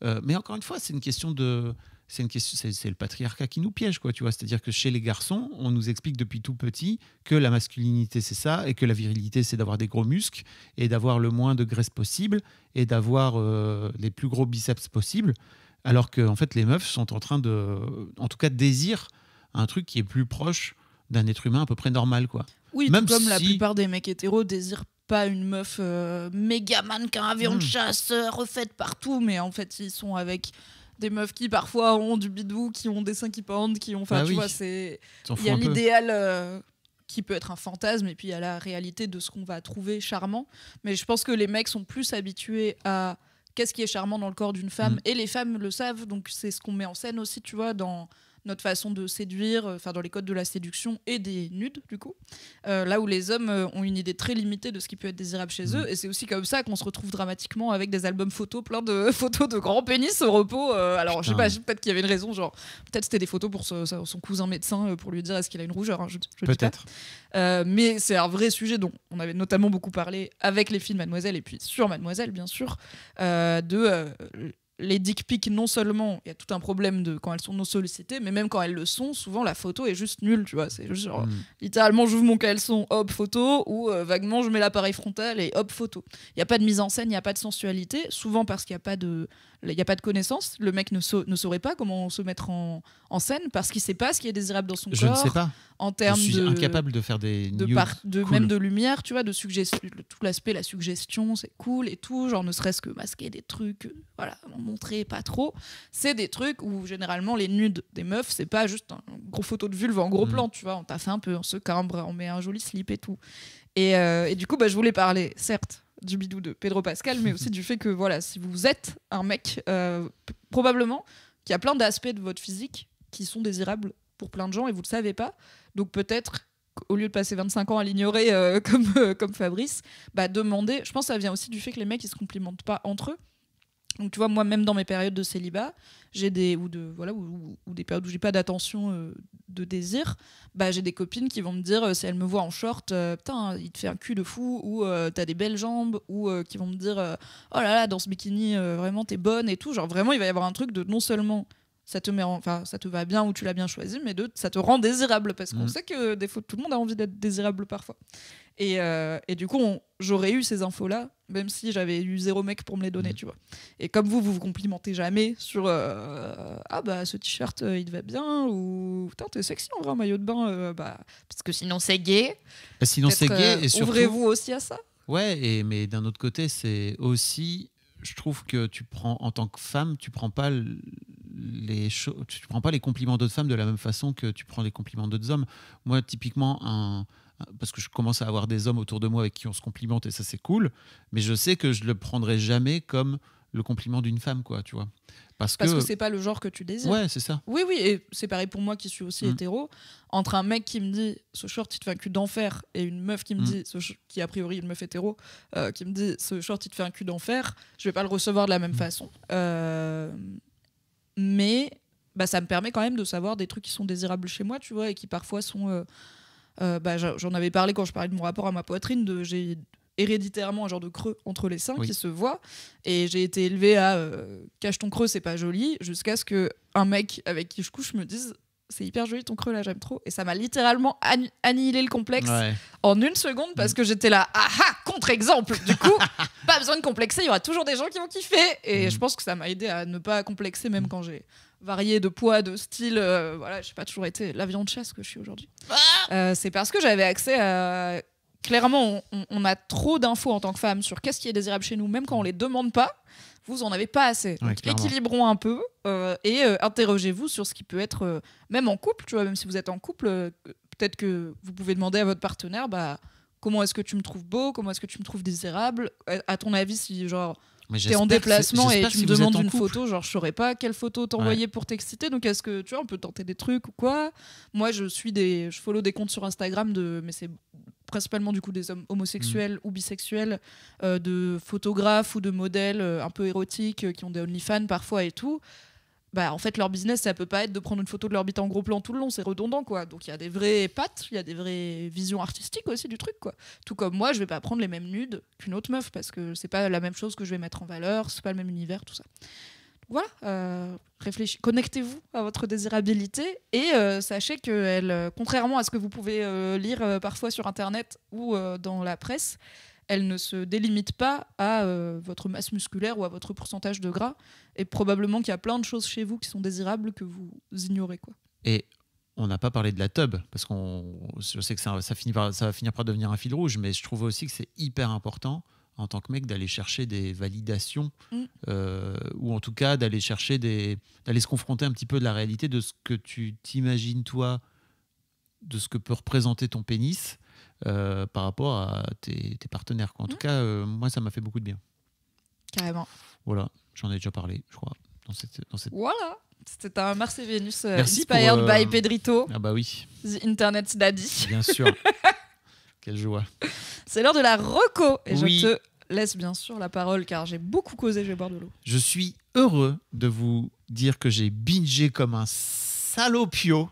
[SPEAKER 1] Euh, mais encore une fois, c'est une question de c'est une question, c'est le patriarcat qui nous piège, quoi, tu vois. C'est-à-dire que chez les garçons, on nous explique depuis tout petit que la masculinité, c'est ça, et que la virilité, c'est d'avoir des gros muscles, et d'avoir le moins de graisse possible, et d'avoir euh, les plus gros biceps possible. Alors que, en fait, les meufs sont en train de, en tout cas, désirent un truc qui est plus proche d'un être humain à peu près normal, quoi. Oui, Même comme la
[SPEAKER 2] plupart des mecs hétéros désirent pas une meuf euh, méga mannequin, avion de hmm. chasse, euh, refaite partout, mais en fait, ils sont avec des meufs qui parfois ont du bidou, qui ont des seins qui pendent, qui ont. Enfin, bah tu vois, c'est. Il y a l'idéal. Euh, qui peut être un fantasme, et puis il y a la réalité de ce qu'on va trouver charmant. Mais je pense que les mecs sont plus habitués à qu'est-ce qui est charmant dans le corps d'une femme, mm. et les femmes le savent, donc c'est ce qu'on met en scène aussi, tu vois, dans, notre façon de séduire, euh, enfin dans les codes de la séduction et des nudes du coup. Euh, là où les hommes euh, ont une idée très limitée de ce qui peut être désirable chez mm. eux, et c'est aussi comme ça qu'on se retrouve dramatiquement avec des albums photos plein de photos de grands pénis au repos. alors je sais pas, peut-être qu'il y avait une raison, genre peut-être c'était des photos pour son cousin médecin pour lui dire est-ce qu'il a une rougeur. Hein, je, peut-être. mais c'est un vrai sujet dont on avait notamment beaucoup parlé avec les films Mademoiselle et puis sur Mademoiselle bien sûr de les dick pics, non seulement il y a tout un problème de quand elles sont non sollicitées, mais même quand elles le sont, souvent la photo est juste nulle, tu vois. C'est genre, mm. littéralement, j'ouvre mon caleçon, hop, photo, ou euh, vaguement, je mets l'appareil frontal et hop, photo. Il n'y a pas de mise en scène, il n'y a pas de sensualité, souvent parce qu'il n'y a pas de. Il y a pas de connaissance, le mec ne, saurait pas comment se mettre en, scène parce qu'il ne sait pas ce qui est désirable dans son corps. Je ne sais pas. En termes je suis de, incapable de faire des de, de même de lumière, tu vois, de suggestion, tout l'aspect la suggestion, c'est cool et tout, genre ne serait-ce que masquer des trucs, euh, voilà, montrer, pas trop, c'est des trucs où généralement les nudes des meufs, c'est pas juste un gros photo de vulve en gros mm. plan, tu vois, on fait un peu, on se cambre, on met un joli slip et tout. Euh, et, du coup, bah, je voulais parler, certes, du bidou de Pedro Pascal, mais aussi du fait que voilà, si vous êtes un mec, euh, probablement qu'il y a plein d'aspects de votre physique qui sont désirables pour plein de gens et vous le savez pas. Donc peut-être au lieu de passer 25 ans à l'ignorer euh, comme, comme Fabrice, bah demander, je pense que ça vient aussi du fait que les mecs ils se complimentent pas entre eux. Donc tu vois, moi même dans mes périodes de célibat, j'ai des ou de voilà ou, des périodes où j'ai pas d'attention euh, de désir, bah j'ai des copines qui vont me dire euh, si elles me voient en short, euh, putain hein, il te fait un cul de fou ou t'as des belles jambes ou qui vont me dire oh là là dans ce bikini vraiment t'es bonne et tout genre vraiment il va y avoir un truc de non seulement ça te met enfin ça te va bien ou tu l'as bien choisi mais deux ça te rend désirable parce qu'on mm. sait que des fois tout le monde a envie d'être désirable parfois et, euh, et du coup j'aurais eu ces infos là même si j'avais eu zéro mec pour me les donner mm. tu vois et comme vous vous vous complimentez jamais sur euh, ah bah ce t-shirt euh, il te va bien ou t'es sexy en vrai maillot de bain bah parce que sinon c'est gay bah, sinon c'est gay ouvrez-vous aussi à ça
[SPEAKER 1] ouais et mais d'un autre côté c'est aussi je trouve que tu prends en tant que femme tu prends pas les choses. Tu prends pas les compliments d'autres femmes de la même façon que tu prends les compliments d'autres hommes. Moi, typiquement, un, parce que je commence à avoir des hommes autour de moi avec qui on se complimente et ça c'est cool, mais je sais que je le prendrai jamais comme le compliment d'une femme quoi, tu vois. Parce, que, c'est pas le genre que tu désires. Ouais, c'est ça.
[SPEAKER 2] Oui oui, et c'est pareil pour moi qui suis aussi mm. hétéro, entre un mec qui me dit ce short il te fait un cul d'enfer et une meuf qui me mm. dit qui a priori une meuf hétéro euh, qui me dit ce short il te fait un cul d'enfer, je vais pas le recevoir de la même mm. façon. Euh mais bah, ça me permet quand même de savoir des trucs qui sont désirables chez moi, tu vois, et qui parfois sont. Euh, euh, bah, J'en avais parlé quand je parlais de mon rapport à ma poitrine, de j'ai héréditairement un genre de creux entre les seins qui se voit, et j'ai été élevée à euh, cache ton creux, c'est pas joli, jusqu'à ce que un mec avec qui je couche me dise c'est hyper joli ton creux là, j'aime trop. Et ça m'a littéralement annihilé le complexe en une seconde parce mm. que j'étais là, ah ah, contre-exemple. Du coup, pas besoin de complexer, il y aura toujours des gens qui vont kiffer. Et mm. je pense que ça m'a aidé à ne pas complexer, même mm. quand j'ai varié de poids, de style. voilà, euh, voilà, j'ai pas toujours été l'avion de chasse que je suis aujourd'hui. Ah euh, c'est parce que j'avais accès à. Clairement, on, on a trop d'infos en tant que femme sur qu'est-ce qui est désirable chez nous, même quand on les demande pas vous en avez pas assez. équilibrons un peu euh, et euh, interrogez-vous sur ce qui peut être, euh, même en couple, tu vois, même si vous êtes en couple, peut-être que vous pouvez demander à votre partenaire, bah, comment est-ce que tu me trouves beau, comment est-ce que tu me trouves désirable, à, ton avis, si genre es en déplacement et tu me demandes une photo, genre je saurais pas quelle photo t'envoyer pour t'exciter, donc est-ce que tu vois, on peut tenter des trucs ou quoi Moi, je suis des, je follow des comptes sur Instagram de, mais c'est principalement du coup des hommes homosexuels mm. ou bisexuels, euh, de photographes ou de modèles euh, un peu érotiques euh, qui ont des OnlyFans parfois et tout. Bah, en fait, leur business, ça peut pas être de prendre une photo de leur bite en gros plan tout le long, c'est redondant quoi. Donc il y a des vraies pattes, il y a des vraies visions artistiques aussi du truc quoi. Tout comme moi, je vais pas prendre les mêmes nudes qu'une autre meuf parce que c'est pas la même chose que je vais mettre en valeur, c'est pas le même univers, tout ça voilà, euh, connectez-vous à votre désirabilité et euh, sachez que euh, contrairement à ce que vous pouvez lire parfois sur Internet ou dans la presse, elle ne se délimite pas à votre masse musculaire ou à votre pourcentage de gras. Et probablement qu'il y a plein de choses chez vous qui sont désirables que vous ignorez. Quoi.
[SPEAKER 1] Et on n'a pas parlé de la tub, parce qu'on je sais que ça, ça, finit par, ça va finir par devenir un fil rouge, mais je trouve aussi que c'est hyper important en tant que mec d'aller chercher des validations mm. euh, ou en tout cas d'aller chercher des d'aller se confronter un petit peu de la réalité de ce que tu t'imagines toi de ce que peut représenter ton pénis euh, par rapport à tes, partenaires en mm. tout cas euh, moi ça m'a fait beaucoup de bien carrément voilà j'en ai déjà parlé je crois dans cette,
[SPEAKER 2] voilà c'était un Mars et Vénus inspired by Pedrito ah bah oui The Internet Daddy bien sûr Quelle joie. C'est l'heure de la reco et je te laisse bien sûr la parole car j'ai beaucoup causé, je vais boire de
[SPEAKER 1] l'eau. Je suis heureux de vous dire que j'ai bingé comme un
[SPEAKER 2] salopio.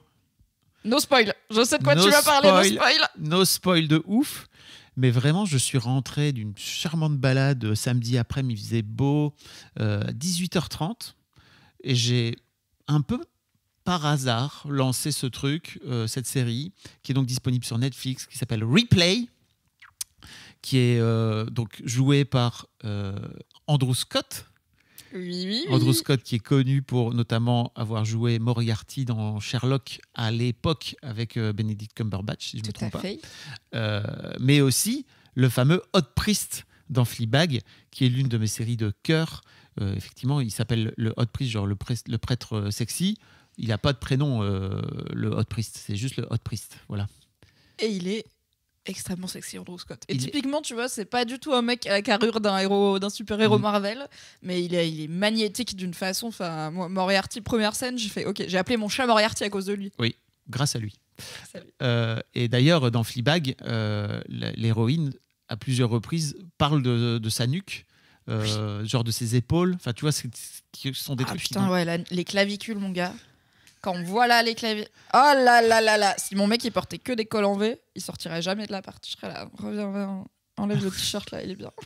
[SPEAKER 2] No spoil, je sais de quoi tu vas parler, no spoil.
[SPEAKER 1] No spoil de ouf. Mais vraiment, je suis rentré d'une charmante balade euh, samedi après, il faisait beau, 18h30. Euh, Et j'ai un peu par hasard lancé ce truc, euh, cette série, qui est donc disponible sur Netflix, qui s'appelle Replay qui est euh, donc joué par euh, Andrew Scott. Oui, oui, Andrew Scott qui est connu pour notamment avoir joué Moriarty dans Sherlock à l'époque avec euh, Benedict Cumberbatch, si je ne me trompe pas. mais aussi le fameux Hot Priest dans Fleabag, qui est l'une de mes séries de cœur. effectivement, il s'appelle le Hot Priest, genre le, prêtre, sexy. Il n'a pas de prénom, le hot priest. C'est juste le hot priest. Voilà.
[SPEAKER 2] Et il est extrêmement sexy Andrew Scott. Et typiquement, tu vois, c'est pas du tout un mec à la carrure d'un héros, d'un super héros mm. Marvel, mais il est, il est magnétique d'une façon. Enfin, Moriarty, première scène, j'ai fait, ok, j'ai appelé mon chat Moriarty à cause
[SPEAKER 1] de lui. Oui, grâce à lui. Euh, et d'ailleurs, dans Fleabag, euh, l'héroïne à plusieurs reprises parle de, sa nuque. Euh, genre de ses épaules, enfin tu vois, ce sont des ah, Putain,
[SPEAKER 2] ouais, les clavicules, mon gars. Quand voilà les claviers. Oh là là là là Si mon mec il portait que des cols en V, il sortirait jamais de la partie. Je serais là, reviens, enlève le t-shirt là, il est bien.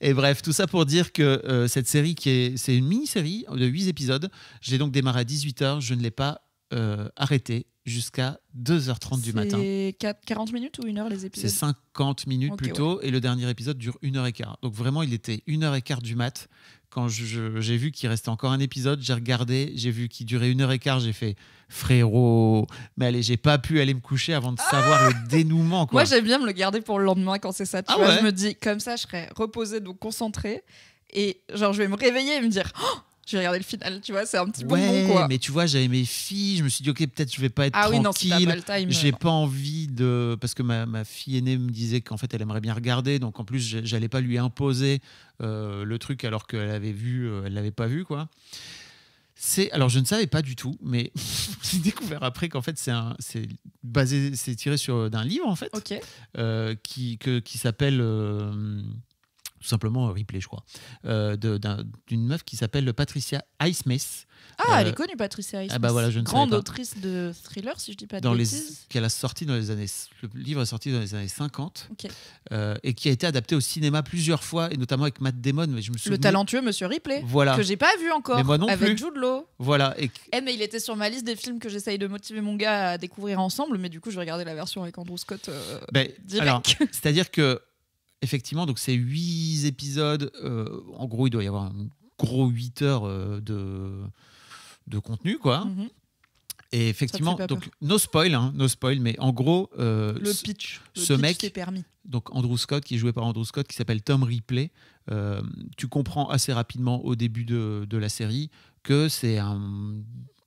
[SPEAKER 1] Et bref, tout ça pour dire que euh, cette série, qui est, c'est une mini-série de 8 épisodes. J'ai donc démarré à 18h, je ne l'ai pas euh, arrêté jusqu'à 2h30 du matin.
[SPEAKER 2] C'est 40 minutes ou 1 heure les épisodes C'est 50
[SPEAKER 1] minutes plutôt, et le dernier épisode dure 1 h 15 Donc vraiment, il était 1 h 15 du mat quand j'ai vu qu'il restait encore un épisode, j'ai regardé, j'ai vu qu'il durait une heure et quart, j'ai fait frérot, mais allez, j'ai pas pu aller me coucher avant de savoir le ah dénouement. Quoi. Moi, j'aime
[SPEAKER 2] bien me le garder pour le lendemain quand c'est ça. Tu ah je me dis comme ça, je serai reposée, donc concentrée, et genre je vais me réveiller et me dire. Oh j'ai regardé le final, tu vois, c'est un petit peu ouais, mais
[SPEAKER 1] tu vois, j'avais mes filles, je me suis dit, ok, peut-être je vais pas être ah Oui, non, J'ai pas envie de. Parce que ma, ma fille aînée me disait qu'en fait, elle aimerait bien regarder, donc en plus, j'allais pas lui imposer euh, le truc alors qu'elle avait vu, euh, elle l'avait pas vu, quoi. C'est alors je ne savais pas du tout, mais j'ai découvert après qu'en fait c'est un c'est basé c'est tiré sur d'un livre en fait ok euh, qui que, qui s'appelle tout simplement Ripley, je crois, euh, d'une meuf qui s'appelle Patricia Highsmith. Ah, elle euh, est connue, Patricia Highsmith. Ah bah voilà, je ne Grande
[SPEAKER 2] autrice de thriller, si je dis pas de dans bêtises.
[SPEAKER 1] qu'elle a sorti dans les années, le livre est sorti dans les années 50 euh, et qui a été adapté au cinéma plusieurs fois et notamment avec Matt Damon. Mais je me le talentueux Monsieur
[SPEAKER 2] Ripley, voilà. que j'ai pas vu encore, mais moi non avec plus. Jude Voilà. Et... Eh, mais il était sur ma liste des films que j'essaye de motiver mon gars à découvrir ensemble, mais du coup, je vais regarder la version avec Andrew Scott ben,
[SPEAKER 1] c'est-à-dire que effectivement, donc c'est huit épisodes. Euh, en gros, il doit y avoir un gros 8 heures euh, de, de contenu, quoi. Mhm. Et effectivement, donc no spoil, hein, no spoil, mais en gros, euh, le pitch, ce mec, donc Andrew Scott, qui est joué par Andrew Scott, qui s'appelle Tom Ripley, tu comprends assez rapidement au début de la série que c'est un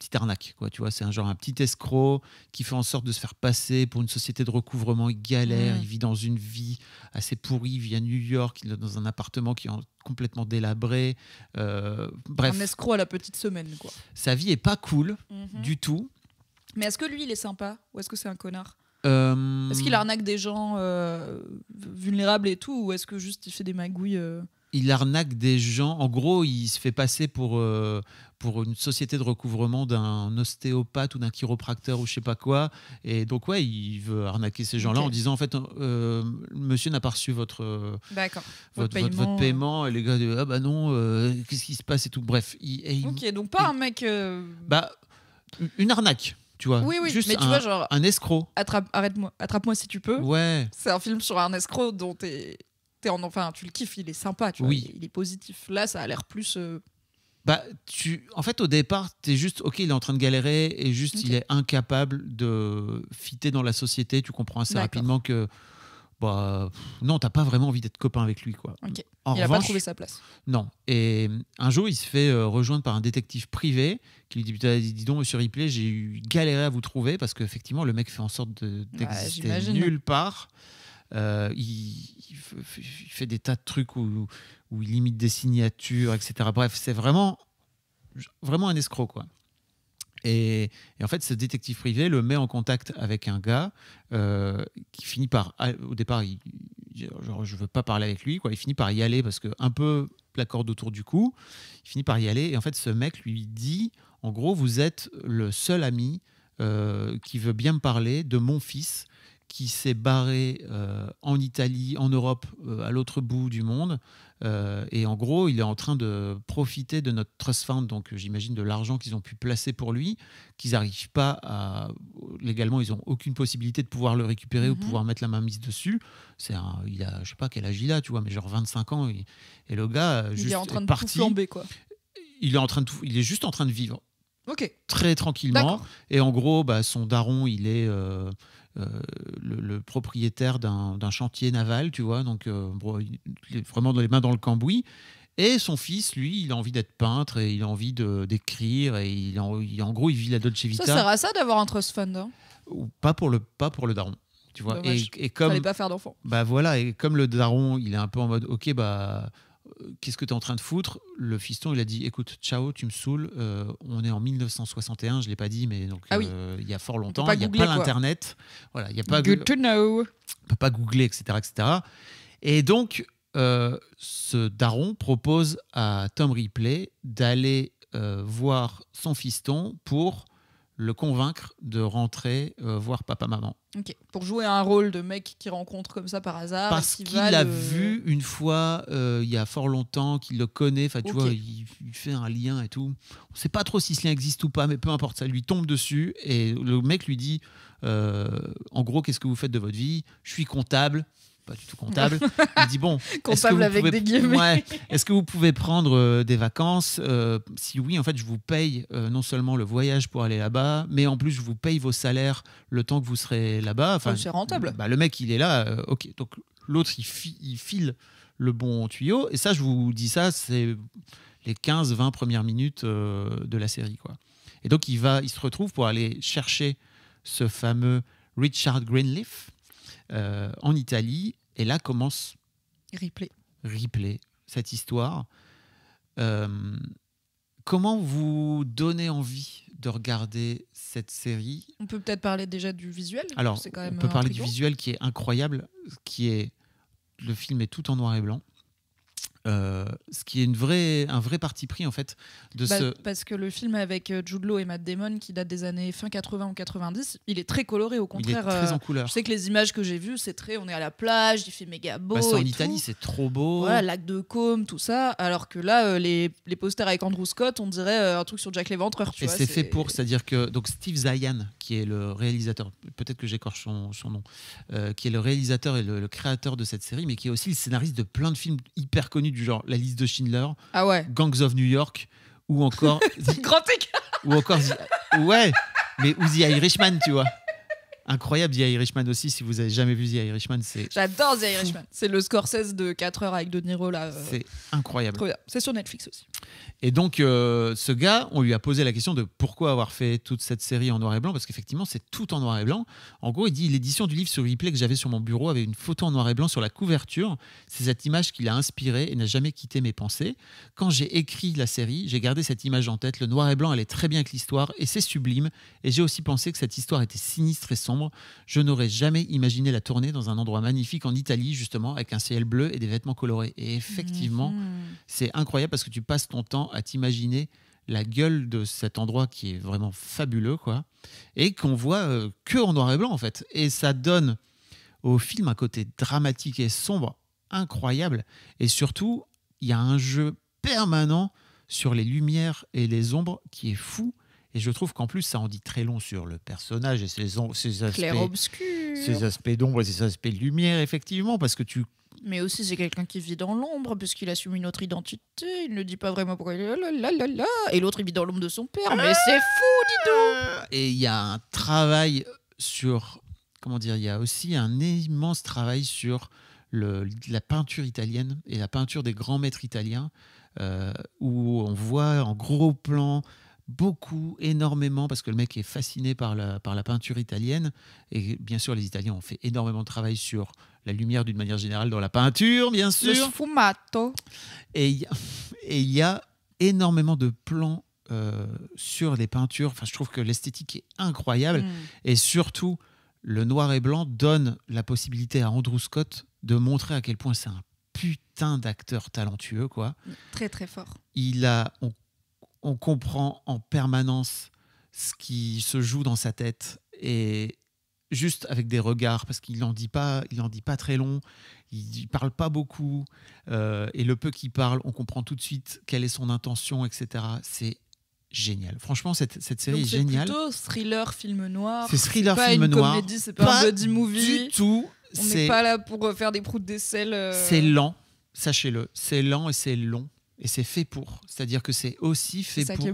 [SPEAKER 1] petite arnaque, quoi. Tu vois, c'est un genre un petit escroc qui fait en sorte de se faire passer pour une société de recouvrement. Il galère, mmh. il vit dans une vie assez pourrie, il vit à New York, il dans un appartement qui est complètement délabré. Euh, bref. Un escroc à la
[SPEAKER 2] petite semaine, quoi.
[SPEAKER 1] Sa vie est pas cool mmh. du tout.
[SPEAKER 2] Mais est-ce que lui, il est sympa ou est-ce que c'est un connard
[SPEAKER 1] euh, Est-ce qu'il
[SPEAKER 2] arnaque des gens euh, vulnérables et tout ou est-ce que juste il fait des magouilles
[SPEAKER 1] il arnaque des gens. En gros, il se fait passer pour, euh, pour une société de recouvrement d'un ostéopathe ou d'un chiropracteur ou je sais pas quoi. Et donc, ouais, il veut arnaquer ces gens-là en disant en fait, euh, monsieur n'a pas reçu votre, euh, votre, paiement. Et les gars disent, ah bah non, qu'est-ce qui se passe et tout. Bref. Il, il, ok,
[SPEAKER 2] donc pas un mec.
[SPEAKER 1] Bah, une arnaque. Tu vois, oui, oui, juste mais tu un, vois, genre, un escroc. Attrape, arrête-moi, attrape-moi si tu peux. Ouais.
[SPEAKER 2] C'est un film sur un escroc dont es enfin, tu le kiffes, il est sympa, il, est positif. Là, ça a l'air plus. Euh,
[SPEAKER 1] bah, tu, en fait, au départ, tu es juste, ok, il est en train de galérer et juste, il est incapable de fitter dans la société. Tu comprends assez rapidement que, bah, non, t'as pas vraiment envie d'être copain avec lui, quoi. il a pas trouvé sa place. Non. Et un jour, il se fait euh, rejoindre par un détective privé qui lui dit, dis donc, monsieur Ripley, j'ai eu galéré à vous trouver parce qu'effectivement, le mec fait en sorte bah, d'exister de, nulle part. Euh, il, fait des tas de trucs où, où il imite des signatures, etc. Bref, c'est vraiment, vraiment un escroc, quoi. Et, en fait, ce détective privé le met en contact avec un gars euh, qui finit par, ah, au départ, il, oh, genre, je veux pas parler avec lui, quoi. Il finit par y aller parce que un peu la corde autour du cou, il finit par y aller. Et en fait, ce mec lui dit, en gros, vous êtes le seul ami euh, qui veut bien me parler de mon fils qui s'est barré euh, en Italie, en Europe, euh, à l'autre bout du monde. Euh, et en gros, il est en train de profiter de notre trust fund, donc j'imagine de l'argent qu'ils ont pu placer pour lui, qu'ils n'arrivent pas à. Légalement, ils n'ont aucune possibilité de pouvoir le récupérer ou mhm. pouvoir mettre la main mise dessus. C'est il a, je sais pas quel âge il a, tu vois, mais genre 25 ans. et le gars, il juste est en train de tout flamber, quoi. Il est, en train de, il est juste en train de vivre.
[SPEAKER 2] Ok. Très
[SPEAKER 1] tranquillement. Et en gros, bah, son daron, il est euh, le, propriétaire d'un chantier naval, tu vois, donc euh, vraiment dans les mains dans le cambouis. Et son fils, lui, il a envie d'être peintre et il a envie d'écrire et il, en, gros, il vit la Dolce Vita. Ça sert à
[SPEAKER 2] ça d'avoir un trust fund. Hein
[SPEAKER 1] Ou pas pour le pas pour le daron. Tu vois. Et, comme pas faire d'enfant. Bah voilà. Et comme le daron, il est un peu en mode, ok, bah qu'est-ce que tu es en train de foutre Le fiston, il a dit écoute, ciao, tu me saoules. Euh, on est en 1961, je l'ai pas dit, mais donc ah euh, il y a fort longtemps, il n'y a pas l'internet. Voilà, il n'y a pas. Good to know. peut pas googler, etc., etc. Et donc, euh, ce daron propose à Tom Ripley d'aller voir son fiston pour le convaincre de rentrer euh, voir papa-maman.
[SPEAKER 2] Pour jouer un rôle de mec qui rencontre comme ça par hasard. Parce qu'il l'a vu
[SPEAKER 1] une fois, euh, il y a fort longtemps, qu'il le connaît, enfin tu vois, il, fait un lien et tout. On ne sait pas trop si ce lien existe ou pas, mais peu importe, ça lui tombe dessus et le mec lui dit, euh, en gros, qu'est-ce que vous faites de votre vie Je suis comptable pas du tout comptable. il dit bon, comptable avec des guillemets. est-ce que vous pouvez prendre euh, des vacances euh, Si oui, en fait, je vous paye euh, non seulement le voyage pour aller là-bas, mais en plus, je vous paye vos salaires le temps que vous serez là-bas. Ah, enfin, c'est rentable. Bah, le mec, il est là. ok, donc l'autre, il, file le bon tuyau. Et ça, je vous dis ça, c'est les 15-20 premières minutes de la série, quoi. Et donc, il va, il se retrouve pour aller chercher ce fameux Richard Greenleaf euh, en Italie. Et là commence Ripley. Ripley, cette histoire. Euh, comment vous donnez envie de regarder cette série
[SPEAKER 2] On peut peut-être parler déjà du visuel. Alors, on peut parler du visuel
[SPEAKER 1] qui est incroyable, qui est le film est tout en noir et blanc. Euh, ce qui est une vraie, un vrai parti pris en fait de bah, ce...
[SPEAKER 2] Parce que le film avec euh, Jude Law et Matt Damon qui date des années fin 80 ou 90, il est très coloré au contraire. Il est très euh, en couleur. Je sais que les images que j'ai vues, c'est très, on est à la plage, il fait méga beau. Bah, c'est en Italie, c'est trop beau. Voilà, lac de Côme, tout ça. Alors que là, les, les, posters avec Andrew Scott, on dirait un truc sur Jack l'Éventreur. Et c'est fait pour,
[SPEAKER 1] c'est-à-dire que donc Steve Zayan, qui est le réalisateur, peut-être que j'écorche son, son, nom, qui est le réalisateur et le, le créateur de cette série, mais qui est aussi le scénariste de plein de films hyper connus du genre La liste de Schindler, ah ouais. Gangs of New York, ou encore. Ou encore. Ouais, mais ou The Irishman, tu vois. Incroyable The Irishman aussi, si vous avez jamais vu The Irishman, c'est. J'adore
[SPEAKER 2] The Irishman. C'est le Scorsese de 4 heures avec De Niro là. Euh. C'est incroyable. C'est sur Netflix aussi.
[SPEAKER 1] Et donc, euh, ce gars, on lui a posé la question de pourquoi avoir fait toute cette série en noir et blanc, parce qu'effectivement, c'est tout en noir et blanc. En gros, il dit l'édition du livre sur replay que j'avais sur mon bureau avait une photo en noir et blanc sur la couverture. C'est cette image qui l'a inspiré et n'a jamais quitté mes pensées. Quand j'ai écrit la série, j'ai gardé cette image en tête. Le noir et blanc elle est très bien avec l'histoire et c'est sublime. Et j'ai aussi pensé que cette histoire était sinistre et sombre je n'aurais jamais imaginé la tournée dans un endroit magnifique en Italie, justement, avec un ciel bleu et des vêtements colorés. Et effectivement, c'est incroyable parce que tu passes ton temps à t'imaginer la gueule de cet endroit qui est vraiment fabuleux, quoi, et qu'on voit euh, que en noir et blanc, en fait. Et ça donne au film un côté dramatique et sombre incroyable. Et surtout, il y a un jeu permanent sur les lumières et les ombres qui est fou. Et je trouve qu'en plus, ça en dit très long sur le personnage et ses, ses aspects. clair aspects d'ombre et ses aspects de lumière, effectivement, parce que tu
[SPEAKER 2] mais aussi c'est quelqu'un qui vit dans l'ombre puisqu'il assume une autre identité. Il ne dit pas vraiment pourquoi. Et
[SPEAKER 1] l'autre il vit dans l'ombre de son
[SPEAKER 2] père.
[SPEAKER 4] Mais
[SPEAKER 1] c'est ah
[SPEAKER 2] fou, dis
[SPEAKER 1] donc. Et il y a un travail sur comment dire. Il y a aussi un immense travail sur le, la peinture italienne et la peinture des grands maîtres italiens euh, où on voit en gros plan beaucoup, énormément, parce que le mec est fasciné par la, par la peinture italienne. Et bien sûr, les Italiens ont fait énormément de travail sur la lumière d'une manière générale dans la peinture, bien sûr. Le
[SPEAKER 2] sfumato.
[SPEAKER 1] Et il y, a énormément de plans euh, sur les peintures. Enfin, je trouve que l'esthétique est incroyable. Hmm. Et surtout, le noir et blanc donne la possibilité à Andrew Scott de montrer à quel point c'est un putain d'acteur talentueux, quoi.
[SPEAKER 2] Très, très fort.
[SPEAKER 1] Il a, on comprend en permanence ce qui se joue dans sa tête et juste avec des regards parce qu'il n'en dit pas il en dit pas très long il, ne parle pas beaucoup euh, et le peu qu'il parle on comprend tout de suite quelle est son intention etc c'est génial franchement cette, série est, géniale c'est plutôt
[SPEAKER 2] thriller film noir c'est thriller pas film une comédie c'est pas, un body movie du tout on n'est pas là pour faire des proutes d'aisselle euh. c'est
[SPEAKER 1] lent sachez-le c'est lent et c'est long et c'est fait pour. C'est-à-dire que c'est aussi fait pour.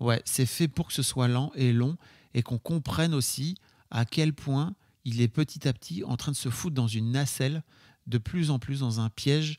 [SPEAKER 1] Ouais, c'est fait pour que ce soit lent et long et qu'on comprenne aussi à quel point il est petit à petit en train de se foutre dans une nacelle, de plus en plus dans un piège.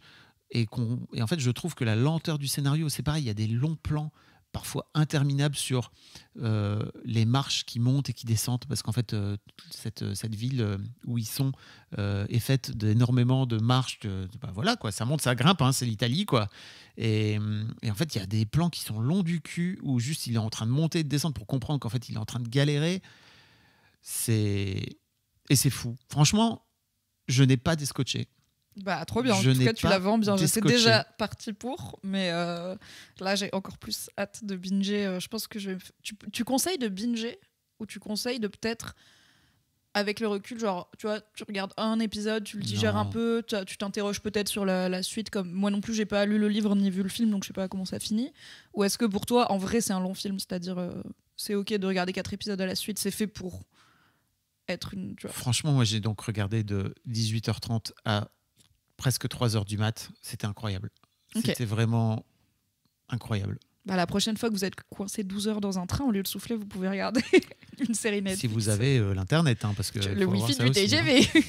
[SPEAKER 1] Et, et en fait, je trouve que la lenteur du scénario, c'est pareil, il y a des longs plans parfois interminable sur euh, les marches qui montent et qui descendent, parce qu'en fait, euh, cette, euh, cette, ville où ils sont est faite d'énormément de marches. De, bah, voilà, quoi, ça monte, ça grimpe, hein, c'est l'Italie, quoi. Et, hum, et, en fait, il y a des plans qui sont longs du cul, où juste il est en train de monter de descendre pour comprendre qu'en fait, il est en train de galérer. C'est... Et c'est fou. Franchement, je n'ai pas déscotché. Bah, trop bien. en tout cas, tu la vends bien. c'est déjà
[SPEAKER 2] parti pour, mais euh, là, j'ai encore plus hâte de binger. Euh, je pense que je tu, conseilles de binger ou tu conseilles de peut-être, avec le recul, genre, tu vois, tu regardes un épisode, tu le digères un peu, tu t'interroges peut-être sur la, suite. Comme moi non plus, j'ai pas lu le livre ni vu le film, donc je sais pas comment ça finit. Ou est-ce que pour toi, en vrai, c'est un long film, c'est-à-dire, euh, c'est ok de regarder quatre épisodes à la suite, c'est fait pour être une.
[SPEAKER 1] Franchement, moi, j'ai donc regardé de 18h30 à presque 3 heures du mat. C'était incroyable. C'était vraiment incroyable.
[SPEAKER 2] Bah, la prochaine fois que vous êtes coincé 12 heures dans un train, au lieu de souffler, vous pouvez regarder une série Netflix. Si vous avez euh, l'internet, hein, parce que le Wi-Fi du hein. TGV.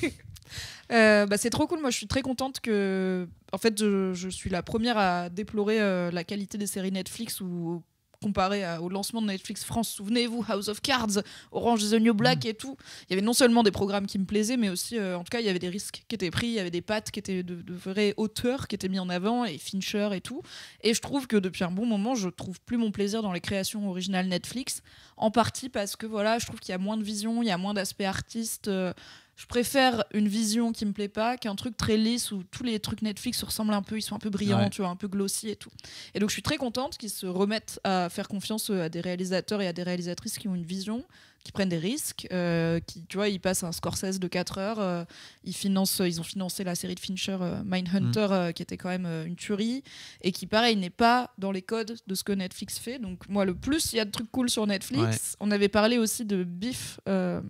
[SPEAKER 2] Euh, bah, c'est trop cool. Moi, je suis très contente que, en fait, je, suis la première à déplorer euh, la qualité des séries Netflix ou comparé au lancement de Netflix France, souvenez-vous, House of Cards, Orange is the New Black mm. et tout, il y avait non seulement des programmes qui me plaisaient, mais aussi, euh, en tout cas, il y avait des risques qui étaient pris, il y avait des pattes qui étaient de, vrais auteurs qui étaient mis en avant, et Fincher et tout. Et je trouve que depuis un bon moment, je trouve plus mon plaisir dans les créations originales Netflix, en partie parce que, voilà, je trouve qu'il y a moins de vision, il y a moins d'aspect artiste. Euh, je préfère une vision qui me plaît pas qu'un truc très lisse où tous les trucs Netflix se ressemblent un peu, ils sont un peu brillants, tu vois, un peu glossy et tout. Et donc je suis très contente qu'ils se remettent à faire confiance euh, à des réalisateurs et à des réalisatrices qui ont une vision, qui prennent des risques, euh, qui, tu vois, ils passent un Scorsese de 4 heures, euh, ils, financent, ils ont financé la série de Fincher, euh, Mindhunter, mm. euh, qui était quand même une tuerie, et qui, pareil, n'est pas dans les codes de ce que Netflix fait. Donc, moi, le plus, il y a de trucs cool sur Netflix. On avait parlé aussi de Biff.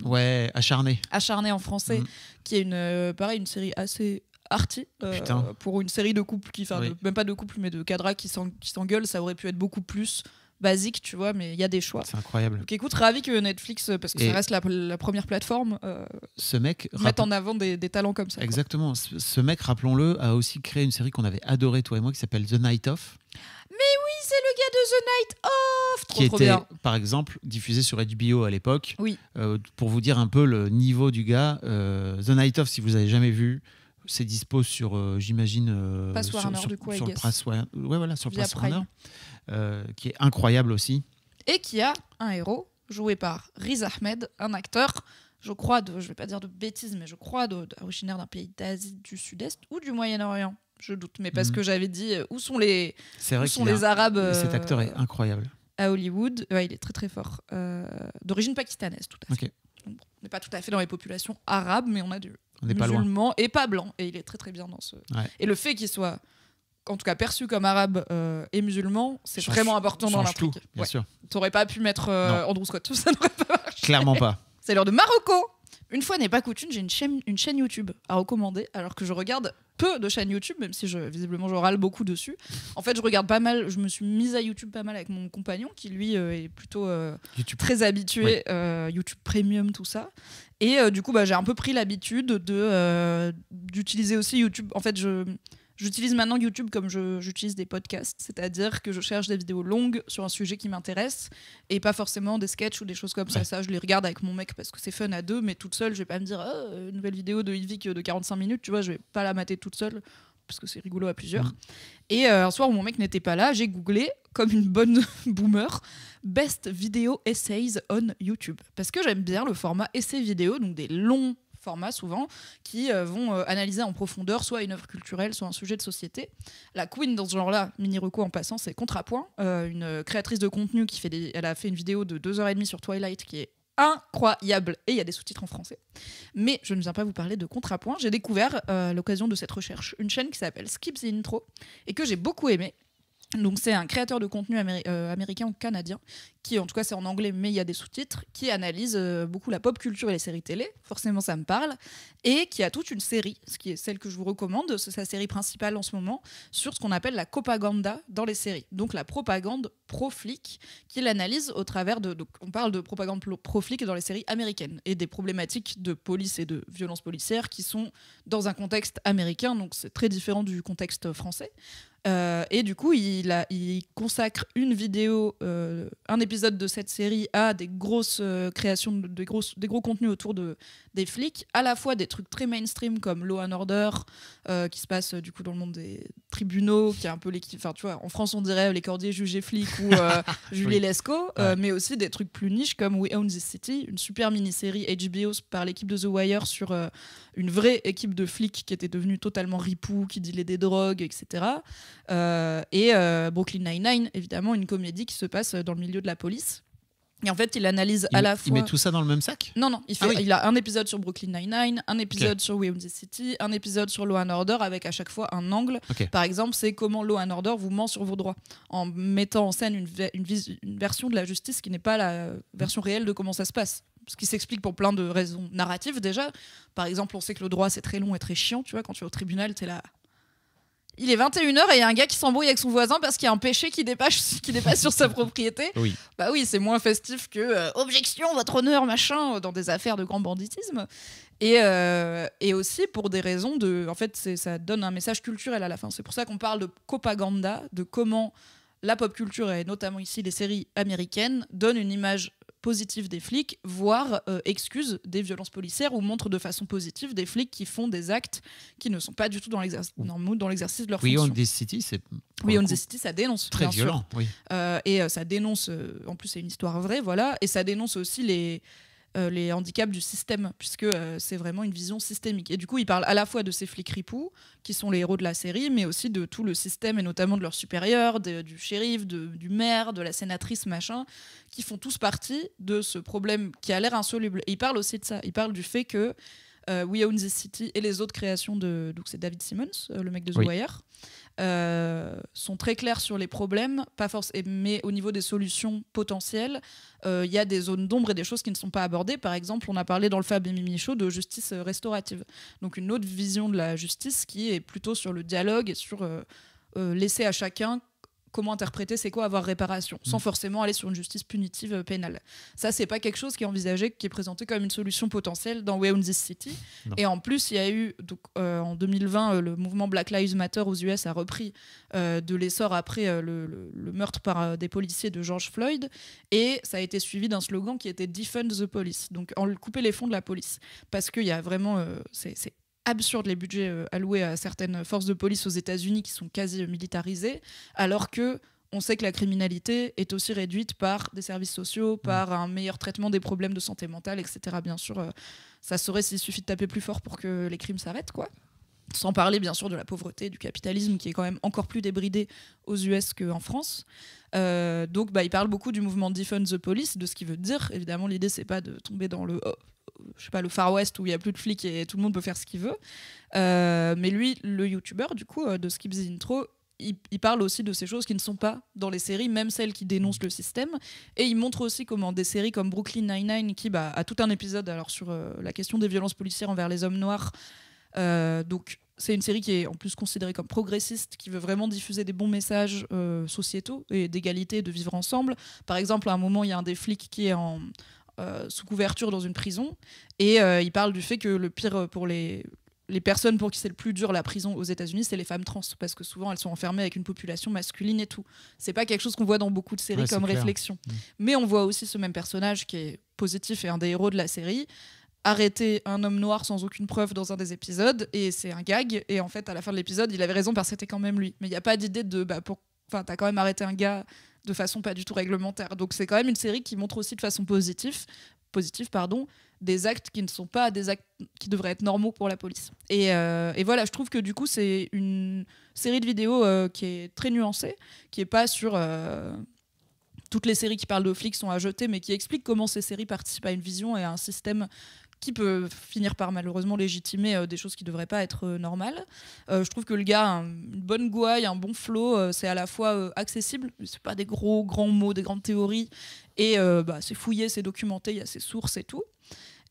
[SPEAKER 2] ouais, Acharné. Acharné en français, mm. qui est une, pareil, une série assez Arty pour une série de couples qui, enfin, même pas de couples, mais de cadres qui s'engueulent, ça aurait pu être beaucoup plus basique, tu vois, mais il y a des choix. C'est incroyable. Donc écoute, ravi que Netflix, euh, parce que ça reste la, première plateforme, euh, mette en avant des, talents comme ça.
[SPEAKER 1] Exactement. Ce mec, rappelons-le, a aussi créé une série qu'on avait adorée, toi et moi, qui s'appelle The Night Off.
[SPEAKER 2] Mais oui, c'est le gars de The Night Off trop, Qui était,
[SPEAKER 1] par exemple, diffusé sur HBO à l'époque. Oui. Euh, pour vous dire un peu le niveau du gars, The Night Off, si vous avez jamais vu, c'est dispo sur, j'imagine, sur, sur, sur, ouais, voilà, sur, le euh, qui est incroyable aussi.
[SPEAKER 2] Et qui a un héros joué par Riz Ahmed, un acteur je crois, de, je vais pas dire de bêtises, mais je crois, de, originaire d'un pays d'Asie du Sud-Est ou du Moyen-Orient. Je doute, mais parce mhm. que j'avais dit euh, où sont les,
[SPEAKER 1] sont les Arabes. Cet acteur est euh, incroyable.
[SPEAKER 2] À Hollywood, il est très très fort. D'origine pakistanaise, tout à fait. on n'est pas tout à fait dans les populations arabes, mais on a du on musulman pas et pas blanc. Et il est très très bien dans ce. Et le fait qu'il soit en tout cas perçu comme arabe euh, et musulman, c'est vraiment important dans l'intrigue. Bien sûr. T'aurais pas pu mettre euh, Andrew Scott, ça n'aurait pas marché. Clairement pas. C'est l'heure de Marocco. Une fois n'est pas coutume, j'ai une chaîne, YouTube à recommander, alors que je regarde peu de chaînes YouTube, même si je, visiblement je râle beaucoup dessus. En fait, je regarde pas mal, je me suis mise à YouTube pas mal avec mon compagnon, qui lui euh, est plutôt très habitué, YouTube Premium, tout ça. Et du coup, bah, j'ai un peu pris l'habitude de d'utiliser aussi YouTube. En fait, je, J'utilise maintenant YouTube comme j'utilise des podcasts, c'est-à-dire que je cherche des vidéos longues sur un sujet qui m'intéresse et pas forcément des sketchs ou des choses comme ça. Ça, je les regarde avec mon mec parce que c'est fun à deux, mais toute seule, je vais pas me dire ah, une nouvelle vidéo de Yvick de 45 minutes, tu vois, je vais pas la mater toute seule parce que c'est rigolo à plusieurs. Mm. Et euh, un soir où mon mec n'était pas là, j'ai googlé, comme une bonne boomer, Best Video Essays on YouTube. Parce que j'aime bien le format essai vidéo, donc des longs formats souvent, qui euh, vont euh, analyser en profondeur soit une œuvre culturelle, soit un sujet de société. La Queen, dans ce genre-là, mini reco en passant, c'est Contrapoint, euh, une créatrice de contenu qui fait des... Elle a fait une vidéo de 2h30 sur Twilight qui est incroyable et il y a des sous-titres en français. Mais je ne viens pas vous parler de Contrapoint, j'ai découvert à l'occasion de cette recherche une chaîne qui s'appelle Skip the Intro et que j'ai beaucoup aimé. Donc c'est un créateur de contenu américain ou canadien qui en tout cas c'est en anglais, mais il y a des sous-titres, qui analyse euh, beaucoup la pop culture et les séries télé, forcément ça me parle, et qui a toute une série, ce qui est celle que je vous recommande, c'est sa série principale en ce moment, sur ce qu'on appelle la copaganda dans les séries, donc la propagande pro-flic, qu'il analyse au travers de... Donc on parle de propagande pro-flic dans les séries américaines, et des problématiques de police et de violence policière qui sont dans un contexte américain, donc c'est très différent du contexte français. Euh, et du coup, il, a, il consacre une vidéo, euh, un épisode de cette série à des grosses euh, créations, de, des, grosses, des gros contenus autour de, des flics, à la fois des trucs très mainstream comme Law and Order, euh, qui se passe euh, du coup dans le monde des tribunaux, qui est un peu l'équipe. Enfin, tu vois, en France, on dirait les cordiers jugés flics ou Julie Lescaut, mais aussi des trucs plus niches comme We Own This City, une super mini-série HBO par l'équipe de The Wire sur une vraie équipe de flics qui était devenue totalement ripou, qui dilait des drogues, etc. et Brooklyn Nine-Nine, évidemment, une comédie qui se passe dans le milieu de la police. Et en fait, il analyse à la fois. Il met tout
[SPEAKER 1] ça dans le même sac
[SPEAKER 2] Non, non. Il, ah il a un épisode sur Brooklyn Nine-Nine, un épisode sur William City, un épisode sur Law and Order avec à chaque fois un angle. Par exemple, c'est comment Law and Order vous ment sur vos droits en mettant en scène une, une version de la justice qui n'est pas la version réelle de comment ça se passe ce qui s'explique pour plein de raisons narratives déjà. Par exemple, on sait que le droit c'est très long et très chiant, tu vois, quand tu es au tribunal, tu es là, il est 21h et il y a un gars qui s'embrouille avec son voisin parce qu'il y a un péché qui dépasse, qui sur sa propriété. Oui. Bah oui, c'est moins festif que euh, objection, votre honneur, machin, euh, dans des affaires de grand banditisme. Et, euh, et aussi pour des raisons de. En fait, ça donne un message culturel à la fin. C'est pour ça qu'on parle de propaganda, de comment la pop culture et notamment ici les séries américaines donnent une image positif des flics, voire euh, excuse des violences policières ou montre de façon positive des flics qui font des actes qui ne sont pas du tout dans l'exercice de leur fonction. City, oui, On the City, ça dénonce. Très violent, oui. Euh, et euh, ça dénonce, en plus c'est une histoire vraie, voilà, et ça dénonce aussi les, euh, les handicaps du système, puisque euh, c'est vraiment une vision systémique. Et du coup, il parle à la fois de ces flics ripoux, qui sont les héros de la série, mais aussi de tout le système, et notamment de leurs supérieurs, du shérif, du maire, de la sénatrice, machin, qui font tous partie de ce problème qui a l'air insoluble. Et il parle aussi de ça. Il parle du fait que euh, We Own the City et les autres créations de. Donc, c'est David Simmons, le mec de The Wire. Euh, sont très clairs sur les problèmes, pas force, mais au niveau des solutions potentielles, euh, il y a des zones d'ombre et des choses qui ne sont pas abordées. Par exemple, on a parlé dans le Fab et de justice euh, restaurative. Donc une autre vision de la justice qui est plutôt sur le dialogue et sur laisser à chacun comment interpréter c'est quoi avoir réparation, mm. sans forcément aller sur une justice punitive euh, pénale. Ça, c'est pas quelque chose qui est envisagé, qui est présenté comme une solution potentielle dans We City. Et en plus, il y a eu, donc, euh, en 2020, euh, le mouvement Black Lives Matter aux US a repris de l'essor après le, meurtre par des policiers de George Floyd, et ça a été suivi d'un slogan qui était Defund the Police, donc en couper les fonds de la police. Parce qu'il y a vraiment, c'est absurde les budgets euh, alloués à certaines forces de police aux États-Unis qui sont quasi euh, militarisées, alors que on sait que la criminalité est aussi réduite par des services sociaux, mm. par un meilleur traitement des problèmes de santé mentale, etc. Bien sûr, euh, ça serait s'il suffit de taper plus fort pour que les crimes s'arrêtent, quoi. Sans parler bien sûr de la pauvreté, du capitalisme qui est quand même encore plus débridé aux US qu'en France. Euh, donc, bah, il parle beaucoup du mouvement Defend the Police, de ce qu'il veut dire. Évidemment, l'idée, c'est pas de tomber dans le, oh, je sais pas, le Far West où il y a plus de flics et tout le monde peut faire ce qu'il veut. Euh, mais lui, le youtuber du coup, euh, de Skip the Intro, il, parle aussi de ces choses qui ne sont pas dans les séries, même celles qui dénoncent le système. Et il montre aussi comment des séries comme Brooklyn Nine-Nine, qui bah, a tout un épisode alors, sur la question des violences policières envers les hommes noirs, donc c'est une série qui est en plus considérée comme progressiste, qui veut vraiment diffuser des bons messages euh, sociétaux et d'égalité, de vivre ensemble. Par exemple, à un moment, il y a un des flics qui est euh, sous couverture dans une prison et euh, il parle du fait que le pire pour les, les personnes pour qui c'est le plus dur la prison aux États-Unis, c'est les femmes trans parce que souvent elles sont enfermées avec une population masculine et tout. C'est pas quelque chose qu'on voit dans beaucoup de séries comme réflexion. Mm. Mais on voit aussi ce même personnage qui est positif et un des héros de la série, arrêter un homme noir sans aucune preuve dans un des épisodes et c'est un gag et en fait à la fin de l'épisode il avait raison parce que c'était quand même lui mais il n'y a pas d'idée de bah pour enfin t'as quand même arrêté un gars de façon pas du tout réglementaire donc c'est quand même une série qui montre aussi de façon positive positive pardon des actes qui ne sont pas des actes qui devraient être normaux pour la police et, euh, et voilà je trouve que du coup c'est une série de vidéos euh, qui est très nuancée qui est pas sur euh, toutes les séries qui parlent de flics sont à jeter, mais qui explique comment ces séries participent à une vision et à un système qui peut finir par malheureusement légitimer euh, des choses qui ne devraient pas être euh, normales. Euh, je trouve que le gars a une bonne gouaille, un bon flow, c'est à la fois accessible, c'est pas des gros grands mots, des grandes théories, et bah, c'est fouillé, c'est documenté, il y a ses sources et tout.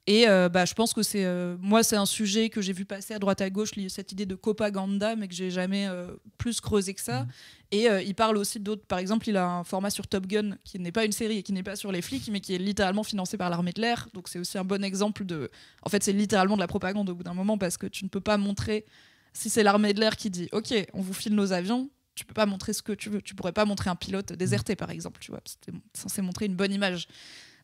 [SPEAKER 2] Et euh, bah, je pense que c'est euh, moi, c'est un sujet que j'ai vu passer à droite à gauche, cette idée de copaganda, mais que j'ai jamais euh, plus creusé que ça. Mmh. Et il parle aussi d'autres. Par exemple, il a un format sur Top Gun qui n'est pas une série et qui n'est pas sur les flics, mais qui est littéralement financé par l'armée de l'air. Donc c'est aussi un bon exemple de. En fait, c'est littéralement de la propagande au bout d'un moment parce que tu ne peux pas montrer. Si c'est l'armée de l'air qui dit OK, on vous file nos avions, tu peux pas montrer ce que tu veux. Tu pourrais pas montrer un pilote déserté, par exemple. Tu vois, c'était censé montrer une bonne image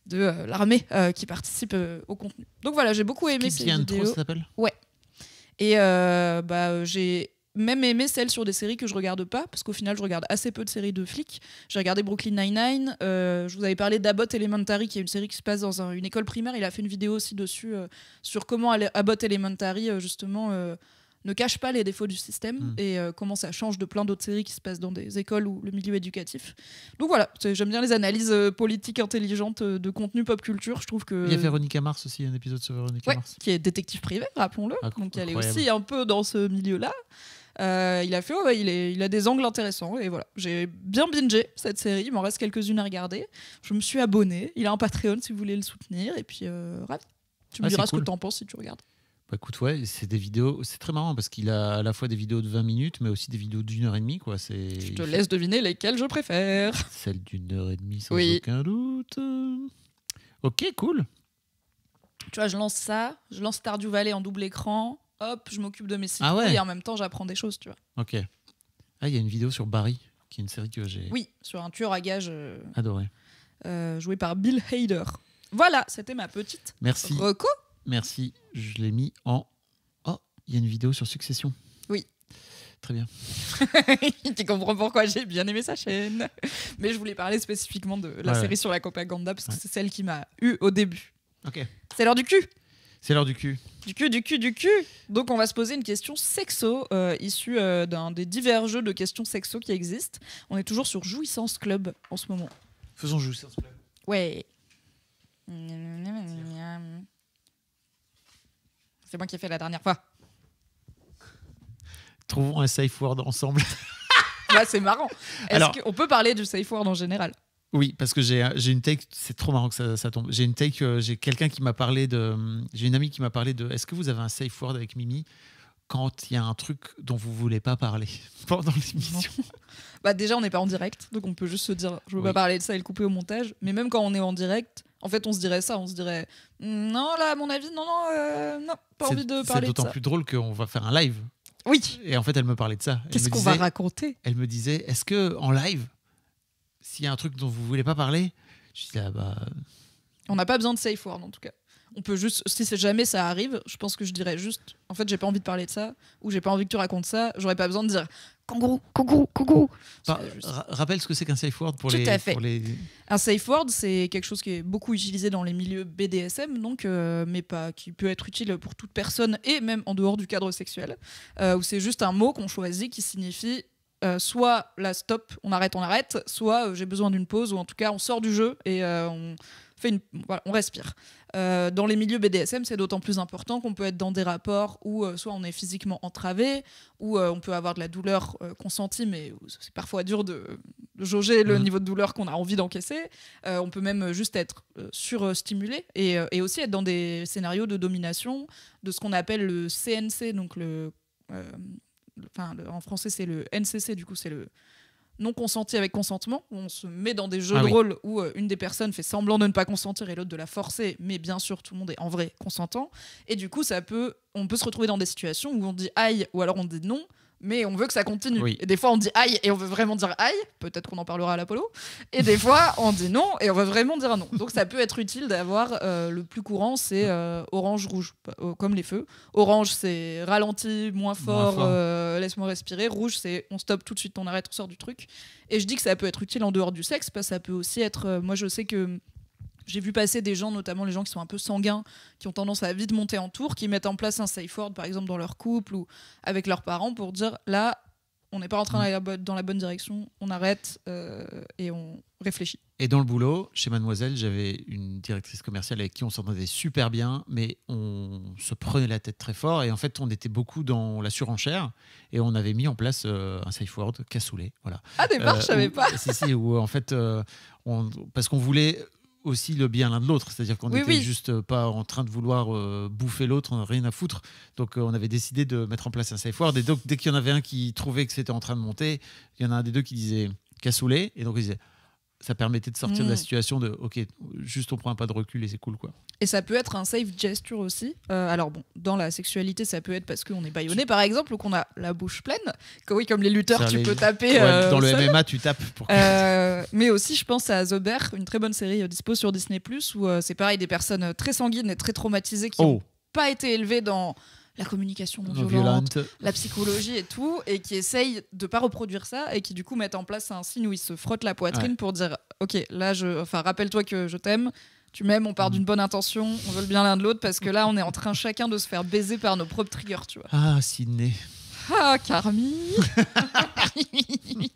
[SPEAKER 2] de euh, l'armée euh, qui participe euh, au contenu. Donc voilà, j'ai beaucoup aimé cette vidéo. ça s'appelle Ouais. Et bah, j'ai même aimé celle sur des séries que je regarde pas, parce qu'au final, je regarde assez peu de séries de flics. J'ai regardé Brooklyn Nine-Nine, je vous avais parlé d'Abbott Elementary, qui est une série qui se passe dans une école primaire. Il a fait une vidéo aussi dessus, sur comment Abbott Elementary, justement, ne cache pas les défauts du système hmm. et euh, comment ça change de plein d'autres séries qui se passent dans des écoles ou le milieu éducatif. Donc voilà, j'aime bien les analyses euh, politiques intelligentes euh, de contenu pop culture. Je trouve que. Il y a Véronica Mars aussi, un épisode sur Véronica Mars. Qui est détective privé. rappelons-le. Ah, donc elle est aussi un peu dans ce milieu-là. il a fait, il, est, il, a des angles intéressants et voilà. J'ai bien bingé cette série, il m'en reste quelques-unes à regarder. Je me suis abonné, il a un Patreon si vous voulez le soutenir et puis Tu ah, me diras ce que tu en penses si tu regardes.
[SPEAKER 1] Bah, écoute, ouais, c'est des vidéos. C'est très marrant parce qu'il a à la fois des vidéos de 20 minutes, mais aussi des vidéos d'une heure et demie. Quoi. C'est... Je te laisse
[SPEAKER 2] deviner lesquelles je préfère.
[SPEAKER 1] Celles d'une heure et demie, sans aucun doute. Ok, cool.
[SPEAKER 2] Tu vois, je lance ça, je lance Stardew Valley en double écran. Hop, je m'occupe de mes sites ah et en même temps, j'apprends des choses, tu vois.
[SPEAKER 1] Ok. Ah, il y a une vidéo sur Barry, qui est une série que j'ai. Oui,
[SPEAKER 2] sur un tueur à gages. Euh, Adoré. Euh, joué par Bill Hader. Voilà, c'était ma petite. Merci. Reco.
[SPEAKER 1] Merci, je l'ai mis en. Oh, il y a une vidéo sur Succession. Oui. Très bien.
[SPEAKER 2] tu comprends pourquoi j'ai bien aimé sa chaîne. Mais je voulais parler spécifiquement de la série sur la propaganda parce que c'est celle qui m'a eu au début. Ok. C'est l'heure du cul. C'est l'heure du cul. Du cul, du cul, du cul. Donc on va se poser une question sexo euh, issue euh, d'un des divers jeux de questions sexo qui existent. On est toujours sur Jouissance Club en ce moment.
[SPEAKER 1] Faisons Jouissance Club.
[SPEAKER 2] Ouais. C'est moi qui ai fait la dernière fois.
[SPEAKER 1] Trouvons un safe word ensemble.
[SPEAKER 2] c'est marrant. est peut parler du safe word en général
[SPEAKER 1] oui, parce que j'ai une take, c'est trop marrant que ça, tombe. J'ai une take, euh, j'ai quelqu'un qui m'a parlé de, j'ai une amie qui m'a parlé de, est-ce que vous avez un safe word avec Mimi quand il y a un truc dont vous voulez pas parler pendant l'émission
[SPEAKER 2] Bah déjà, on n'est pas en direct, donc on peut juste se dire, je veux pas parler de ça et le couper au montage. Mais même quand on est en direct, en fait, on se dirait ça, on se dirait hmm, non, là, à mon avis, non, non, euh, non pas envie de parler de ça. C'est d'autant plus
[SPEAKER 1] drôle qu'on va faire un live. Oui. Et en fait, elle me parlait de ça. Qu'est-ce qu'on va raconter Elle me disait est-ce que en live, s'il y a un truc dont vous voulez pas parler, je disais ah, bah. Euh,
[SPEAKER 2] on n'a pas besoin de safe word en tout cas. On peut juste, si jamais ça arrive, je pense que je dirais juste, en fait, j'ai pas envie de parler de ça, ou j'ai pas envie que tu racontes ça, j'aurais pas besoin de dire, Coucou, coucou, kangourou.
[SPEAKER 1] Rappelle ce que c'est qu'un safe word pour les. Tout à fait.
[SPEAKER 2] Un safe word, c'est quelque chose qui est beaucoup utilisé dans les milieux BDSM, donc, euh, mais pas qui peut être utile pour toute personne et même en dehors du cadre sexuel, euh, où c'est juste un mot qu'on choisit qui signifie euh, soit la stop, on arrête, on arrête, soit j'ai besoin d'une pause, ou en tout cas on sort du jeu et on, fait une, on respire. Euh, dans les milieux BDSM, c'est d'autant plus important qu'on peut être dans des rapports où euh, soit on est physiquement entravé, où euh, on peut avoir de la douleur consentie, mais c'est parfois dur de, jauger le mhm. niveau de douleur qu'on a envie d'encaisser. on peut même juste être surstimulé et, et, aussi être dans des scénarios de domination de ce qu'on appelle le CNC, donc le. en français, c'est le NCC, du coup, c'est le non consentie avec consentement, où on se met dans des jeux ah de rôle où euh, une des personnes fait semblant de ne pas consentir et l'autre de la forcer, mais bien sûr tout le monde est en vrai consentant. Et du coup, ça peut, on peut se retrouver dans des situations où on dit aïe ou alors on dit non, mais on veut que ça continue. Et des fois, on dit aïe et on veut vraiment dire aïe. Peut-être qu'on en parlera à l'Apollo. Et des fois, on dit non et on veut vraiment dire non. Donc, ça peut être utile d'avoir euh, le plus courant, c'est euh, orange-rouge, euh, comme les feux. Orange, c'est ralenti, moins fort, laisse-moi respirer. Rouge, c'est on stoppe tout de suite, on arrête, on sort du truc. Et je dis que ça peut être utile en dehors du sexe, parce que ça peut aussi être. moi, je sais que j'ai vu passer des gens, notamment les gens qui sont un peu sanguins, qui ont tendance à vite monter en tour, qui mettent en place un safe word, par exemple, dans leur couple ou avec leurs parents pour dire là, on n'est pas en train d'aller dans la bonne direction, on arrête euh, et on réfléchit.
[SPEAKER 1] Et dans le boulot, chez Mademoiselle, j'avais une directrice commerciale avec qui on s'entendait super bien, mais on se prenait la tête très fort et en fait, on était beaucoup dans la surenchère et on avait mis en place euh, un safe word cassoulet, voilà. Ah des marches, euh, savais pas. si si, où en fait, on, parce qu'on voulait aussi le bien l'un de l'autre. C'est-à-dire qu'on n'était juste pas en train de vouloir euh, bouffer l'autre, on rien à foutre. Donc euh, on avait décidé de mettre en place un safe word. Et donc dès qu'il y en avait un qui trouvait que c'était en train de monter, il y en a un des deux qui disait cassoulet. Et donc il disait ça permettait de sortir de la mm. situation de ok juste on prend un pas de recul et c'est cool quoi
[SPEAKER 2] et ça peut être un safe gesture aussi euh, alors bon dans la sexualité ça peut être parce qu'on est baïonné par exemple ou qu'on a la bouche pleine que oui comme les lutteurs tu peux taper euh, dans le MMA tu tapes pour euh, mais aussi je pense à The Bear une très bonne série dispo sur Disney Plus où c'est pareil des personnes très sanguines et très traumatisées qui n'ont oh. pas été élevées dans la communication non violente, la psychologie et tout, et qui essayent de pas reproduire ça et qui du coup mettent en place un signe où ils se frottent la poitrine pour dire ok là je, enfin rappelle-toi que je t'aime. Tu m'aimes, on part mm. d'une bonne intention, on veut le bien l'un de l'autre parce que là, on est en train chacun de se faire baiser par nos propres triggers, tu vois. Ah, Sydney. Ah, Carmi.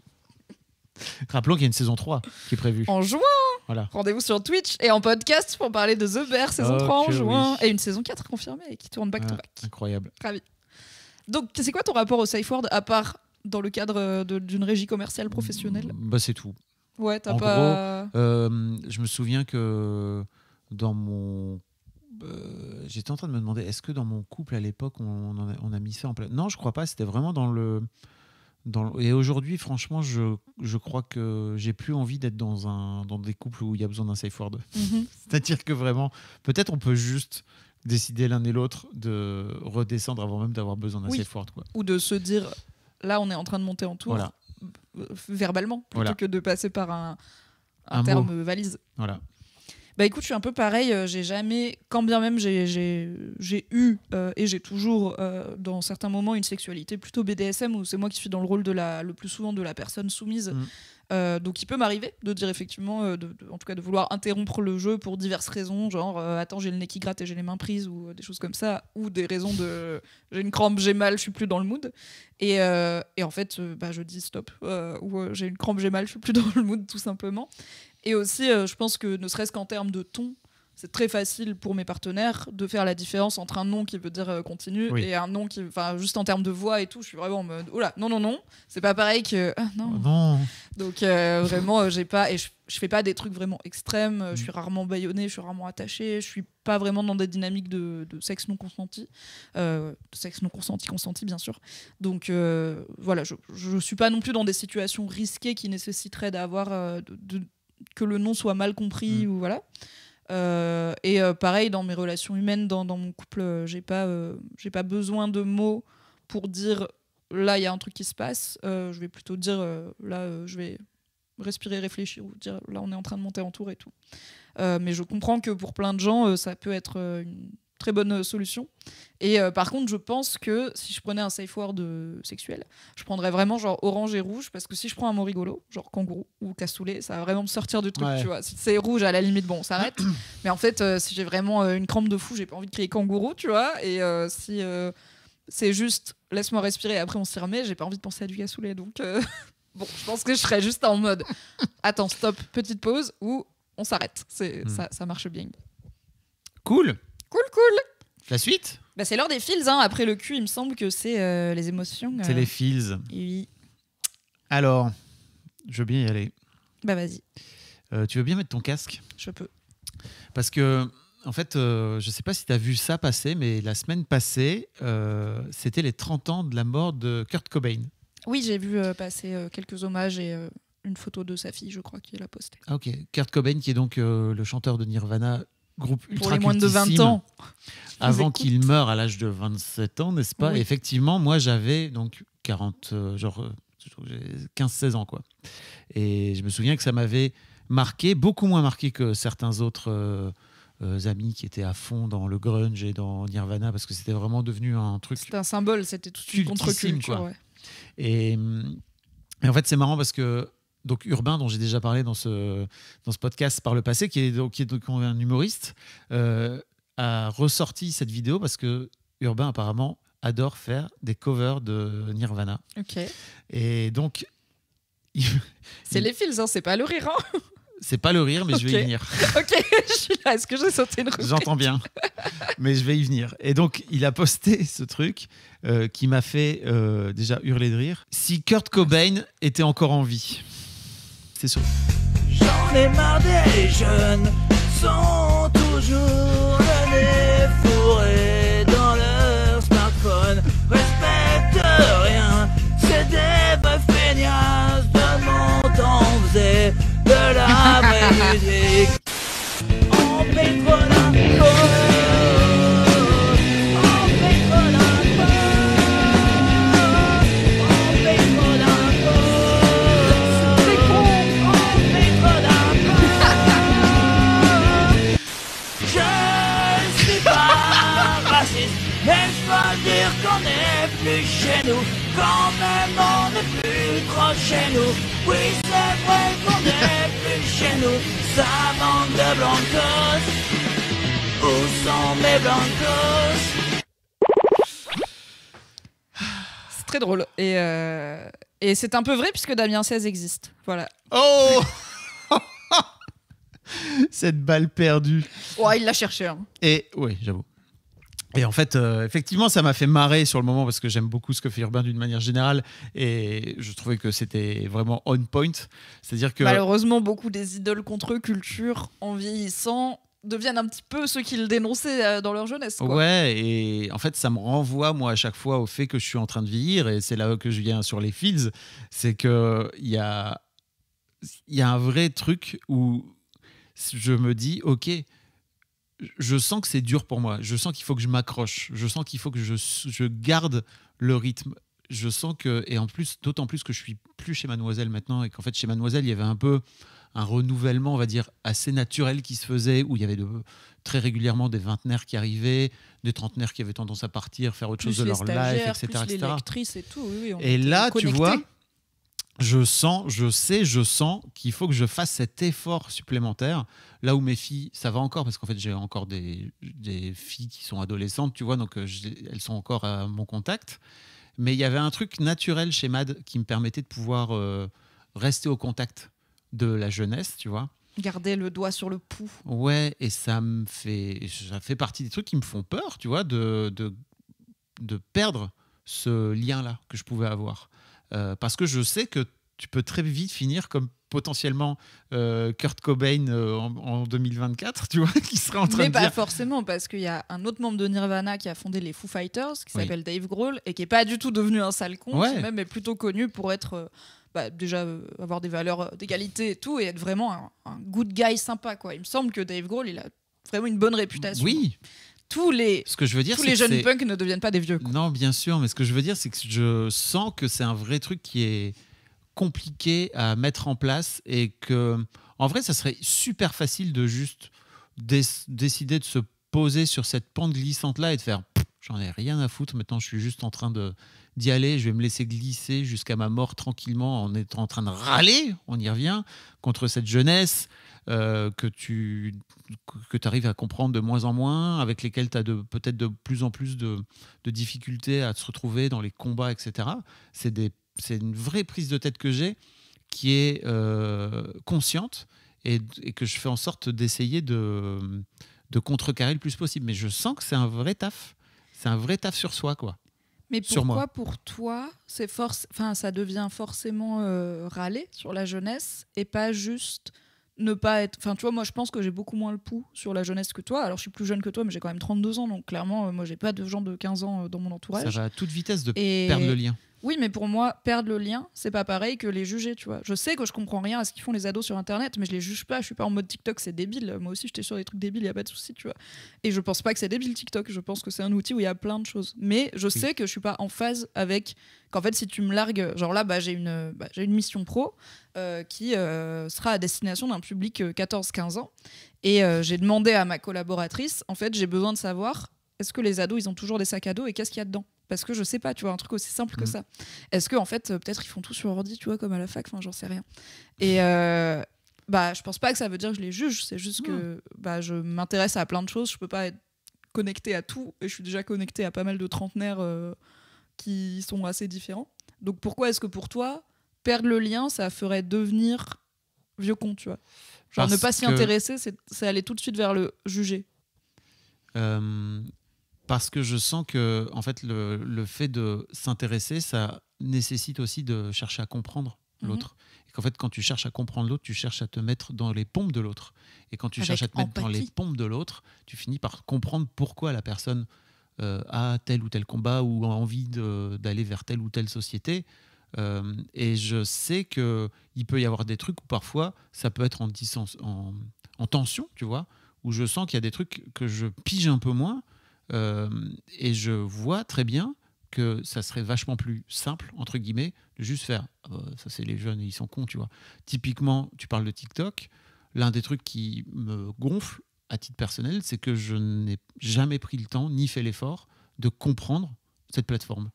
[SPEAKER 1] Rappelons qu'il y a une saison 3 qui est prévue. En juin
[SPEAKER 2] hein. Rendez-vous sur Twitch et en podcast pour parler de The Bear, saison 3 en juin. Et une saison 4 confirmée qui tourne back-to-back. Ah, incroyable. Donc, c'est quoi ton rapport au Safe Word à part dans le cadre euh, d'une régie commerciale professionnelle mmh, bah, C'est tout. Ouais, t'as pas.
[SPEAKER 1] Euh, je me souviens que dans mon euh, j'étais en train de me demander est-ce que dans mon couple à l'époque on, a mis ça en place Non, je crois pas. C'était vraiment dans le et aujourd'hui, franchement, je, je, crois que j'ai plus envie d'être dans, un, dans des couples où il y a besoin d'un safe word. cest mhm. C'est-à-dire que vraiment, peut-être on peut juste décider l'un et l'autre de redescendre avant même d'avoir besoin d'un safe word. Quoi. Ou de se dire,
[SPEAKER 2] là, on est en train de monter en tour, euh, verbalement, plutôt que de passer par un, un, terme valise. Voilà. Bah écoute, je suis un peu pareil. Euh, j'ai jamais, quand bien même j'ai eu euh, et j'ai toujours, euh, dans certains moments, une sexualité plutôt BDSM où c'est moi qui suis dans le rôle de la, le plus souvent de la personne soumise. Mm. donc il peut m'arriver de dire effectivement, de, en tout cas de vouloir interrompre le jeu pour diverses raisons, genre attends j'ai le nez qui gratte et j'ai les mains prises ou des choses comme ça, ou des raisons de j'ai une crampe, j'ai mal, je suis plus dans le mood. Et, en fait, bah, je dis stop, ou j'ai une crampe, j'ai mal, je suis plus dans le mood tout simplement. Et aussi, euh, je pense que ne serait-ce qu'en termes de ton, c'est très facile pour mes partenaires de faire la différence entre un nom qui veut dire euh, continue et un nom qui, enfin, juste en termes de voix et tout, je suis vraiment en mode, oh là, non, non, non, c'est pas pareil que, ah, oh non. Donc euh, vraiment, j'ai pas, et je, fais pas des trucs vraiment extrêmes, je suis mm. rarement baïonnée, je suis rarement attachée, je suis pas vraiment dans des dynamiques de, sexe non consenti, de sexe non consenti, consenti bien sûr. Donc voilà, je, suis pas non plus dans des situations risquées qui nécessiteraient d'avoir de que le nom soit mal compris mm. ou voilà. Euh, et euh, pareil, dans mes relations humaines, dans, mon couple, je euh, j'ai pas, j'ai pas besoin de mots pour dire là, il y a un truc qui se passe. je vais plutôt dire là, je vais respirer, réfléchir ou dire là, on est en train de monter en tour et tout. mais je comprends que pour plein de gens, ça peut être une très bonne solution. Et euh, par contre, je pense que si je prenais un safe word euh, sexuel, je prendrais vraiment genre orange et rouge parce que si je prends un mot rigolo, genre kangourou ou cassoulet, ça va vraiment me sortir du truc, tu vois. Si c'est rouge, à la limite, bon, on s'arrête. Mais en fait, euh, si j'ai vraiment une crampe de fou, j'ai pas envie de crier kangourou, tu vois. Et si c'est juste laisse-moi respirer et après on s'y remet, j'ai pas envie de penser à du cassoulet. Donc, bon, je pense que je serais juste en mode attends, stop, petite pause ou on s'arrête. c'est hmm. ça marche bien. Cool! Cool, cool. La suite bah, C'est l'heure des feels. Hein. Après le cul, il me semble que c'est euh, les émotions. C'est euh. les feels. Oui.
[SPEAKER 1] Alors, je veux bien y aller. Bah vas-y. Euh, tu veux bien mettre ton casque Je peux. Parce que, en fait, je ne sais pas si tu as vu ça passer, mais la semaine passée, c'était les 30 ans de la mort de Kurt Cobain.
[SPEAKER 2] Oui, j'ai vu passer quelques hommages et une photo de sa fille, je crois, qui l'a postée.
[SPEAKER 1] Ah, ok. Kurt Cobain, qui est donc le chanteur de Nirvana, groupe ultra Pour les moins de 20 ans. Avant qu'il meure à l'âge de 27 ans, n'est-ce pas Effectivement, moi j'avais donc 40, euh, genre 15-16 euh, ans quoi. Et je me souviens que ça m'avait marqué, beaucoup moins marqué que certains autres euh, amis qui étaient à fond dans le grunge et dans Nirvana parce que c'était vraiment devenu un truc. C'était un symbole, c'était tout suite contre-culture. Ouais. Et, hum, et, en fait, c'est marrant parce que donc Urbain, dont j'ai déjà parlé dans ce, dans ce podcast par le passé, qui est donc, qui est donc un humoriste, euh, a ressorti cette vidéo parce que Urbain, apparemment, adore faire des covers de Nirvana. Ok. Et donc. C'est
[SPEAKER 2] les fils, hein, c'est pas le rire. Hein.
[SPEAKER 1] c'est pas le rire, mais je vais y venir.
[SPEAKER 2] ok, je suis là. Est-ce que j'ai sauté
[SPEAKER 1] une J'entends bien, mais je vais y venir. Et donc, il a posté ce truc euh, qui m'a fait euh, déjà hurler de rire. Si Kurt Cobain était encore en vie. J'en
[SPEAKER 6] ai marre des jeunes, sont
[SPEAKER 4] toujours le nez fourré dans leur smartphone. Respecte rien, c'est des vrais De mon temps, faisait de la vraie musique. En pétrole, oh, Oui, c'est vrai qu'on n'est plus chez nous. Ça manque de blancos. Où sont mes blancos
[SPEAKER 2] C'est très drôle. Et, euh, et c'est un peu vrai puisque Damien 16 existe. Voilà.
[SPEAKER 1] Oh Cette balle perdue.
[SPEAKER 2] Ouais, il l'a cherché. Hein.
[SPEAKER 1] Et oui, j'avoue. Et en fait, euh, effectivement, ça m'a fait marrer sur le moment parce que j'aime beaucoup ce que fait Urbain d'une manière générale et je trouvais que c'était vraiment on point. C'est-à-dire que
[SPEAKER 2] malheureusement, beaucoup des idoles contre culture en vieillissant deviennent un petit peu ceux qu'ils dénonçaient euh, dans leur jeunesse.
[SPEAKER 1] Ouais, et en fait, ça me renvoie, moi, à chaque fois au fait que je suis en train de vieillir, et c'est là que je viens sur les fields, c'est qu'il y a, y a un vrai truc où je me dis, ok, je sens que c'est dur pour moi. Je sens qu'il faut que je m'accroche. Je sens qu'il faut que je, garde le rythme. Je sens que, et en plus, d'autant plus que je suis plus chez Mademoiselle maintenant, et qu'en fait, chez Mademoiselle, il y avait un peu un renouvellement, on va dire, assez naturel qui se faisait, où il y avait de, très régulièrement des vingtenaires qui arrivaient, des trentenaires qui avaient tendance à partir, faire autre chose de leur life, etc.
[SPEAKER 2] et tout. et là, tu vois,
[SPEAKER 1] je sens, je sais, je sens qu'il faut que je fasse cet effort supplémentaire. Là où mes filles, ça va encore, parce qu'en fait, j'ai encore des, filles qui sont adolescentes, tu vois, donc euh, elles sont encore à mon contact. Mais il y avait un truc naturel chez Mad qui me permettait de pouvoir euh, rester au contact de la jeunesse, tu vois.
[SPEAKER 2] Garder le doigt sur le pouls.
[SPEAKER 1] Ouais, et ça me fait, ça fait partie des trucs qui me font peur, tu vois, de, de perdre ce lien-là que je pouvais avoir. Euh, parce que je sais que tu peux très vite finir comme potentiellement euh, Kurt Cobain euh, en, 2024, tu vois, qui serait en train Mais pas
[SPEAKER 2] forcément, parce qu'il y a un autre membre de Nirvana qui a fondé les Foo Fighters, qui s'appelle Dave Grohl, et qui n'est pas du tout devenu un sale con, qui même est plutôt connu pour être... Bah, déjà avoir des valeurs d'égalité et tout, et être vraiment un, good guy sympa, quoi. Il me semble que Dave Grohl, il a vraiment une bonne réputation. Oui, tous les, les jeunes punks
[SPEAKER 1] ne deviennent pas des vieux. Non, bien sûr, mais ce que je veux dire, c'est que je sens que c'est un vrai truc qui est compliqué à mettre en place et que, en vrai, ça serait super facile de juste décider de se poser sur cette pente glissante-là et de faire j'en ai rien à foutre, maintenant je suis juste en train d'y aller, je vais me laisser glisser jusqu'à ma mort tranquillement en étant en train de râler, on y revient, contre cette jeunesse euh, que tu que arrives à comprendre de moins en moins, avec lesquels tu as peut-être de plus en plus de, de difficultés à te retrouver dans les combats, etc. C'est une vraie prise de tête que j'ai qui est euh, consciente et, que je fais en sorte d'essayer de, de contrecarrer le plus possible. Mais je sens que c'est un vrai taf. C'est un vrai taf sur soi, quoi. Mais pourquoi
[SPEAKER 2] pour toi, force, enfin, ça devient forcément euh, râler sur la jeunesse et pas juste ne pas être. Enfin, tu vois, moi, je pense que j'ai beaucoup moins le pouls sur la jeunesse que toi. Alors, je suis plus jeune que toi, mais j'ai quand même 32 ans, donc clairement, euh, moi, j'ai pas de gens de 15 ans euh, dans mon entourage. Ça va à
[SPEAKER 1] toute vitesse de perdre le lien.
[SPEAKER 2] Oui, mais pour moi, perdre le lien, c'est pas pareil que les juger, tu vois. Je sais que je comprends rien à ce qu'ils font les ados sur Internet, mais je les juge pas. Je suis pas en mode TikTok, c'est débile. Moi aussi, j'étais sur des trucs débiles, il y a pas de souci, tu vois. Et je pense pas que c'est débile TikTok. Je pense que c'est un outil où il y a plein de choses. Mais je sais que je suis pas en phase avec. Qu'en fait, si tu me largues, genre là, bah, j'ai une, bah, j'ai une mission pro euh, qui euh, sera à destination d'un public 14-15 euh, ans. Et j'ai demandé à ma collaboratrice, en fait, j'ai besoin de savoir est-ce que les ados, ils ont toujours des sacs à dos et qu'est-ce qu'il y a dedans parce que je sais pas, tu vois, un truc aussi simple que mm. ça. Est-ce que en fait, euh, peut-être ils font tout sur ordi, tu vois, comme à la fac, enfin, j'en sais rien. Et euh, bah, je pense pas que ça veut dire que je les juge, c'est juste que bah, je m'intéresse à plein de choses, je peux pas être connecté à tout, et je suis déjà connecté à pas mal de trentenaires euh, qui sont assez différents. Donc pourquoi est-ce que pour toi, perdre le lien, ça ferait devenir vieux con, tu vois Genre ne pas s'y intéresser, c'est aller tout de suite vers le juger
[SPEAKER 1] parce que je sens que en fait le, fait de s'intéresser ça nécessite aussi de chercher à comprendre mhm. l'autre et qu'en fait quand tu cherches à comprendre l'autre tu cherches à te mettre dans les pompes de l'autre et quand tu cherches à te mettre dans les pompes de l'autre tu finis par comprendre pourquoi la personne euh, a tel ou tel combat ou a envie d'aller vers telle ou telle société euh, et je sais que il peut y avoir des trucs où parfois ça peut être en, en, en tension tu vois où je sens qu'il y a des trucs que je pige un peu moins euh, et je vois très bien que ça serait vachement plus simple, entre guillemets, de juste faire euh, ça, c'est les jeunes, ils sont cons, tu vois. Typiquement, tu parles de TikTok. L'un des trucs qui me gonfle à titre personnel, c'est que je n'ai jamais pris le temps ni fait l'effort de comprendre cette plateforme.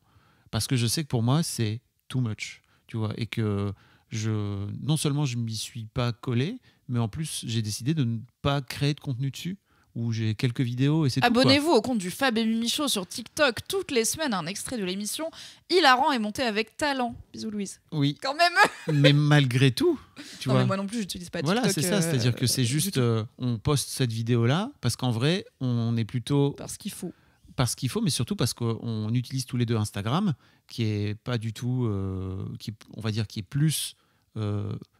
[SPEAKER 1] Parce que je sais que pour moi, c'est too much, tu vois. Et que je, non seulement je ne m'y suis pas collé, mais en plus, j'ai décidé de ne pas créer de contenu dessus où j'ai quelques vidéos et c'est Abonnez-vous
[SPEAKER 2] au compte du Fab et Mimi sur TikTok. Toutes les semaines, un extrait de l'émission hilarant et monté avec talent. Bisous Louise.
[SPEAKER 1] Oui. Quand même. mais malgré tout, tu moi non plus, n'utilise pas TikTok. Voilà, c'est ça. C'est-à-dire que euh, c'est juste, euh, on poste cette vidéo-là parce qu'en vrai, on est plutôt. Parce qu'il faut. Parce qu'il faut, mais surtout parce qu'on utilise tous les deux Instagram, qui est pas du tout, euh, qui, on va dire, qui est plus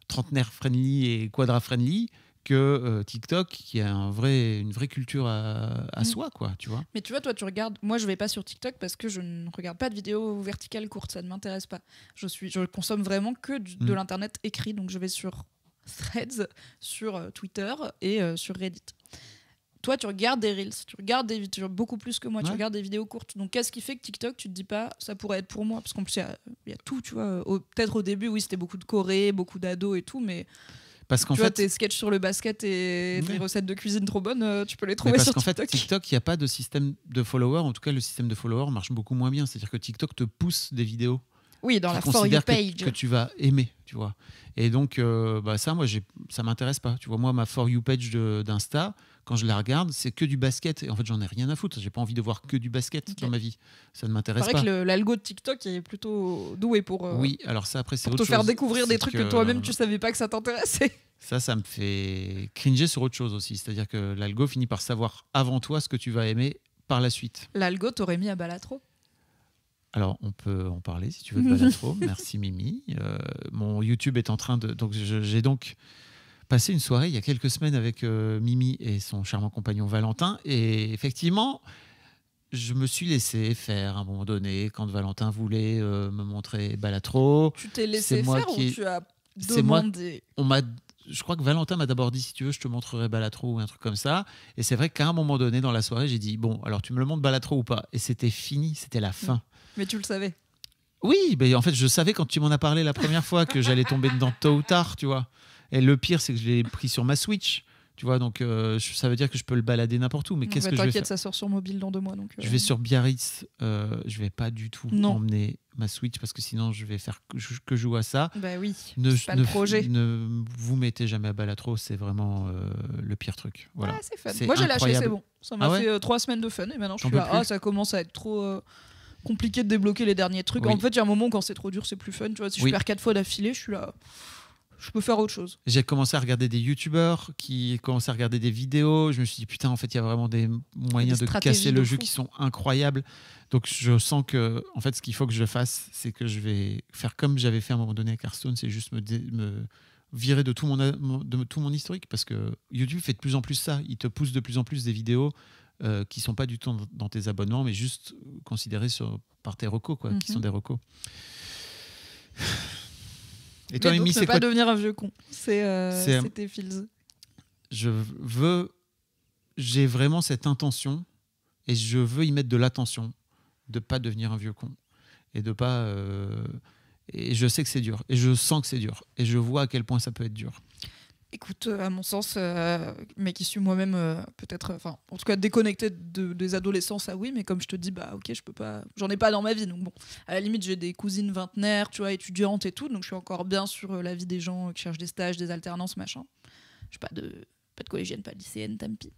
[SPEAKER 1] trentenaire friendly et quadra friendly que euh, TikTok, qui a un vrai, une vraie culture à, mm. soi, quoi, tu vois.
[SPEAKER 2] Mais tu vois, toi, tu regardes. Moi, je vais pas sur TikTok parce que je ne regarde pas de vidéos verticales courtes, ça ne m'intéresse pas. Je suis, je consomme vraiment que de mm. l'internet écrit, donc je vais sur Threads, sur euh, Twitter et euh, sur Reddit. Toi, tu regardes des reels, tu regardes beaucoup plus que moi, tu regardes des vidéos courtes. Donc, qu'est-ce qui fait que TikTok, tu te dis pas, ça pourrait être pour moi Parce qu'en plus, il y, a tout, tu vois. Peut-être au début, oui, c'était beaucoup de Corée, beaucoup d'ados et tout, mais
[SPEAKER 1] parce qu'en fait, vois, tes
[SPEAKER 2] sketchs sur le basket et tes recettes de cuisine trop bonnes, euh, tu peux les trouver sur TikTok. fait,
[SPEAKER 1] TikTok, il n'y a pas de système de followers. En tout cas, le système de followers marche beaucoup moins bien. C'est-à-dire que TikTok te pousse des vidéos. Oui, dans la For You page. Que, que, tu vas aimer, tu vois. Et donc, euh, bah, ça, moi, ça m'intéresse pas. Tu vois, moi, ma For You page d'Insta, quand je la regarde, c'est que du basket. Et en fait, j'en ai rien à foutre. J'ai pas envie de voir que du basket dans ma vie. Ça ne m'intéresse pas. C'est vrai
[SPEAKER 2] que l'algo de TikTok est plutôt doué pour. Euh, oui, alors ça après, c'est te faire découvrir des trucs que, toi-même euh, tu savais pas que ça t'intéressait.
[SPEAKER 1] Ça, ça me fait cringer sur autre chose aussi. C'est-à-dire que l'algo finit par savoir avant toi ce que tu vas aimer par la suite.
[SPEAKER 2] L'algo t'aurait mis à Balatro
[SPEAKER 1] alors, on peut en parler si tu veux de Balatro. Merci Mimi. Euh, mon YouTube est en train de. Donc, j'ai donc passé une soirée il y a quelques semaines avec euh, Mimi et son charmant compagnon Valentin. Et effectivement, je me suis laissé faire à un moment donné quand Valentin voulait euh, me montrer Balatro. Tu t'es laissé faire ou tu as demandé On m'a je crois que Valentin m'a d'abord dit si tu veux, je te montrerai Balatro ou un truc comme ça. Et c'est vrai qu'à un moment donné dans la soirée, j'ai dit bon, alors tu me le montres Balatro ou pas Et c'était fini, c'était la mm. fin.
[SPEAKER 2] Mais tu le savais.
[SPEAKER 1] Oui, mais en fait, je savais quand tu m'en as parlé la première fois que j'allais tomber dedans tôt ou tard, tu vois. Et le pire, c'est que je l'ai pris sur ma Switch. Tu vois, donc euh, ça veut dire que je peux le balader n'importe où. Mais qu'est-ce que je vais faire ça
[SPEAKER 2] sort sur mobile dans deux mois. Donc, Je euh. vais
[SPEAKER 1] sur Biarritz. Euh, je vais pas du tout emmener ma Switch parce que sinon je vais faire que, jouer joue à ça. Bah oui. Ne, pas de projet. Ne vous mettez jamais à Balatro, c'est vraiment euh, le pire truc. Voilà. Ah, c'est fun. Moi j'ai lâché, c'est bon. Ça m'a ah fait
[SPEAKER 2] trois semaines de fun et maintenant je suis là. Ah, ça commence à être trop compliqué de débloquer les derniers trucs. En fait, il y a un moment quand c'est trop dur, c'est plus fun. Tu vois, si je perds quatre fois d'affilée, je suis là je peux faire autre
[SPEAKER 1] chose. J'ai commencé à regarder des youtubeurs qui commençaient à regarder des vidéos. Je me suis dit, putain, en fait, il y a vraiment des moyens de casser le jeu qui sont incroyables. Donc, je sens que, en fait, ce qu'il faut que je fasse, c'est que je vais faire comme j'avais fait à un moment donné à carstone c'est juste me, virer de tout, mon, de tout mon historique parce que YouTube fait de plus en plus ça. Il te pousse de plus en plus des vidéos euh, qui sont pas du tout dans tes abonnements, mais juste considérées par tes recos, quoi, qui mhm. sont des recos. Et toi, c'est pas
[SPEAKER 2] devenir un vieux con. C'est euh, euh, c'était
[SPEAKER 1] Je veux, j'ai vraiment cette intention et je veux y mettre de l'attention, de pas devenir un vieux con et de pas. Euh, et je sais que c'est dur et je sens que c'est dur et je vois à quel point ça peut être dur
[SPEAKER 2] écoute, euh, à mon sens, euh, mais qui suis moi-même euh, peut-être, enfin, en tout cas déconnectée des adolescents, ça ah oui, mais comme je te dis, bah ok, je peux pas, j'en ai pas dans ma vie, donc bon, à la limite, j'ai des cousines vingtenaires, tu vois, étudiantes et tout, donc je suis encore bien sur la vie des gens qui cherchent des stages, des alternances, machin. Je pas de, pas de collégienne, pas de lycéenne, tant pis.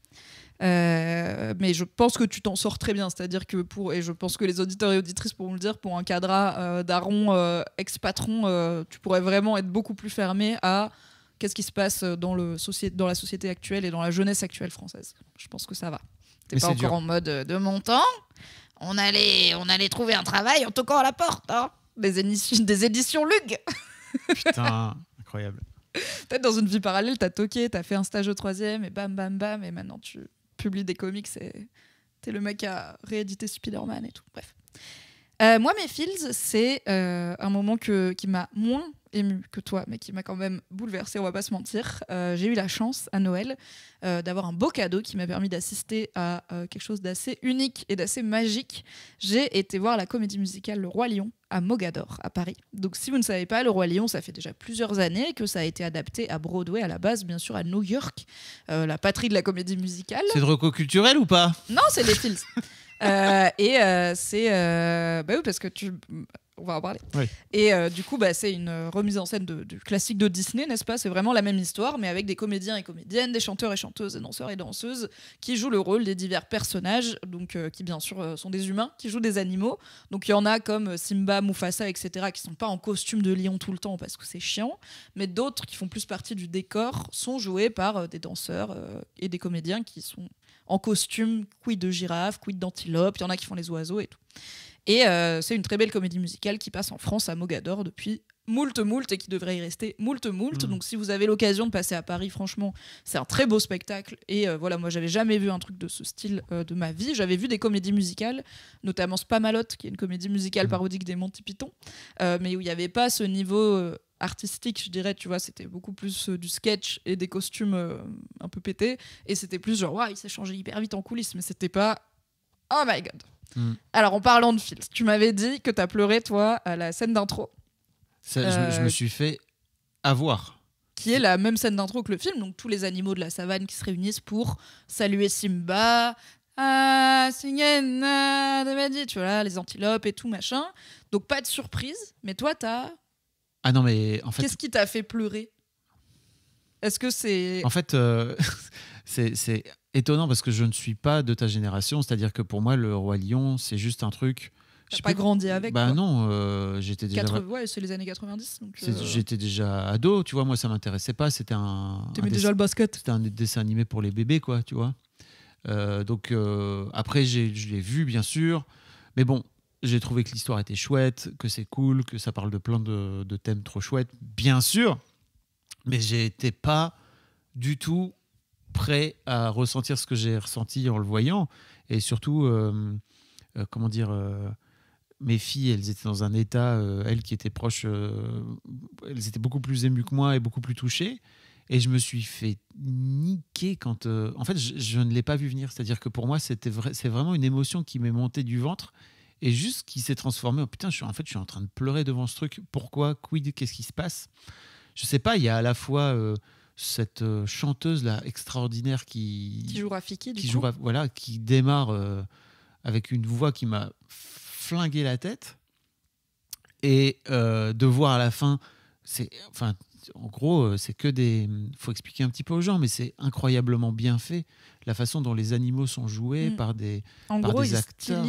[SPEAKER 2] mais je pense que tu t'en sors très bien, c'est-à-dire que pour, et je pense que les auditeurs et auditrices pourront le dire, pour un cadre d'aron ex-patron, tu pourrais vraiment être beaucoup plus fermé à qu'est-ce qui se passe euh, dans, le dans la société actuelle et dans la jeunesse actuelle française. Je pense que ça va. T'es pas encore en mode euh, de mon temps. On allait, on allait trouver un travail en toquant à la porte. Hein des, éditions, Lug.
[SPEAKER 1] Putain, incroyable.
[SPEAKER 2] Peut-être dans une vie parallèle, t'as toqué, t'as fait un stage au troisième et bam, bam, bam. Et maintenant, tu publies des comics et t'es le mec à rééditer Spider-Man et tout. Bref. Euh, moi, mes feels, c'est un moment que, qui m'a moins ému que toi, mais qui m'a quand même bouleversée, on va pas se mentir. Euh, j'ai eu la chance à Noël euh, d'avoir un beau cadeau qui m'a permis d'assister à euh, quelque chose d'assez unique et d'assez magique. J'ai été voir la comédie musicale Le Roi Lion à Mogador, à Paris. Donc si vous ne savez pas, Le Roi Lion, ça fait déjà plusieurs années que ça a été adapté à Broadway, à la base, bien sûr, à New York, la patrie de la comédie musicale.
[SPEAKER 1] C'est de reco culturel ou pas
[SPEAKER 2] Non, c'est les films. Euh, et euh, c'est. Euh, bah oui, parce que tu. On va en parler. Et du coup, bah, c'est une remise en scène du classique de Disney, n'est-ce pas C'est vraiment la même histoire, mais avec des comédiens et comédiennes, des chanteurs et chanteuses, des danseurs et danseuses, qui jouent le rôle des divers personnages, donc qui bien sûr sont des humains, qui jouent des animaux. Donc il y en a comme Simba, Mufasa, etc., qui sont pas en costume de lion tout le temps parce que c'est chiant, mais d'autres qui font plus partie du décor sont joués par des danseurs et des comédiens qui sont en costume, quid de girafe, quid d'antilope, il y en a qui font les oiseaux et tout. Et euh, c'est une très belle comédie musicale qui passe en France à Mogador depuis moult moult et qui devrait y rester moult moult. Mm. Donc si vous avez l'occasion de passer à Paris, franchement, c'est un très beau spectacle. Et euh, voilà, moi j'avais jamais vu un truc de ce style euh, de ma vie. J'avais vu des comédies musicales, notamment Spamalotte, qui est une comédie musicale mm. parodique des Monty Python, mais où il n'y avait pas ce niveau artistique, je dirais, tu vois, c'était beaucoup plus euh, du sketch et des costumes euh, un peu pétés. Et c'était plus genre, waouh, il s'est changé hyper vite en coulisses, mais c'était pas oh my god. Hmm. Alors, en parlant de Phil, tu m'avais dit que t'as pleuré, toi, à la scène d'intro. je, me euh,
[SPEAKER 1] suis fait avoir.
[SPEAKER 2] Qui est la même scène d'intro que le film, donc tous les animaux de la savane qui se réunissent pour saluer Simba, ah, Singen, tu vois, les antilopes et tout, machin. Donc, pas de surprise, mais toi, t'as
[SPEAKER 1] ah non, mais en fait. Qu'est-ce
[SPEAKER 2] qui t'a fait pleurer Est-ce que c'est. En
[SPEAKER 1] fait, euh, c'est étonnant parce que je ne suis pas de ta génération. C'est-à-dire que pour moi, le Roi Lion, c'est juste un truc. J'ai pas grandi avec Bah non, euh, j'étais déjà.
[SPEAKER 2] Ouais, c'est les années 90. Euh. J'étais
[SPEAKER 1] déjà ado, tu vois, moi ça m'intéressait pas. C'était un. déjà le basket C'était un dessin animé pour les bébés, quoi, tu vois. donc après, je l'ai vu, bien sûr. Mais bon, j'ai trouvé que l'histoire était chouette, que c'est cool, que ça parle de plein de, thèmes trop chouettes, bien sûr, mais j'étais pas du tout prêt à ressentir ce que j'ai ressenti en le voyant. Et surtout, euh, euh, comment dire, euh, mes filles, elles étaient dans un état, elles qui étaient proches, elles étaient beaucoup plus émues que moi et beaucoup plus touchées. Et je me suis fait niquer quand. en fait, je, ne l'ai pas vu venir. C'est-à-dire que pour moi, c'était c'est vraiment une émotion qui m'est montée du ventre et juste qui s'est transformé en putain, je suis, en fait, je suis en train de pleurer devant ce truc. Pourquoi Quid Qu'est-ce qui se passe Je sais pas, il y a à la fois euh, cette euh, chanteuse là extraordinaire qui, qui joue qui voilà, qui démarre euh, avec une voix qui m'a flingué la tête et de voir à la fin, c'est enfin en gros, c'est que des. faut expliquer un petit peu aux gens, mais c'est incroyablement bien fait la façon dont les animaux sont joués mm. par des, acteurs.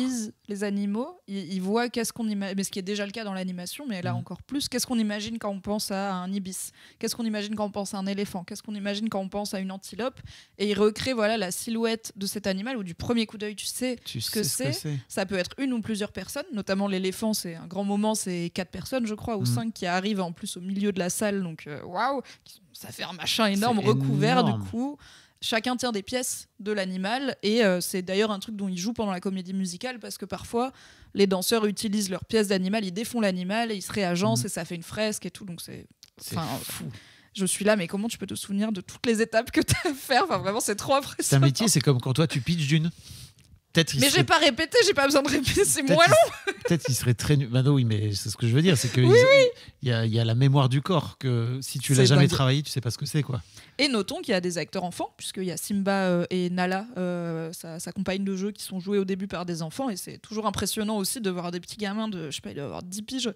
[SPEAKER 2] les animaux, ils, voient qu'est-ce qu'on imagine, ce qui est déjà le cas dans l'animation, mais là mm. encore plus, qu'est-ce qu'on imagine quand on pense à un ibis, qu'est-ce qu'on imagine quand on pense à un éléphant, qu'est-ce qu'on imagine quand on pense à une antilope, et ils recréent voilà, la silhouette de cet animal, ou du premier coup d'œil, tu sais ce que c'est. Ça peut être une ou plusieurs personnes, notamment l'éléphant, c'est un grand moment, c'est quatre personnes, je crois, ou mm. cinq qui arrivent en plus au milieu de la salle, donc euh, waouh, ça fait un machin énorme recouvert du coup chacun tient des pièces de l'animal et euh, c'est d'ailleurs un truc dont ils jouent pendant la comédie musicale parce que parfois les danseurs utilisent leurs pièces d'animal, ils défont l'animal et ils se réagencent mhm. et ça fait une fresque et tout donc c'est fou. Je suis là, mais comment tu peux te souvenir de toutes les étapes que tu as à faire Enfin, vraiment, c'est trop impressionnant.
[SPEAKER 1] C'est un métier, c'est comme quand toi, tu pitches d'une. Mais j'ai pas
[SPEAKER 2] répété, j'ai pas besoin de répéter, c'est moins long.
[SPEAKER 1] peut-être qu'il serait très nul. Bah oui, mais c'est ce que je veux dire, c'est que il, Y, a, y, a, la mémoire du corps que si tu l'as jamais travaillé, tu sais pas ce que c'est quoi.
[SPEAKER 2] Et notons qu'il y a des acteurs enfants, puisqu'il y a Simba euh, et Nala, euh, sa, compagne de jeu, qui sont joués au début par des enfants, et c'est toujours impressionnant aussi de voir des petits gamins de, je sais pas, il doit avoir 10 piges.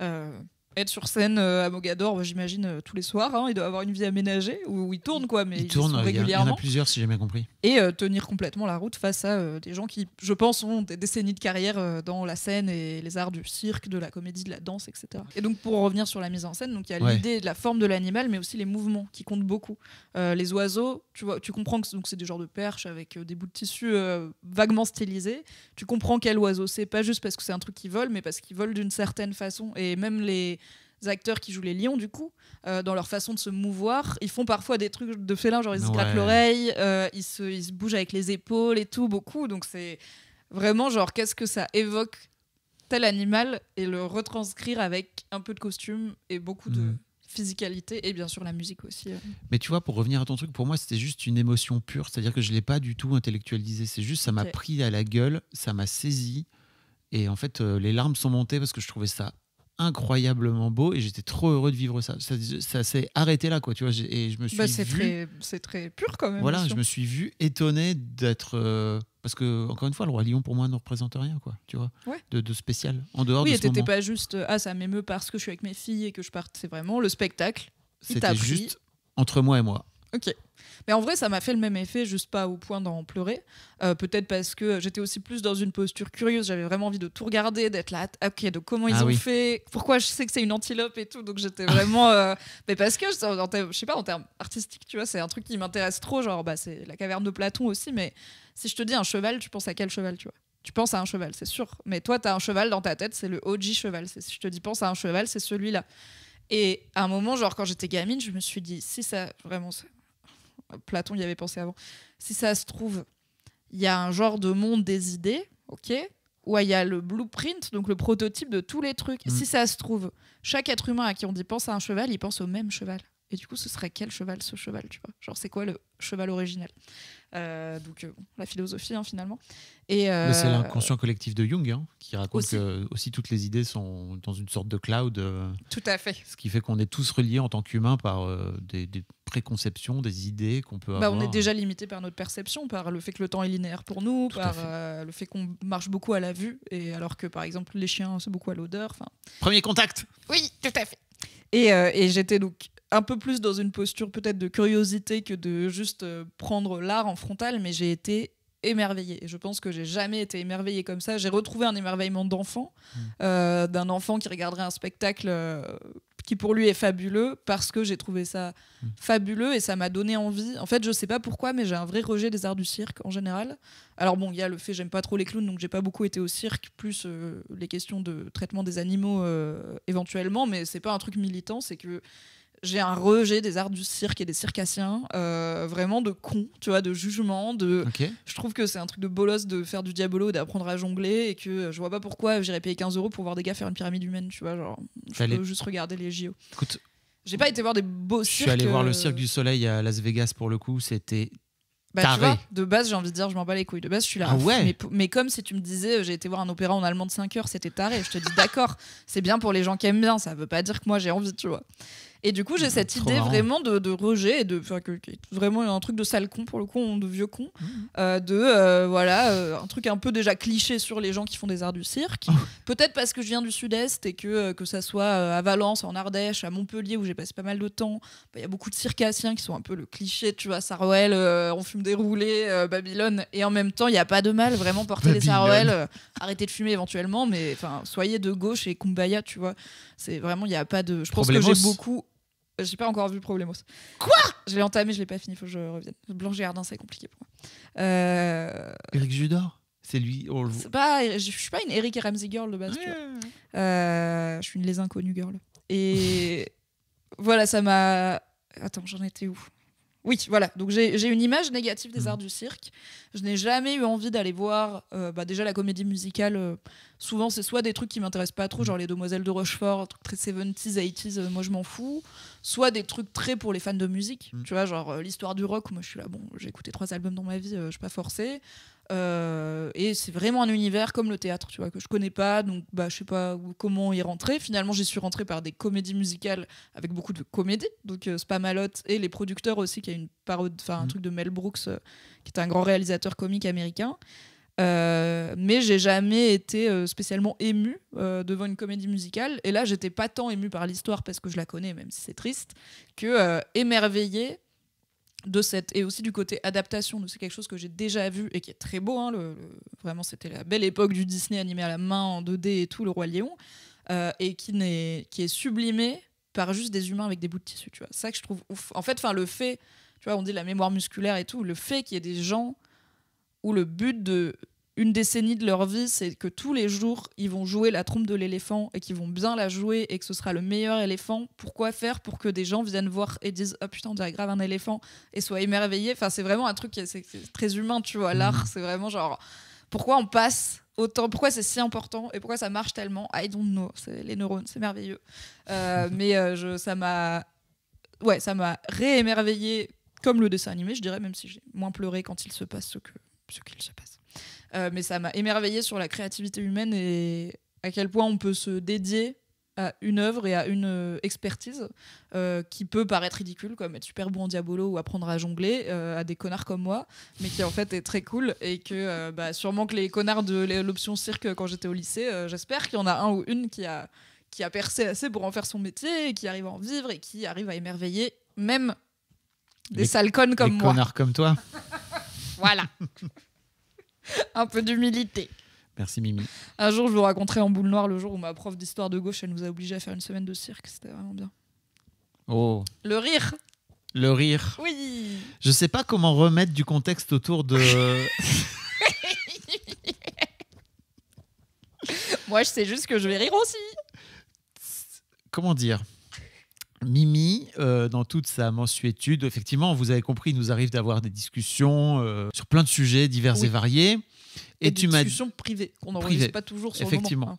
[SPEAKER 2] Euh, être sur scène euh, à Mogador, j'imagine, euh, tous les soirs. Hein. il doit avoir une vie aménagée où il tourne, quoi, mais il tourne régulièrement. Il y en a plusieurs, si j'ai bien compris. Et euh, tenir complètement la route face à des gens qui, je pense, ont des décennies de carrière dans la scène et les arts du cirque, de la comédie, de la danse, etc. Et donc, pour revenir sur la mise en scène, donc il y a l'idée de la forme de l'animal, mais aussi les mouvements qui comptent beaucoup. les oiseaux, tu vois, tu comprends que c'est des genres de perches avec des bouts de tissu vaguement stylisés. Tu comprends quel oiseau c'est, pas juste parce que c'est un truc qui vole, mais parce qu'il vole d'une certaine façon. Et même les acteurs qui jouent les lions, du coup, euh, dans leur façon de se mouvoir, ils font parfois des trucs de félin, genre ils se grattent l'oreille, euh, ils, se, bougent avec les épaules et tout, beaucoup. Donc c'est vraiment genre, qu'est-ce que ça évoque tel animal et le retranscrire avec un peu de costume et beaucoup de. Mm. physicalité et bien sûr la musique aussi.
[SPEAKER 1] Hein. Mais tu vois, pour revenir à ton truc, pour moi, c'était juste une émotion pure, c'est-à-dire que je ne l'ai pas du tout intellectualisé, c'est juste, ça m'a pris à la gueule, ça m'a saisi, et en fait, euh, les larmes sont montées parce que je trouvais ça incroyablement beau et j'étais trop heureux de vivre ça. Ça, s'est arrêté là, quoi, tu vois. Et je me bah, suis
[SPEAKER 2] c'est très, pur quand même. Voilà, je me
[SPEAKER 1] suis vu étonné d'être. Euh, parce que, encore une fois, le Roi Lion, pour moi, ne représente rien, quoi, tu vois, de, spécial, en dehors oui, de ce moment. pas
[SPEAKER 2] juste, ah, ça m'émeut parce que je suis avec mes filles et que je parte. C'est vraiment le spectacle. C'était juste
[SPEAKER 1] entre moi et moi.
[SPEAKER 2] Ok. Mais en vrai, ça m'a fait le même effet, juste pas au point d'en pleurer. Euh, peut-être parce que j'étais aussi plus dans une posture curieuse. J'avais vraiment envie de tout regarder, d'être là. Ok, de comment ils ah ont fait, pourquoi je sais que c'est une antilope et tout. Donc j'étais vraiment. Euh, mais parce que, je sais pas, en termes artistiques, tu vois, c'est un truc qui m'intéresse trop. Genre, bah, c'est la caverne de Platon aussi. Mais si je te dis un cheval, tu penses à quel cheval, tu vois tu penses à un cheval, c'est sûr. Mais toi, tu as un cheval dans ta tête, c'est le OG cheval. Si je te dis pense à un cheval, c'est celui-là. Et à un moment, genre quand j'étais gamine, je me suis dit, si ça, vraiment, ça, Platon y avait pensé avant. Si ça se trouve, il y a un genre de monde des idées, ok où il y a le blueprint, donc le prototype de tous les trucs. Mm. Si ça se trouve, chaque être humain à qui on dit pense à un cheval, il pense au même cheval. Et du coup, ce serait quel cheval ce cheval, tu vois Genre, c'est quoi le cheval originel euh, Donc, euh, la philosophie, hein, finalement. Et c'est euh, l'inconscient
[SPEAKER 1] collectif de Jung hein, qui raconte aussi. que aussi toutes les idées sont dans une sorte de cloud. Tout à fait. Ce qui fait qu'on est tous reliés en tant qu'humains par des, préconceptions, des idées qu'on peut avoir. Bah, on est déjà
[SPEAKER 2] limité par notre perception, par le fait que le temps est linéaire pour nous, par le fait qu'on marche beaucoup à la vue, et alors que par exemple les chiens, c'est beaucoup à l'odeur.
[SPEAKER 1] Premier contact Oui, tout à fait.
[SPEAKER 2] Et, et j'étais donc un peu plus dans une posture peut-être de curiosité que de juste euh, prendre l'art en frontal, mais j'ai été émerveillée. Et je pense que j'ai jamais été émerveillée comme ça. J'ai retrouvé un émerveillement d'enfant, hmm. euh, d'un enfant qui regarderait un spectacle euh, qui pour lui est fabuleux, parce que j'ai trouvé ça hmm. fabuleux et ça m'a donné envie. En fait, je sais pas pourquoi, mais j'ai un vrai rejet des arts du cirque en général. Alors bon, il y a le fait, j'aime pas trop les clowns, donc j'ai pas beaucoup été au cirque, plus les questions de traitement des animaux éventuellement, mais c'est pas un truc militant, c'est que j'ai un rejet des arts du cirque et des circassiens, euh, vraiment de con, tu vois, de jugement, de. Je trouve que c'est un truc de bolos de faire du diabolo, d'apprendre à jongler, et que je vois pas pourquoi j'irais payer 15 euros pour voir des gars faire une pyramide humaine, tu vois, genre. Je peux juste regarder les JO. Écoute. J'ai pas été voir des beaux cirques. Je suis allé voir le euh, cirque
[SPEAKER 1] du soleil à Las Vegas pour le coup, c'était bah, taré
[SPEAKER 2] de base, j'ai envie de dire, je m'en bats les couilles. De base, je suis là. Ah ouais. mais, mais, comme si tu me disais, euh, j'ai été voir un opéra en allemand de 5 heures, c'était taré. Je te dis, d'accord, c'est bien pour les gens qui aiment bien, ça veut pas dire que moi j'ai envie, tu vois. Et du coup, j'ai cette idée vraiment de, de, rejet et de vraiment un truc de sale con pour le coup, de vieux con, mmh. euh, de euh, voilà euh, un truc un peu déjà cliché sur les gens qui font des arts du cirque. Oh. Peut-être parce que je viens du Sud-Est et que que ça soit à Valence, en Ardèche, à Montpellier où j'ai passé pas mal de temps, bah, il y a beaucoup de circassiens qui sont un peu le cliché, tu vois, Sarouel, on fume des roulés, Babylone, et en même temps, il n'y a pas de mal vraiment porter les Sarouel, arrêter de fumer éventuellement, mais enfin soyez de gauche et kumbaya, tu vois. C'est vraiment il n'y a pas de. Je pense que j'ai beaucoup j'ai pas encore vu Problemos. Quoi Je l'ai entamé, je l'ai pas fini, faut que je revienne. Blanger Ardin, c'est compliqué pour
[SPEAKER 1] moi. Eric euh, Judor C'est lui. On
[SPEAKER 2] pas, je, suis pas une Eric et Ramsey girl de base. Euh, je suis une Les Inconnues girl.
[SPEAKER 1] Et
[SPEAKER 2] voilà, ça m'a. Attends, j'en étais où oui, voilà. Donc j'ai une image négative des hmm. arts du cirque. Je n'ai jamais eu envie d'aller voir. Euh, bah déjà la comédie musicale, souvent c'est soit des trucs qui m'intéressent pas trop, hmm. genre les Demoiselles de Rochefort, trucs très 70s, 80s, moi je m'en fous soit des trucs très pour les fans de musique, mm. tu vois, genre euh, l'histoire du rock, moi je suis là, bon, j'ai écouté trois albums dans ma vie, euh, je suis pas forcé. Euh, et c'est vraiment un univers comme le théâtre, tu vois, que je connais pas, donc bah, je sais pas comment y rentrer. Finalement, j'y suis rentrée par des comédies musicales avec beaucoup de comédies, donc euh, et les producteurs aussi, qui a une parode, enfin un mm. truc de Mel Brooks, qui est un grand réalisateur comique américain. Euh, mais j'ai jamais été euh, spécialement émue euh, devant une comédie musicale. Et là, j'étais pas tant émue par l'histoire parce que je la connais, même si c'est triste, que euh, de cette et aussi du côté adaptation. C'est quelque chose que j'ai déjà vu et qui est très beau. Hein, le, vraiment, c'était la belle époque du Disney animé à la main en 2D et tout, le roi Léon, et qui est, qui est sublimé par juste des humains avec des bouts de tissu. Tu vois, ça que je trouve ouf. En fait, enfin, le fait, tu vois, on dit la mémoire musculaire et tout, le fait qu'il y ait des gens où le but de une décennie de leur vie, c'est que tous les jours, ils vont jouer la trompe de l'éléphant et qu'ils vont bien la jouer et que ce sera le meilleur éléphant. Pourquoi faire pour que des gens viennent voir et disent Ah putain, on dirait grave un éléphant et soient émerveillés Enfin, c'est vraiment un truc qui est, très humain, tu vois. L'art, mmh. c'est vraiment genre pourquoi on passe autant, pourquoi c'est si important et pourquoi ça marche tellement. I don't know, les neurones, c'est merveilleux. Euh, mais euh, je, ça m'a. Ouais, ça m'a réémerveillé comme le dessin animé, je dirais, même si j'ai moins pleuré quand il se passe ce que ce qu'il se passe. Euh, mais ça m'a émerveillé sur la créativité humaine et à quel point on peut se dédier à une œuvre et à une euh, expertise euh, qui peut paraître ridicule, comme être super bon en diabolo ou apprendre à jongler à des connards comme moi, mais qui en fait est très cool et que bah, sûrement que les connards de l'option cirque quand j'étais au lycée, j'espère qu'il y en a un ou une qui a, qui a percé assez pour en faire son métier et qui arrive à en vivre et qui arrive à émerveiller même des les, sales comme moi. Des connards comme toi Voilà. un peu d'humilité. Merci Mimi. Un jour, je vous raconterai en boule noire le jour où ma prof d'histoire de gauche, elle nous a obligés à faire une semaine de cirque. C'était vraiment bien.
[SPEAKER 1] Oh. Le rire. Le rire. Oui. Je sais pas comment remettre du contexte autour de.
[SPEAKER 2] Moi, je sais juste que je vais rire aussi.
[SPEAKER 1] Comment dire Mimi, euh, dans toute sa mensuétude, effectivement, vous avez compris, il nous arrive d'avoir des discussions euh, sur plein de sujets divers et variés. Et, tu m'as discussions privées qu'on n'enregistre pas toujours sur effectivement. le moment.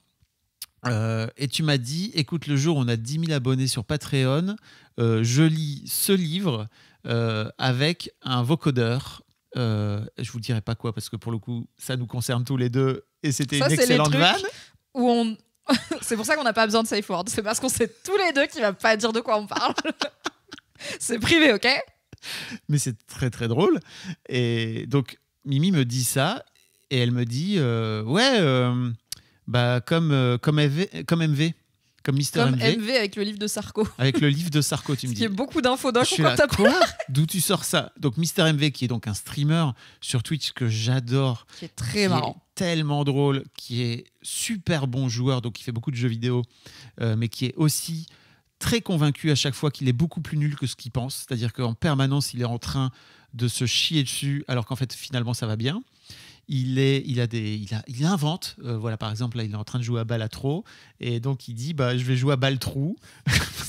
[SPEAKER 1] Ah. Euh, et tu m'as dit, écoute, le jour on a 10 000 abonnés sur Patreon, je lis ce livre avec un vocodeur. je vous dirai pas quoi parce que pour le coup, ça nous concerne tous les deux et c'était une excellente vanne.
[SPEAKER 2] Où on, c'est pour ça qu'on n'a pas besoin de safe word. C'est parce qu'on sait tous les deux qu'il va pas dire de quoi on parle. c'est privé, ok
[SPEAKER 1] Mais c'est très très drôle. Et donc Mimi me dit ça et elle me dit euh, ouais euh, bah comme euh, comme MV comme MV MV.
[SPEAKER 2] avec le livre de Sarko. Avec le livre de Sarko, tu me dis. Il y a beaucoup d'infos d'un coup quand quoi
[SPEAKER 1] D'où tu sors ça Donc Mister MV qui est donc un streamer sur Twitch que j'adore. Qui est très marrant tellement drôle, qui est super bon joueur, donc qui fait beaucoup de jeux vidéo, euh, mais qui est aussi très convaincu à chaque fois qu'il est beaucoup plus nul que ce qu'il pense. C'est-à-dire qu'en permanence, il est en train de se chier dessus, alors qu'en fait, finalement, ça va bien. Il, est, il, a des, il, invente, euh, voilà par exemple là il est en train de jouer à balle et donc il dit bah je vais jouer à balle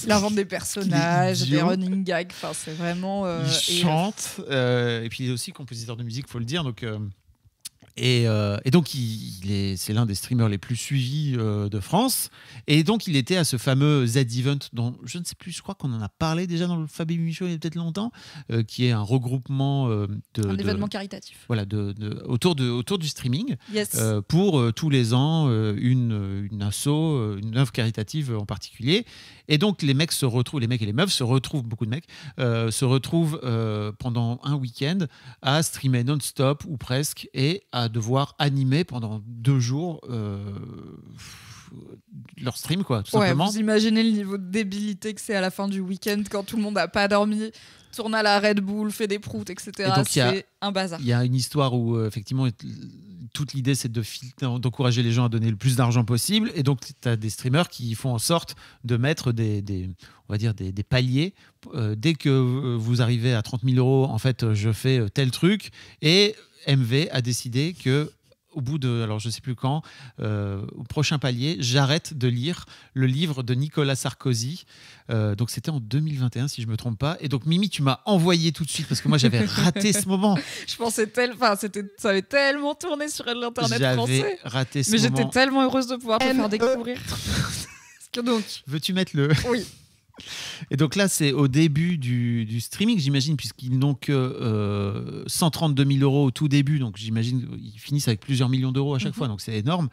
[SPEAKER 2] il invente des personnages, des running gags, enfin c'est vraiment.
[SPEAKER 1] Euh, il chante et puis il est aussi compositeur de musique, faut le dire donc euh, et, donc, il, est, c'est l'un des streamers les plus suivis euh, de France. Et donc, il était à ce fameux Z-Event dont je ne sais plus, je crois qu'on en a parlé déjà dans le Fabien Michaud il y a peut-être longtemps, euh, qui est un regroupement de. Un événement caritatif. Voilà, de, autour, de, autour du streaming. pour tous les ans, une, une asso, une œuvre caritative en particulier. Et donc les mecs se retrouvent, les mecs et les meufs se retrouvent, beaucoup de mecs, euh, se retrouvent euh, pendant un week-end à streamer non-stop ou presque et à devoir animer pendant deux jours euh, leur stream, quoi, Vous
[SPEAKER 2] imaginez le niveau de débilité que c'est à la fin du week-end quand tout le monde n'a pas dormi, tourne à la Red Bull, fait des proutes, etc. c'est un bazar. Il y
[SPEAKER 1] a une histoire où, euh, effectivement, toute l'idée, c'est d'encourager les gens à donner le plus d'argent possible. Et donc, tu as des streamers qui font en sorte de mettre des, on va dire, des, paliers. Euh, dès que euh, vous arrivez à 30 000 euros, en fait, je fais tel truc. Et MV a décidé que au bout de, alors je sais plus quand, euh, au prochain palier, j'arrête de lire le livre de Nicolas Sarkozy. Euh, donc c'était en 2021 si je me trompe pas. Et donc Mimi, tu m'as envoyé tout de suite parce que moi j'avais raté ce moment.
[SPEAKER 2] Je pensais tellement, enfin ça avait tellement tourné sur l'internet français. J'avais raté ce moment. Mais j'étais tellement heureuse de pouvoir te faire euh, découvrir.
[SPEAKER 1] donc. Veux-tu mettre le. Oui. Et donc là, c'est au début du, streaming, j'imagine, puisqu'ils n'ont que 132 euh, 000 euros au tout début. Donc j'imagine qu'ils finissent avec plusieurs millions d'euros à chaque mhm. fois. Donc c'est énorme.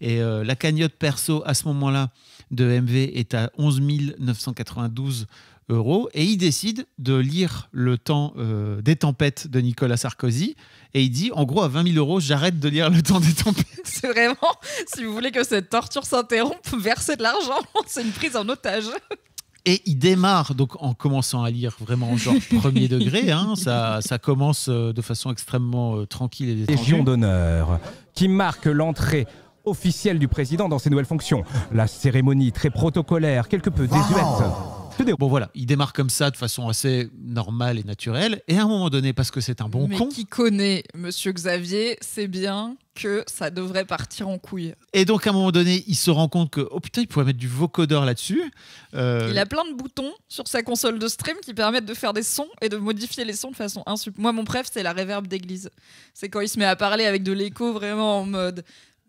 [SPEAKER 1] Et euh, la cagnotte perso à ce moment-là de MV est à 11 992 euros. Et il décide de lire le temps euh, des tempêtes de Nicolas Sarkozy. Et il dit, en gros, à 20 000 euros, j'arrête de lire le temps des tempêtes.
[SPEAKER 2] C'est vraiment, si vous voulez que cette torture s'interrompe, versez de l'argent. C'est une prise en otage.
[SPEAKER 1] Et il démarre donc en commençant à lire vraiment genre premier degré. Hein, ça, commence euh, de façon extrêmement euh, tranquille et Légion d'honneur qui marque l'entrée officielle du président dans ses nouvelles fonctions. La cérémonie
[SPEAKER 6] très protocolaire, quelque peu désuète.
[SPEAKER 1] Bon voilà, il démarre comme ça de façon assez normale et naturelle. Et à un moment donné, parce que c'est un bon Mais
[SPEAKER 2] qui connaît Monsieur Xavier, c'est bien que ça devrait partir en couille.
[SPEAKER 1] Et donc à un moment donné, il se rend compte que oh putain, il pourrait mettre du vocoder là-dessus. Euh, il a
[SPEAKER 2] plein de boutons sur sa console de stream qui permettent de faire des sons et de modifier les sons de façon insup. Moi, mon préf, c'est la réverb d'église. C'est quand il se met à parler avec de l'écho vraiment en mode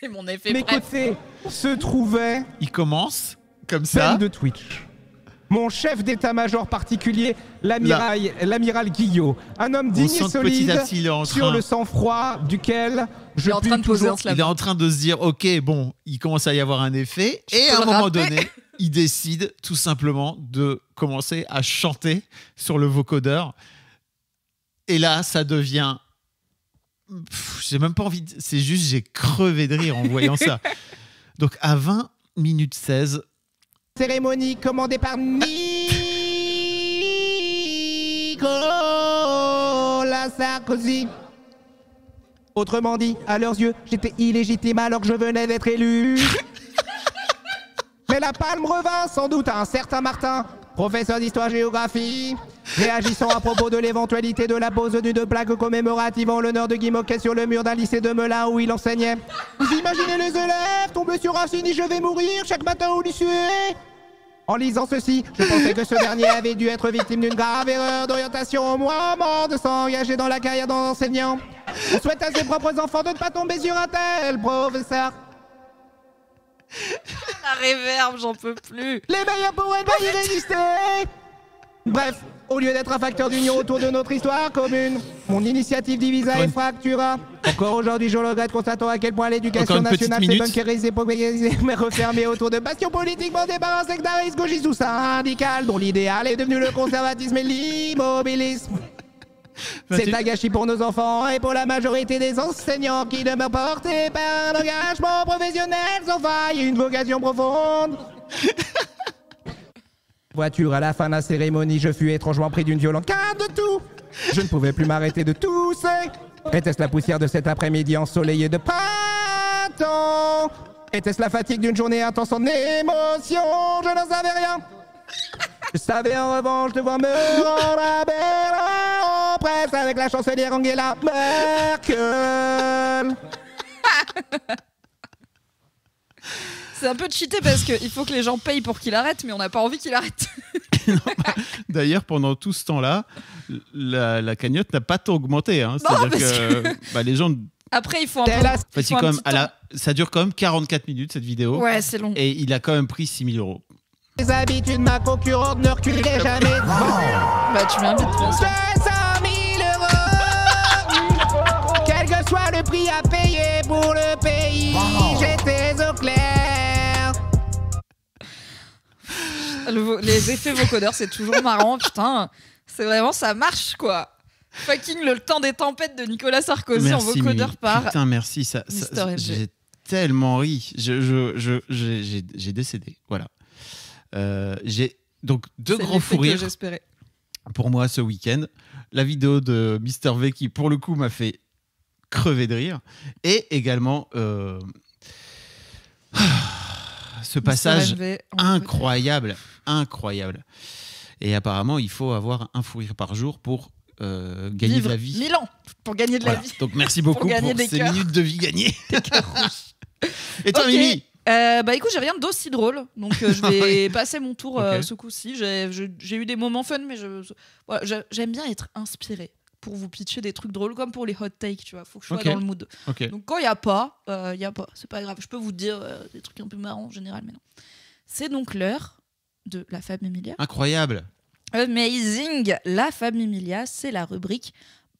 [SPEAKER 2] C'est mon effet.
[SPEAKER 3] Mes côtés
[SPEAKER 6] se
[SPEAKER 1] trouvaient... Il commence comme ça. de Twitch.
[SPEAKER 6] Mon chef d'état-major particulier, l'amiral, l'amiral Guillot, un homme digne et solide petit sur le
[SPEAKER 1] sang-froid duquel je suis en train de poser Il est en train de se dire, ok, bon, il commence à y avoir un effet, et à un moment donné, il décide tout simplement de commencer à chanter sur le vocodeur. Et là, ça devient j'ai même pas envie. De... C'est juste, j'ai crevé de rire en voyant ça. Donc à 20 minutes 16.
[SPEAKER 6] Cérémonie commandée par La Sarkozy. Autrement dit, à leurs yeux, j'étais illégitime alors que je venais d'être élu. Mais la palme revint sans doute à un certain Martin, Professeur d'histoire-géographie, réagissant à propos de l'éventualité de la pose d'une plaque commémorative en l'honneur de Guy Moquet sur le mur d'un lycée de Melun où il enseignait. Vous imaginez les élèves tomber sur un signe je vais mourir chaque matin au lycée en lisant ceci, je pensais que ce dernier avait dû être victime d'une grave erreur d'orientation au moment de s'engager dans la carrière d'enseignant. Je souhaite à ses propres enfants de ne pas tomber sur un tel professeur.
[SPEAKER 2] La réverbe, j'en peux plus.
[SPEAKER 6] Les meilleurs pour vont y résister Bref, au lieu d'être un facteur d'union autour de notre histoire commune, mon initiative divisa et fractura. Encore aujourd'hui, je regrette constatant à quel point l'éducation nationale s'est bunkerisée, paupérisée, mais refermée autour de bastions politiquement un un sectarisme ou syndical dont l'idéal est devenu le conservatisme et l'immobilisme. C'est un gâchis pour nos enfants et pour la majorité des enseignants qui demeurent portés pas un engagement professionnel sans faille une vocation profonde. Voiture, à la fin de la cérémonie, je fus étrangement pris d'une violente carte de tout. Je ne pouvais plus m'arrêter de tousser. Était-ce la poussière de cet après-midi ensoleillé de printemps Était-ce la fatigue d'une journée intense en émotion Je n'en savais rien. Je savais en revanche me à Berlin en presse avec la chancelière Angela Merkel.
[SPEAKER 2] C'est un peu cheaté parce qu'il faut que les gens payent pour qu'il arrête, mais on n'a pas envie qu'il arrête.
[SPEAKER 1] Bah, d'ailleurs, pendant tout ce temps-là, la, cagnotte n'a pas tant augmenté. Hein. cest dire que, bah, les gens
[SPEAKER 6] après, il faut un
[SPEAKER 1] ça dure quand même 44 minutes cette vidéo. Ouais, c'est long. Et il a quand même pris 000 euros.
[SPEAKER 6] Les habitudes, ma concurrente ne reculerait jamais. Bah, tu 200 000 euros. Quel que soit le prix à payer pour le pays, j'étais au clair. Ah, les effets
[SPEAKER 2] vocodeurs, c'est toujours marrant, putain. C'est vraiment, ça marche, quoi. Fucking le temps des tempêtes de Nicolas Sarkozy en vocodeur par. Putain, merci. Ça, j'ai
[SPEAKER 1] tellement ri. Je- je- je- j'ai décédé. Voilà. Euh, j'ai donc deux grands fou rires pour moi ce week-end. La vidéo de Mister V qui, pour le coup, m'a fait crever de rire. Et également euh, ce passage incroyable, incroyable. Et apparemment, il faut avoir un fou rire par jour pour euh, gagner de la vie.
[SPEAKER 4] pour gagner de la vie. Donc merci beaucoup pour, ces minutes de vie gagnées.
[SPEAKER 2] Et toi, Mimi euh, bah écoute, j'ai rien d'aussi drôle, donc euh, je vais passer mon tour euh, ce coup-ci. J'ai eu des moments fun, mais je- j'aime bien être inspiré pour vous pitcher des trucs drôles comme pour les hot takes, tu vois. Faut que je sois dans le mood. Donc quand il n'y a pas, il n'y a pas. C'est pas grave. Je peux vous dire des trucs un peu marrants en général, mais non. C'est donc l'heure de la femme Emilia. Incroyable. Amazing La femme Emilia, c'est la rubrique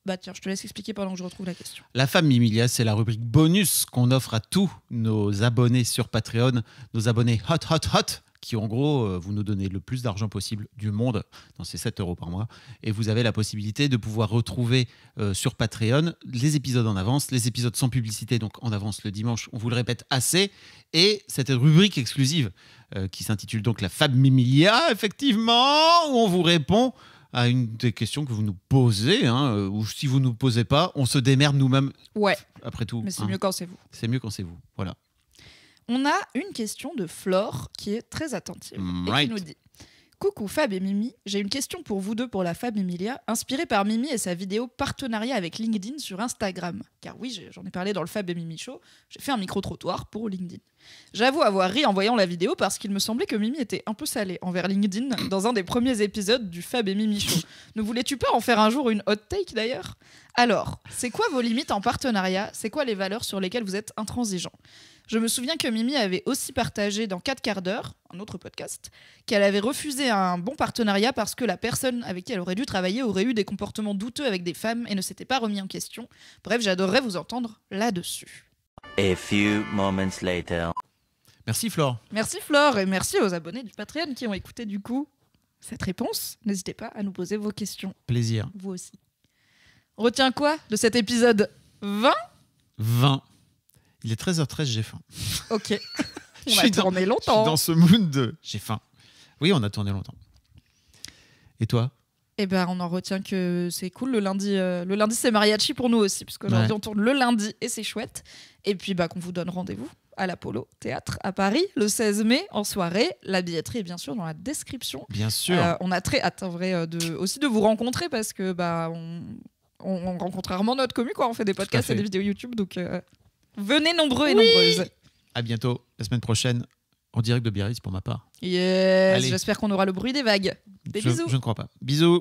[SPEAKER 2] bah tiens, je te laisse expliquer pendant que je retrouve la question.
[SPEAKER 1] La femme Mimilia, c'est la rubrique bonus qu'on offre à tous nos abonnés sur Patreon, nos abonnés hot, hot, hot, qui en gros, euh, vous nous donnez le plus d'argent possible du monde, dans ces 7 euros par mois, et vous avez la possibilité de pouvoir retrouver euh, sur Patreon les épisodes en avance, les épisodes sans publicité, donc en avance le dimanche, on vous le répète assez, et cette rubrique exclusive euh, qui s'intitule donc La Femme Mimilia, effectivement, où on vous répond à une des questions que vous nous posez, hein, euh, ou si vous ne nous posez pas, on se démerde nous-mêmes. Ouais. Après tout. Mais c'est hein. mieux quand c'est vous. C'est mieux quand c'est vous. Voilà.
[SPEAKER 2] On a une question de Flore qui est très attentive et qui nous dit Coucou Fab et Mimi, j'ai une question pour vous deux pour la Fab Emilia, inspirée par Mimi et sa vidéo partenariat avec LinkedIn sur Instagram. Car oui, j'en ai parlé dans le Fab et Mimi Show, j'ai fait un micro-trottoir pour LinkedIn. J'avoue avoir ri en voyant la vidéo parce qu'il me semblait que Mimi était un peu salée envers LinkedIn dans un des premiers épisodes du Fab et Mimi Show. Ne voulais-tu pas en faire un jour une hot take d'ailleurs Alors, c'est quoi vos limites en partenariat C'est quoi les valeurs sur lesquelles vous êtes intransigeant je me souviens que Mimi avait aussi partagé dans 4 quarts d'heure, un autre podcast, qu'elle avait refusé un bon partenariat parce que la personne avec qui elle aurait dû travailler aurait eu des comportements douteux avec des femmes et ne s'était pas remis en question. Bref, j'adorerais vous entendre là-dessus.
[SPEAKER 1] A few moments later. Merci Flore.
[SPEAKER 2] Merci Flore et merci aux abonnés du Patreon qui ont écouté du coup cette réponse. N'hésitez pas à nous poser vos questions. Plaisir. Vous aussi. Retiens quoi de cet épisode 20
[SPEAKER 1] 20. Il est 13h13, j'ai faim. Ok.
[SPEAKER 2] On je a tourné longtemps. Je suis dans
[SPEAKER 1] ce mood de j'ai faim. Oui, on a tourné longtemps. Et toi
[SPEAKER 2] eh ben, on en retient que c'est cool. Le lundi, euh, le lundi c'est mariachi pour nous aussi, parce qu'aujourd'hui on tourne le lundi et c'est chouette. Et puis bah, qu'on vous donne rendez-vous à l'Apollo Théâtre à Paris le 16 mai en soirée. La billetterie est bien sûr dans la description. Bien sûr. Euh, on a très hâte en vrai euh, aussi de vous rencontrer parce que bah, on, rencontre rarement notre commu, quoi. on fait des podcasts et des vidéos YouTube. Donc Venez nombreux et nombreuses.
[SPEAKER 1] À bientôt, la semaine prochaine, en direct de Biarritz pour ma part. Yes,
[SPEAKER 2] j'espère qu'on aura le bruit des vagues.
[SPEAKER 4] Des bisous. Je ne crois
[SPEAKER 1] pas. Bisous.